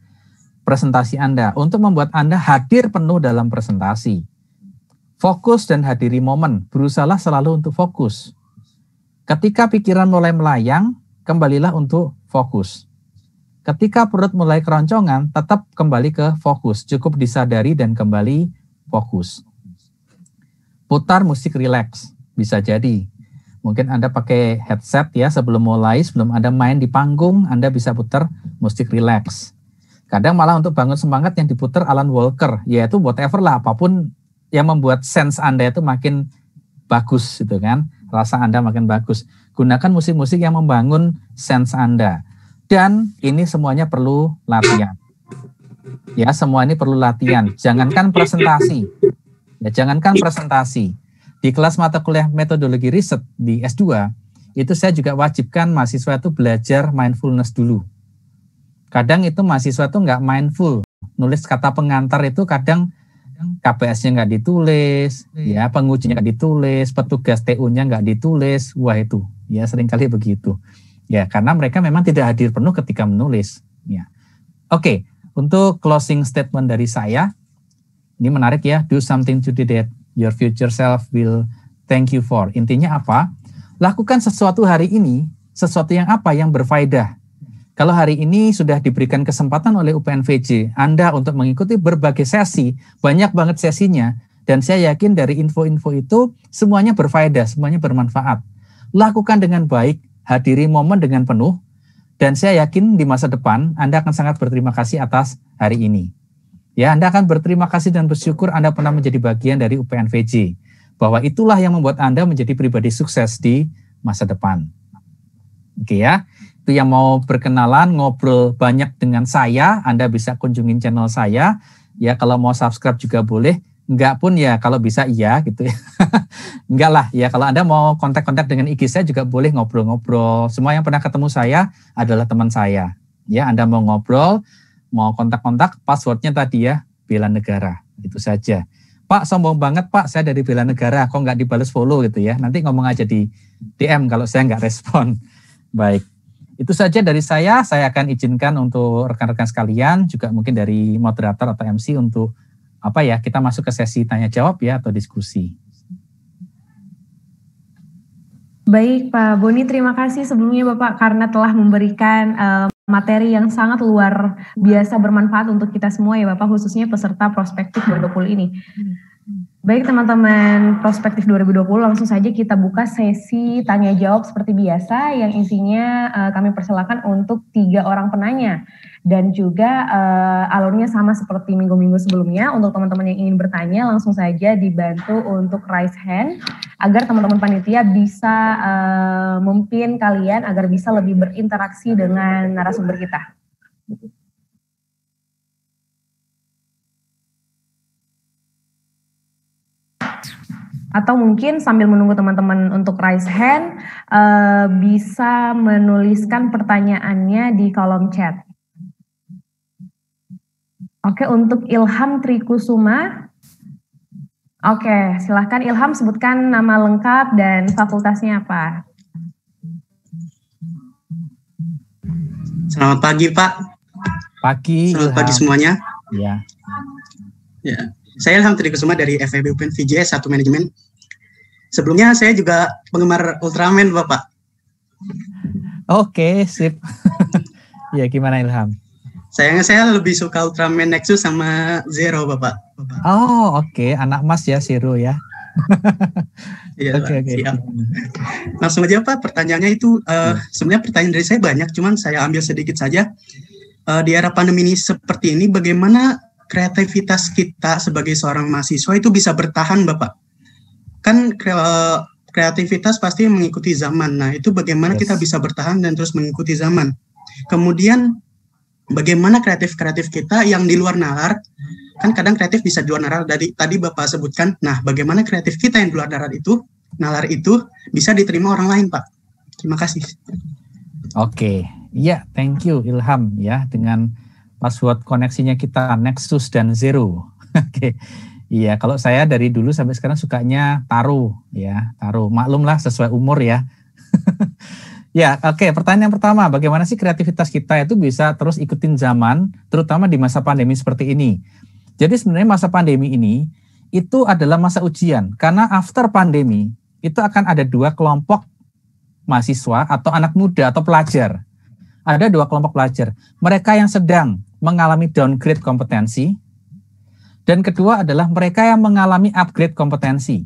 presentasi Anda, untuk membuat Anda hadir penuh dalam presentasi. Fokus dan hadiri momen, berusahalah selalu untuk fokus. Ketika pikiran mulai melayang, kembalilah untuk fokus ketika perut mulai keroncongan, tetap kembali ke fokus. Cukup disadari dan kembali fokus. Putar musik relax, bisa jadi. Mungkin Anda pakai headset ya sebelum mulai, sebelum Anda main di panggung, Anda bisa putar musik relax. Kadang malah untuk bangun semangat yang diputar Alan Walker, yaitu whatever lah, apapun yang membuat sense Anda itu makin bagus gitu kan. Rasa Anda makin bagus. Gunakan musik-musik yang membangun sense Anda dan ini semuanya perlu latihan. Ya, semua ini perlu latihan. Jangankan presentasi. Ya, jangankan presentasi. Di kelas mata kuliah metodologi riset di S2, itu saya juga wajibkan mahasiswa itu belajar mindfulness dulu. Kadang itu mahasiswa itu nggak mindful. Nulis kata pengantar itu kadang KPS-nya nggak ditulis, ya pengujinya nggak ditulis, petugas TU-nya nggak ditulis, wah itu, ya seringkali begitu ya karena mereka memang tidak hadir penuh ketika menulis ya oke untuk closing statement dari saya ini menarik ya do something to the that your future self will thank you for intinya apa lakukan sesuatu hari ini sesuatu yang apa yang berfaedah kalau hari ini sudah diberikan kesempatan oleh UPNVJ Anda untuk mengikuti berbagai sesi banyak banget sesinya dan saya yakin dari info-info itu semuanya berfaedah semuanya bermanfaat lakukan dengan baik hadiri momen dengan penuh, dan saya yakin di masa depan Anda akan sangat berterima kasih atas hari ini. Ya, Anda akan berterima kasih dan bersyukur Anda pernah menjadi bagian dari UPNVJ, bahwa itulah yang membuat Anda menjadi pribadi sukses di masa depan. Oke ya, itu yang mau berkenalan, ngobrol banyak dengan saya, Anda bisa kunjungin channel saya. Ya, kalau mau subscribe juga boleh enggak pun ya kalau bisa iya gitu ya. enggak lah ya kalau Anda mau kontak-kontak dengan IG saya juga boleh ngobrol-ngobrol. Semua yang pernah ketemu saya adalah teman saya. Ya Anda mau ngobrol, mau kontak-kontak, passwordnya tadi ya bela negara. Itu saja. Pak sombong banget Pak, saya dari bela negara, kok nggak dibalas follow gitu ya. Nanti ngomong aja di DM kalau saya nggak respon. Baik. Itu saja dari saya, saya akan izinkan untuk rekan-rekan sekalian, juga mungkin dari moderator atau MC untuk apa ya kita masuk ke sesi tanya jawab ya atau diskusi. Baik Pak Boni, terima kasih sebelumnya Bapak karena telah memberikan um, materi yang sangat luar biasa bermanfaat untuk kita semua ya Bapak, khususnya peserta prospektif puluh ini. Baik teman-teman prospektif 2020 langsung saja kita buka sesi tanya jawab seperti biasa yang isinya uh, eh, kami persilakan untuk tiga orang penanya dan juga uh, alurnya sama seperti minggu-minggu sebelumnya untuk teman-teman yang ingin bertanya langsung saja dibantu untuk raise hand agar teman-teman panitia bisa uh, memimpin kalian agar bisa lebih berinteraksi dengan narasumber kita. atau mungkin sambil menunggu teman-teman untuk raise hand uh, bisa menuliskan pertanyaannya di kolom chat. Oke, untuk Ilham Trikusuma. Oke, silahkan Ilham sebutkan nama lengkap dan fakultasnya apa. Selamat pagi, Pak. Pagi. Selamat pagi semuanya. Iya. Ya. Saya Ilham Trikusuma dari FEB UPN VJS 1 Manajemen. Sebelumnya saya juga penggemar Ultraman, Bapak. Oke, sip. ya, gimana Ilham? Sayangnya saya lebih suka Ultraman Nexus sama Zero, Bapak. Bapak. Oh, oke. Okay. Anak mas ya, Zero ya. Iya, oke, oke. Langsung aja, Pak. Pertanyaannya itu, uh, sebenarnya pertanyaan dari saya banyak, cuman saya ambil sedikit saja. Uh, di era pandemi ini seperti ini, bagaimana kreativitas kita sebagai seorang mahasiswa itu bisa bertahan, Bapak? kan kreativitas pasti mengikuti zaman. Nah, itu bagaimana yes. kita bisa bertahan dan terus mengikuti zaman. Kemudian bagaimana kreatif-kreatif kita yang di luar nalar kan kadang kreatif bisa di luar nalar dari tadi Bapak sebutkan. Nah, bagaimana kreatif kita yang di luar nalar itu nalar itu bisa diterima orang lain, Pak. Terima kasih. Oke. Iya, thank you Ilham ya dengan password koneksinya kita Nexus dan Zero. Oke. okay. Iya, kalau saya dari dulu sampai sekarang sukanya taruh, ya taruh. Maklumlah sesuai umur ya. ya, oke. Okay. Pertanyaan pertama, bagaimana sih kreativitas kita itu bisa terus ikutin zaman, terutama di masa pandemi seperti ini? Jadi sebenarnya masa pandemi ini itu adalah masa ujian, karena after pandemi itu akan ada dua kelompok mahasiswa atau anak muda atau pelajar. Ada dua kelompok pelajar. Mereka yang sedang mengalami downgrade kompetensi dan kedua adalah mereka yang mengalami upgrade kompetensi.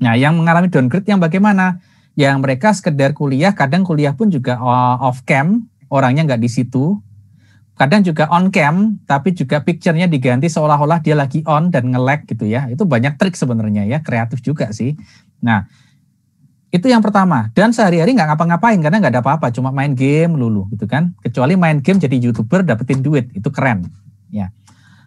Nah, yang mengalami downgrade yang bagaimana? Yang mereka sekedar kuliah, kadang kuliah pun juga eh, off cam, orangnya nggak di situ. Kadang juga on cam, tapi juga picture-nya diganti seolah-olah dia lagi on dan nge-lag gitu ya. Itu banyak trik sebenarnya ya, kreatif juga sih. Nah, itu yang pertama. Dan sehari-hari nggak ngapa-ngapain karena nggak ada apa-apa, cuma main game lulu gitu kan. Kecuali main game jadi youtuber dapetin duit, itu keren. Ya.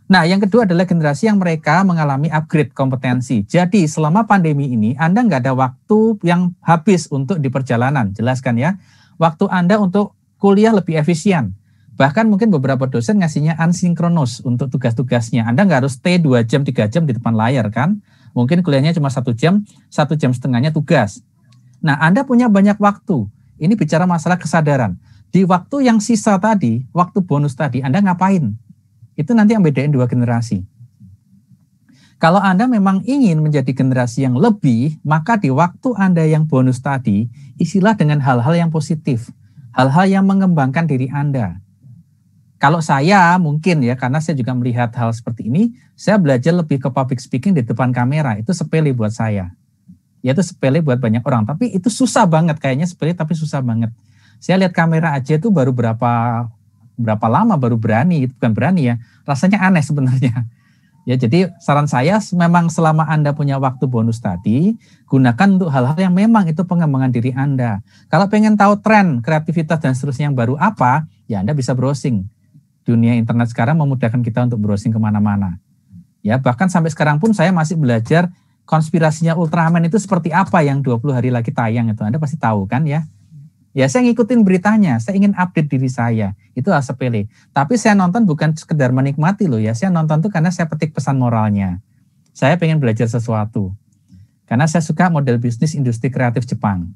Nah, yang kedua adalah generasi yang mereka mengalami upgrade kompetensi. Jadi, selama pandemi ini, Anda nggak ada waktu yang habis untuk di perjalanan. Jelaskan ya. Waktu Anda untuk kuliah lebih efisien. Bahkan mungkin beberapa dosen ngasihnya ansinkronus untuk tugas-tugasnya. Anda nggak harus stay 2 jam, 3 jam di depan layar kan. Mungkin kuliahnya cuma satu jam, satu jam setengahnya tugas. Nah, Anda punya banyak waktu. Ini bicara masalah kesadaran. Di waktu yang sisa tadi, waktu bonus tadi, Anda ngapain? Itu nanti yang bedain dua generasi. Kalau Anda memang ingin menjadi generasi yang lebih, maka di waktu Anda yang bonus tadi, isilah dengan hal-hal yang positif, hal-hal yang mengembangkan diri Anda. Kalau saya mungkin ya, karena saya juga melihat hal seperti ini, saya belajar lebih ke public speaking di depan kamera, itu sepele buat saya. Ya itu sepele buat banyak orang, tapi itu susah banget kayaknya sepele tapi susah banget. Saya lihat kamera aja itu baru berapa berapa lama baru berani, itu bukan berani ya, rasanya aneh sebenarnya. Ya, jadi saran saya memang selama Anda punya waktu bonus tadi, gunakan untuk hal-hal yang memang itu pengembangan diri Anda. Kalau pengen tahu tren, kreativitas dan seterusnya yang baru apa, ya Anda bisa browsing. Dunia internet sekarang memudahkan kita untuk browsing kemana-mana. Ya, bahkan sampai sekarang pun saya masih belajar konspirasinya Ultraman itu seperti apa yang 20 hari lagi tayang itu. Anda pasti tahu kan ya. Ya saya ngikutin beritanya, saya ingin update diri saya. Itu hal sepele. Tapi saya nonton bukan sekedar menikmati loh ya. Saya nonton tuh karena saya petik pesan moralnya. Saya pengen belajar sesuatu. Karena saya suka model bisnis industri kreatif Jepang.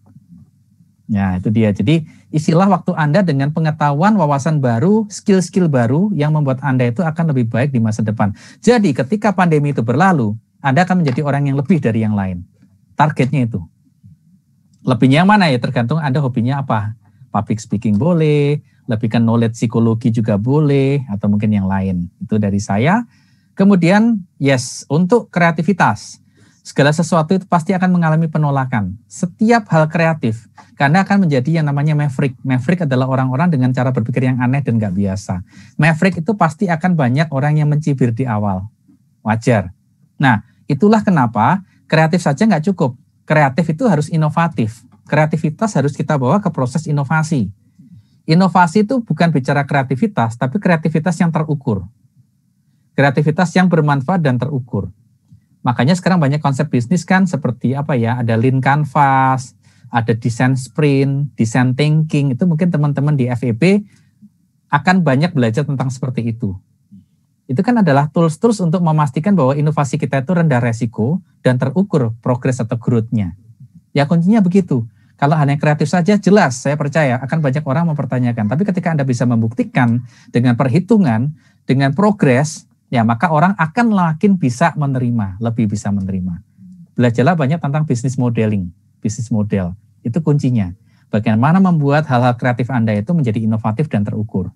Ya itu dia. Jadi isilah waktu Anda dengan pengetahuan, wawasan baru, skill-skill baru yang membuat Anda itu akan lebih baik di masa depan. Jadi ketika pandemi itu berlalu, Anda akan menjadi orang yang lebih dari yang lain. Targetnya itu lebihnya yang mana ya tergantung Anda hobinya apa. Public speaking boleh, lebihkan knowledge psikologi juga boleh atau mungkin yang lain. Itu dari saya. Kemudian yes, untuk kreativitas. Segala sesuatu itu pasti akan mengalami penolakan. Setiap hal kreatif karena akan menjadi yang namanya maverick. Maverick adalah orang-orang dengan cara berpikir yang aneh dan gak biasa. Maverick itu pasti akan banyak orang yang mencibir di awal. Wajar. Nah, itulah kenapa kreatif saja nggak cukup kreatif itu harus inovatif. Kreativitas harus kita bawa ke proses inovasi. Inovasi itu bukan bicara kreativitas, tapi kreativitas yang terukur. Kreativitas yang bermanfaat dan terukur. Makanya sekarang banyak konsep bisnis kan seperti apa ya, ada lean canvas, ada Design sprint, Design thinking, itu mungkin teman-teman di FEB akan banyak belajar tentang seperti itu itu kan adalah tools-tools untuk memastikan bahwa inovasi kita itu rendah resiko dan terukur progres atau growth-nya. Ya kuncinya begitu. Kalau hanya kreatif saja jelas saya percaya akan banyak orang mempertanyakan. Tapi ketika Anda bisa membuktikan dengan perhitungan, dengan progres, ya maka orang akan makin bisa menerima, lebih bisa menerima. Belajarlah banyak tentang bisnis modeling, bisnis model. Itu kuncinya. Bagaimana membuat hal-hal kreatif Anda itu menjadi inovatif dan terukur.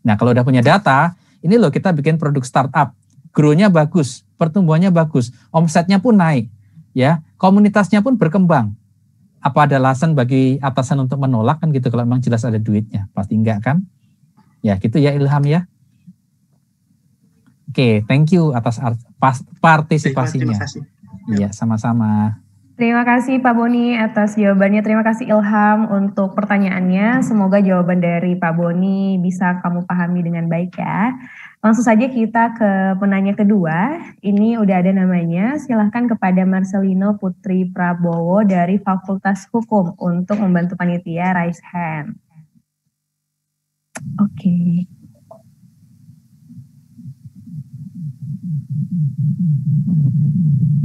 Nah, kalau udah punya data, ini loh kita bikin produk startup, grow-nya bagus, pertumbuhannya bagus, omsetnya pun naik, ya komunitasnya pun berkembang. Apa ada alasan bagi atasan untuk menolak kan gitu kalau memang jelas ada duitnya, pasti enggak kan? Ya gitu ya Ilham ya. Oke, okay, thank you atas partisipasinya. Iya, sama-sama. Terima kasih Pak Boni atas jawabannya. Terima kasih Ilham untuk pertanyaannya. Semoga jawaban dari Pak Boni bisa kamu pahami dengan baik ya. Langsung saja kita ke penanya kedua. Ini udah ada namanya. Silahkan kepada Marcelino Putri Prabowo dari Fakultas Hukum untuk membantu panitia Raise Hand. Oke. Okay.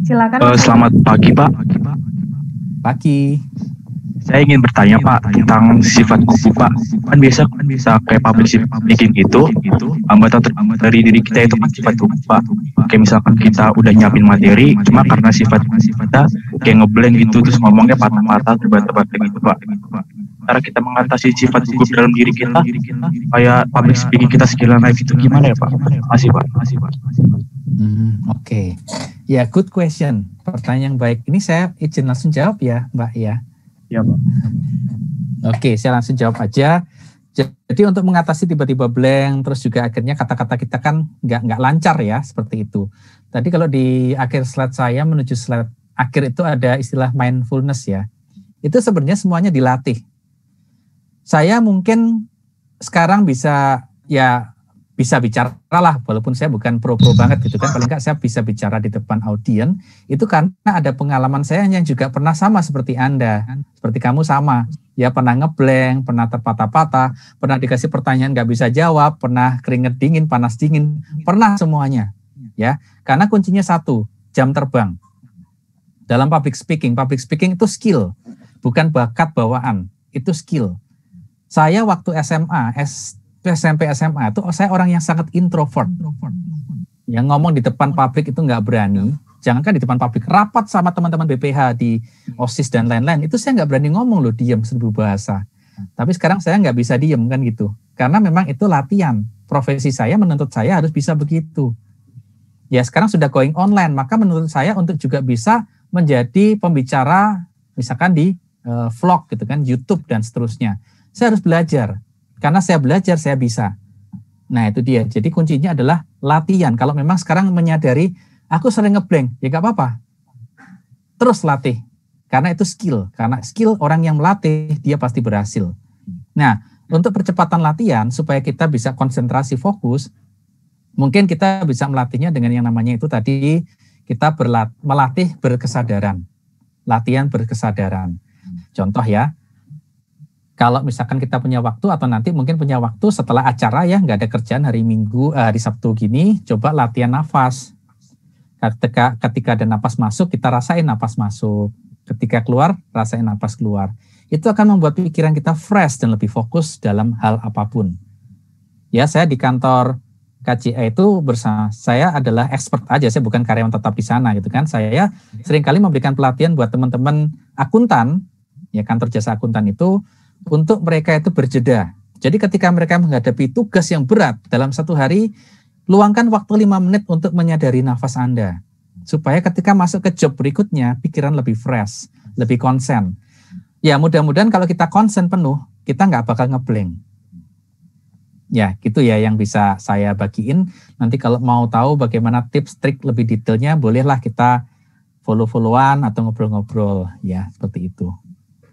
Silakan. Uh, selamat pagi Pak. Pagi. Saya ingin bertanya Pak tentang sifat kubu Pak. Kan biasa kan bisa kayak public speaking itu, anggota ter dari diri kita itu kan sifat kubu Pak. Kayak misalkan kita udah nyiapin materi, cuma karena sifat kita kayak ngeblend gitu terus ngomongnya patah-patah terbatas-batas gitu Pak cara kita mengatasi sifat gugup dalam diri kita kayak public speaking kita skill naik itu gimana ya pak masih pak masih pak hmm, oke okay. ya good question pertanyaan yang baik ini saya izin langsung jawab ya mbak ya ya pak oke okay, saya langsung jawab aja jadi untuk mengatasi tiba-tiba blank, terus juga akhirnya kata-kata kita kan nggak nggak lancar ya seperti itu. Tadi kalau di akhir slide saya menuju slide akhir itu ada istilah mindfulness ya. Itu sebenarnya semuanya dilatih saya mungkin sekarang bisa ya bisa bicara lah walaupun saya bukan pro-pro banget gitu kan paling nggak saya bisa bicara di depan audiens itu karena ada pengalaman saya yang juga pernah sama seperti Anda seperti kamu sama ya pernah ngebleng pernah terpatah-patah pernah dikasih pertanyaan nggak bisa jawab pernah keringet dingin panas dingin pernah semuanya ya karena kuncinya satu jam terbang dalam public speaking public speaking itu skill bukan bakat bawaan itu skill saya waktu SMA, SMP SMA itu saya orang yang sangat introvert. Yang ngomong di depan pabrik itu nggak berani. Jangankan di depan pabrik, rapat sama teman-teman BPH di OSIS dan lain-lain, itu saya nggak berani ngomong loh, diem seribu bahasa. Tapi sekarang saya nggak bisa diem kan gitu. Karena memang itu latihan. Profesi saya menuntut saya harus bisa begitu. Ya sekarang sudah going online, maka menurut saya untuk juga bisa menjadi pembicara misalkan di eh, vlog gitu kan, YouTube dan seterusnya. Saya harus belajar. Karena saya belajar, saya bisa. Nah, itu dia. Jadi kuncinya adalah latihan. Kalau memang sekarang menyadari, aku sering ngeblank, ya gak apa-apa. Terus latih. Karena itu skill. Karena skill orang yang melatih, dia pasti berhasil. Nah, untuk percepatan latihan, supaya kita bisa konsentrasi fokus, mungkin kita bisa melatihnya dengan yang namanya itu tadi, kita berlat, melatih berkesadaran. Latihan berkesadaran. Contoh ya, kalau misalkan kita punya waktu atau nanti mungkin punya waktu setelah acara ya nggak ada kerjaan hari Minggu eh, hari Sabtu gini coba latihan nafas ketika ketika ada nafas masuk kita rasain nafas masuk ketika keluar rasain nafas keluar itu akan membuat pikiran kita fresh dan lebih fokus dalam hal apapun ya saya di kantor KCA itu bersama saya adalah expert aja saya bukan karyawan tetap di sana gitu kan saya ya seringkali memberikan pelatihan buat teman-teman akuntan ya kantor jasa akuntan itu untuk mereka itu berjeda. Jadi ketika mereka menghadapi tugas yang berat dalam satu hari, luangkan waktu 5 menit untuk menyadari nafas Anda. Supaya ketika masuk ke job berikutnya, pikiran lebih fresh, lebih konsen. Ya mudah-mudahan kalau kita konsen penuh, kita nggak bakal ngebleng. Ya gitu ya yang bisa saya bagiin. Nanti kalau mau tahu bagaimana tips, trik lebih detailnya, bolehlah kita follow-followan atau ngobrol-ngobrol. Ya seperti itu.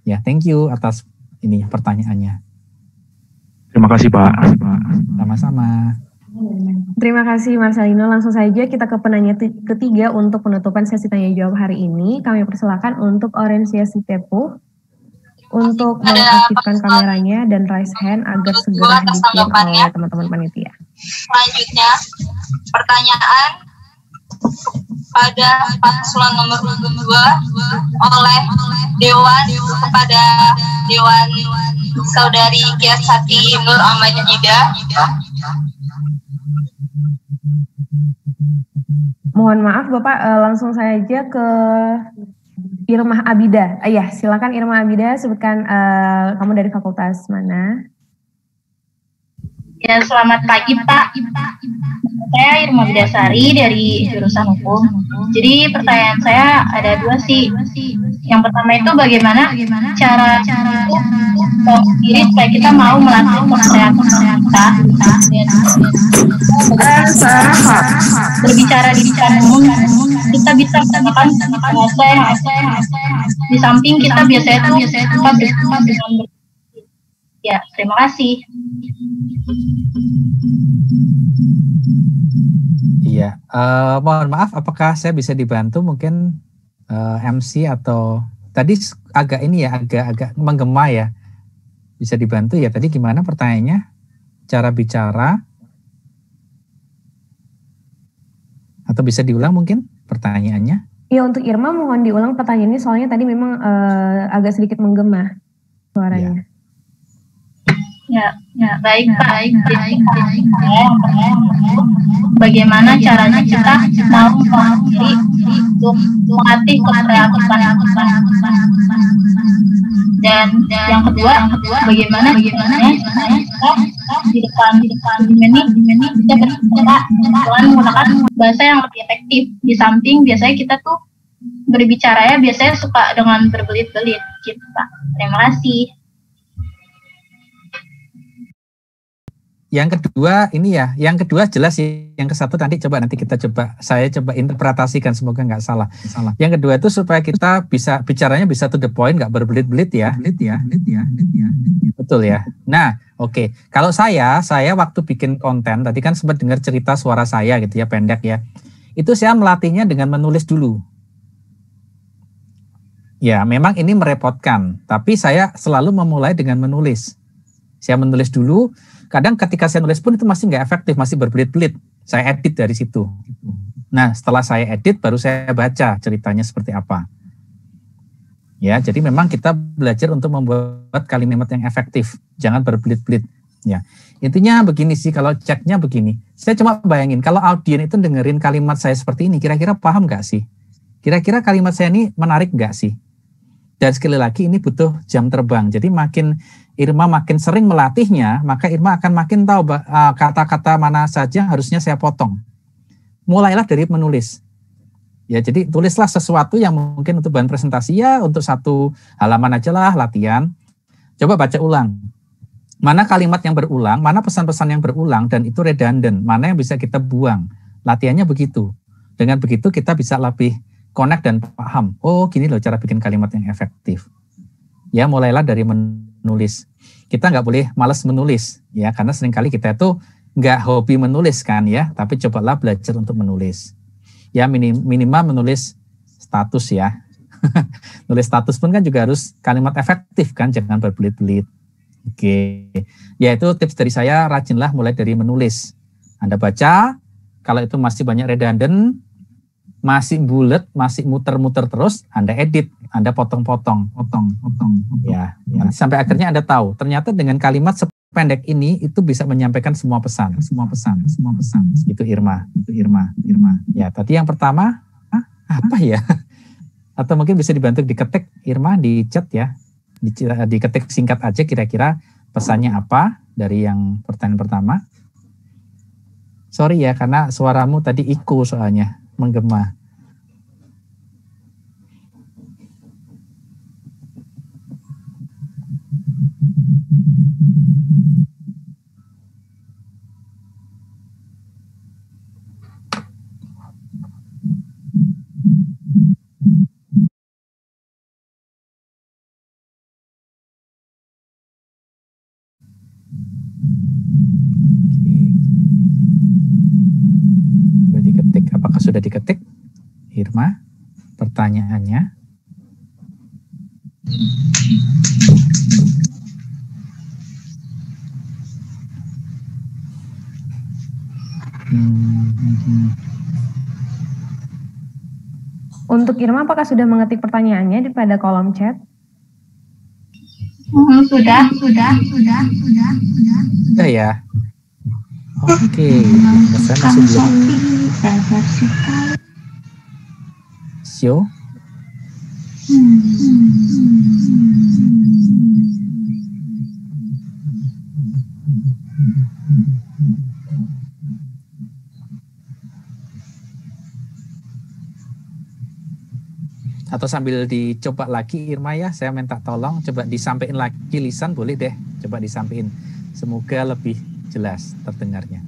Ya thank you atas ini pertanyaannya. Terima kasih Pak. Sama-sama. Terima kasih Marcelino. Langsung saja kita ke penanya ketiga untuk penutupan sesi tanya jawab hari ini. Kami persilakan untuk Orensia Sitepu untuk mengaktifkan kameranya dan raise hand agar segera dikirim oleh teman-teman panitia. Selanjutnya, pertanyaan pada paslon nomor 2 oleh Dewan kepada Dewan Saudari Kiasati Nur Ahmad Jida. Mohon maaf Bapak, eh, langsung saja ke Irma Abida. Ayah iya, silakan Irma Abida sebutkan uh, kamu dari fakultas mana? Ya, selamat pagi Pak. Saya Irma Bidasari dari jurusan hukum. Jadi pertanyaan saya ada dua sih. Yang pertama itu bagaimana cara untuk diri? supaya kita mau melatih kesehatan kita berbicara di bicara umum kita bisa menggunakan bahasa yang di samping kita biasanya itu biasanya tempat dengan Ya, terima kasih. Iya, uh, mohon maaf, apakah saya bisa dibantu mungkin uh, eh, MC atau tadi agak ini ya, agak-agak menggema ya. Bisa dibantu ya, tadi gimana pertanyaannya? Cara bicara? Atau bisa diulang mungkin pertanyaannya? Iya untuk Irma mohon diulang pertanyaan ini. soalnya tadi memang uh, agak sedikit menggema suaranya. Ya. Ya, ya. Baik, ya. Baik, ya. Ya. Bagaimana caranya kita mau mengerti untuk melatih kereaktifan dan yang kedua, yang kedua bagaimana bagaimana kita di depan di depan di menu di menu kita berbicara dengan menggunakan bahasa yang lebih efektif di samping biasanya kita tuh berbicara ya biasanya suka dengan berbelit-belit kita. Gitu, terima kasih yang kedua ini ya, yang kedua jelas sih, yang ke satu nanti coba nanti kita coba saya coba interpretasikan semoga nggak salah. Salah. Yang kedua itu supaya kita bisa bicaranya bisa to the point nggak berbelit-belit ya. Belit ya, belit ya, belit ya, ya. Betul ya. Nah, oke. Okay. Kalau saya, saya waktu bikin konten tadi kan sempat dengar cerita suara saya gitu ya pendek ya. Itu saya melatihnya dengan menulis dulu. Ya, memang ini merepotkan, tapi saya selalu memulai dengan menulis. Saya menulis dulu, kadang ketika saya nulis pun itu masih nggak efektif, masih berbelit-belit. Saya edit dari situ. Nah, setelah saya edit, baru saya baca ceritanya seperti apa. Ya, jadi memang kita belajar untuk membuat kalimat yang efektif, jangan berbelit-belit. Ya, intinya begini sih kalau ceknya begini. Saya cuma bayangin kalau audien itu dengerin kalimat saya seperti ini, kira-kira paham nggak sih? Kira-kira kalimat saya ini menarik nggak sih? Dan sekali lagi ini butuh jam terbang. Jadi makin Irma makin sering melatihnya, maka Irma akan makin tahu eh, kata-kata mana saja harusnya saya potong. Mulailah dari menulis. Ya, jadi tulislah sesuatu yang mungkin untuk bahan presentasi ya, untuk satu halaman aja lah latihan. Coba baca ulang. Mana kalimat yang berulang, mana pesan-pesan yang berulang dan itu redundant, mana yang bisa kita buang. Latihannya begitu. Dengan begitu kita bisa lebih connect dan paham. Oh, gini loh cara bikin kalimat yang efektif. Ya, mulailah dari menulis. Kita nggak boleh males menulis, ya, karena seringkali kita itu nggak hobi menulis kan, ya, tapi cobalah belajar untuk menulis. Ya, minim, minimal menulis status ya. Nulis status pun kan juga harus kalimat efektif kan, jangan berbelit-belit. Oke, ya itu tips dari saya, rajinlah mulai dari menulis. Anda baca, kalau itu masih banyak redundant, masih bulat, masih muter-muter terus, Anda edit, Anda potong-potong, potong, potong, Ya, ya. Nah, sampai akhirnya Anda tahu. Ternyata dengan kalimat sependek ini itu bisa menyampaikan semua pesan, semua pesan, semua pesan. Itu Irma, itu Irma, Irma. Ya, tadi yang pertama Hah? apa ya? Atau mungkin bisa dibantu diketik Irma di chat ya. Di, eh, diketik singkat aja kira-kira pesannya apa dari yang pertanyaan pertama. Sorry ya karena suaramu tadi iku soalnya menggema. Irma pertanyaannya? Untuk Irma, apakah sudah mengetik pertanyaannya di pada kolom chat? sudah, sudah, sudah, sudah, sudah. Sudah ya. Oke, okay. saya masih belum. Atau sambil dicoba lagi Irma ya, saya minta tolong coba disampaikan lagi lisan boleh deh, coba disampaikan. Semoga lebih jelas terdengarnya.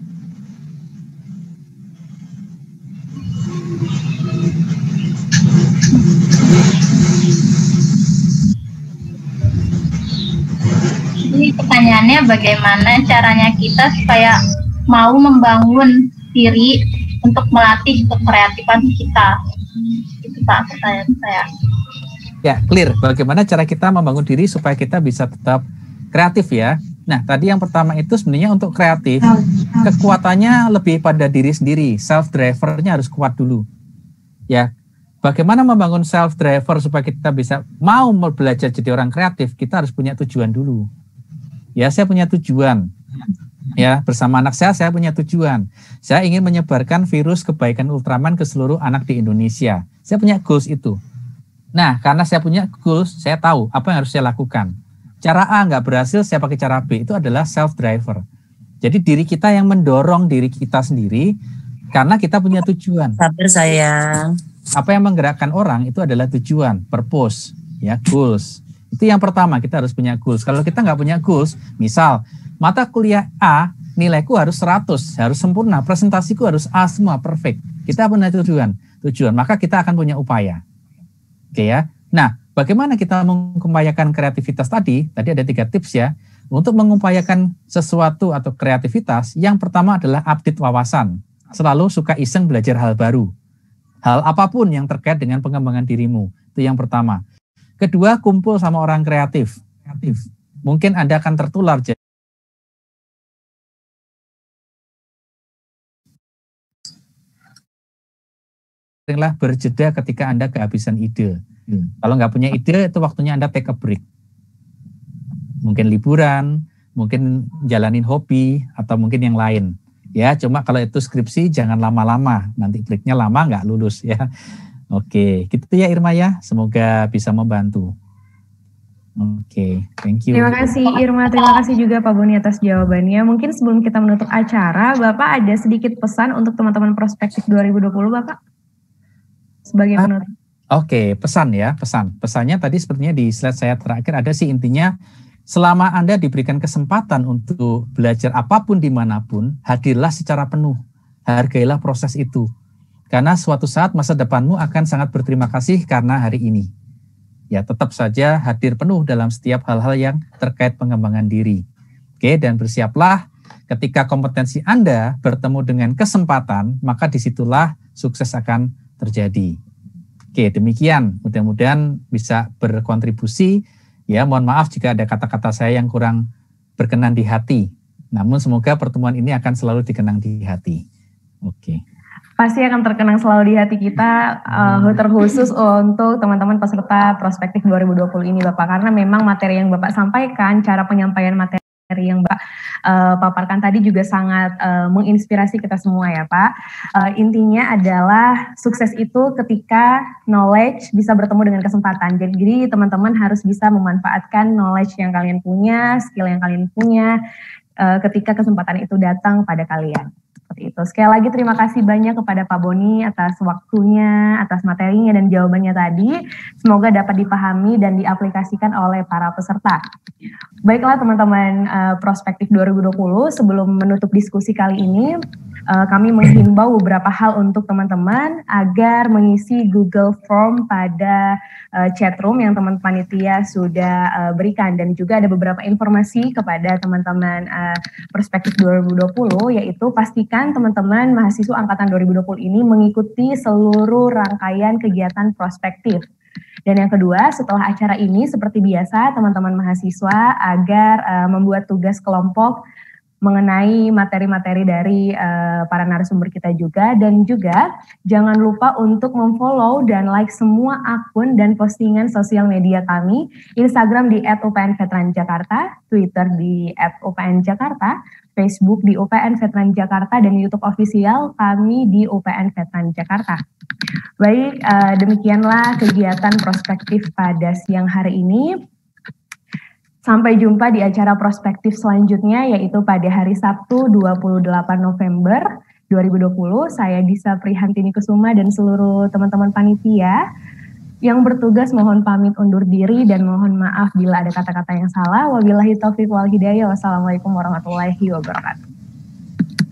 kedepannya bagaimana caranya kita supaya mau membangun diri untuk melatih kekreatifan kita itu pak pertanyaan saya ya clear bagaimana cara kita membangun diri supaya kita bisa tetap kreatif ya nah tadi yang pertama itu sebenarnya untuk kreatif kekuatannya lebih pada diri sendiri self drivernya harus kuat dulu ya bagaimana membangun self driver supaya kita bisa mau belajar jadi orang kreatif kita harus punya tujuan dulu Ya, saya punya tujuan. Ya, bersama anak saya saya punya tujuan. Saya ingin menyebarkan virus kebaikan Ultraman ke seluruh anak di Indonesia. Saya punya goals itu. Nah, karena saya punya goals, saya tahu apa yang harus saya lakukan. Cara A nggak berhasil, saya pakai cara B. Itu adalah self-driver. Jadi diri kita yang mendorong diri kita sendiri karena kita punya tujuan. Sabar sayang. Apa yang menggerakkan orang itu adalah tujuan, purpose, ya goals. Itu yang pertama, kita harus punya goals. Kalau kita nggak punya goals, misal mata kuliah A, nilaiku harus 100, harus sempurna, presentasiku harus A semua, perfect. Kita punya tujuan, tujuan, maka kita akan punya upaya. Oke ya. Nah, bagaimana kita mengupayakan kreativitas tadi? Tadi ada tiga tips ya. Untuk mengupayakan sesuatu atau kreativitas, yang pertama adalah update wawasan. Selalu suka iseng belajar hal baru. Hal apapun yang terkait dengan pengembangan dirimu. Itu yang pertama. Kedua, kumpul sama orang kreatif. kreatif. Mungkin Anda akan tertular. Seringlah berjeda ketika Anda kehabisan ide. Hmm. Kalau nggak punya ide, itu waktunya Anda take a break. Mungkin liburan, mungkin jalanin hobi, atau mungkin yang lain. Ya, cuma kalau itu skripsi jangan lama-lama. Nanti breaknya lama nggak lulus ya. Oke, gitu ya Irma ya. Semoga bisa membantu. Oke, okay, thank you. Terima kasih Irma, terima kasih juga Pak Boni atas jawabannya. Mungkin sebelum kita menutup acara, Bapak ada sedikit pesan untuk teman-teman prospektif 2020 Bapak? Sebagai ah, penutup. Oke, okay, pesan ya, pesan. Pesannya tadi sepertinya di slide saya terakhir ada sih intinya selama Anda diberikan kesempatan untuk belajar apapun dimanapun, hadirlah secara penuh. Hargailah proses itu karena suatu saat masa depanmu akan sangat berterima kasih karena hari ini. Ya, tetap saja hadir penuh dalam setiap hal-hal yang terkait pengembangan diri. Oke, dan bersiaplah ketika kompetensi Anda bertemu dengan kesempatan, maka disitulah sukses akan terjadi. Oke, demikian. Mudah-mudahan bisa berkontribusi. Ya, mohon maaf jika ada kata-kata saya yang kurang berkenan di hati. Namun semoga pertemuan ini akan selalu dikenang di hati. Oke. Okay pasti akan terkenang selalu di hati kita uh, terkhusus untuk teman-teman peserta prospektif 2020 ini Bapak karena memang materi yang Bapak sampaikan cara penyampaian materi yang Pak uh, eh, paparkan tadi juga sangat uh, menginspirasi kita semua ya Pak. Uh, intinya adalah sukses itu ketika knowledge bisa bertemu dengan kesempatan. Jadi teman-teman harus bisa memanfaatkan knowledge yang kalian punya, skill yang kalian punya uh, ketika kesempatan itu datang pada kalian. Seperti itu. Sekali lagi terima kasih banyak kepada Pak Boni atas waktunya, atas materinya dan jawabannya tadi. Semoga dapat dipahami dan diaplikasikan oleh para peserta. Baiklah teman-teman uh, Prospektif 2020, sebelum menutup diskusi kali ini, uh, kami menghimbau beberapa hal untuk teman-teman agar mengisi Google Form pada uh, eh, chatroom yang teman panitia sudah uh, berikan dan juga ada beberapa informasi kepada teman-teman uh, prospektif 2020 yaitu pastikan teman-teman mahasiswa angkatan 2020 ini mengikuti seluruh rangkaian kegiatan prospektif. Dan yang kedua, setelah acara ini seperti biasa teman-teman mahasiswa agar uh, membuat tugas kelompok mengenai materi-materi dari uh, para narasumber kita juga dan juga jangan lupa untuk memfollow dan like semua akun dan postingan sosial media kami Instagram di @upnveteranjakarta, Twitter di @upnjakarta, Facebook di UPN Veteran Jakarta dan YouTube official kami di UPN Veteran Jakarta. Baik, uh, demikianlah kegiatan prospektif pada siang hari ini. Sampai jumpa di acara prospektif selanjutnya yaitu pada hari Sabtu 28 November 2020. Saya Disa Prihantini Kesuma dan seluruh teman-teman panitia yang bertugas mohon pamit undur diri dan mohon maaf bila ada kata-kata yang salah. Wabillahi taufiq wal hidayah. Wassalamualaikum warahmatullahi wabarakatuh.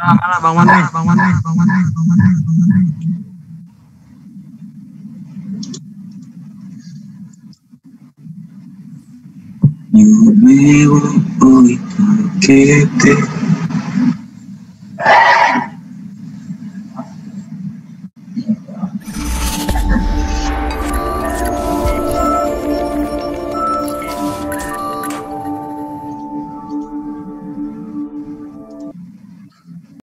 Nah, kalah Bang Wan Bang Wan Bang Wan Bang Wan Yo me voy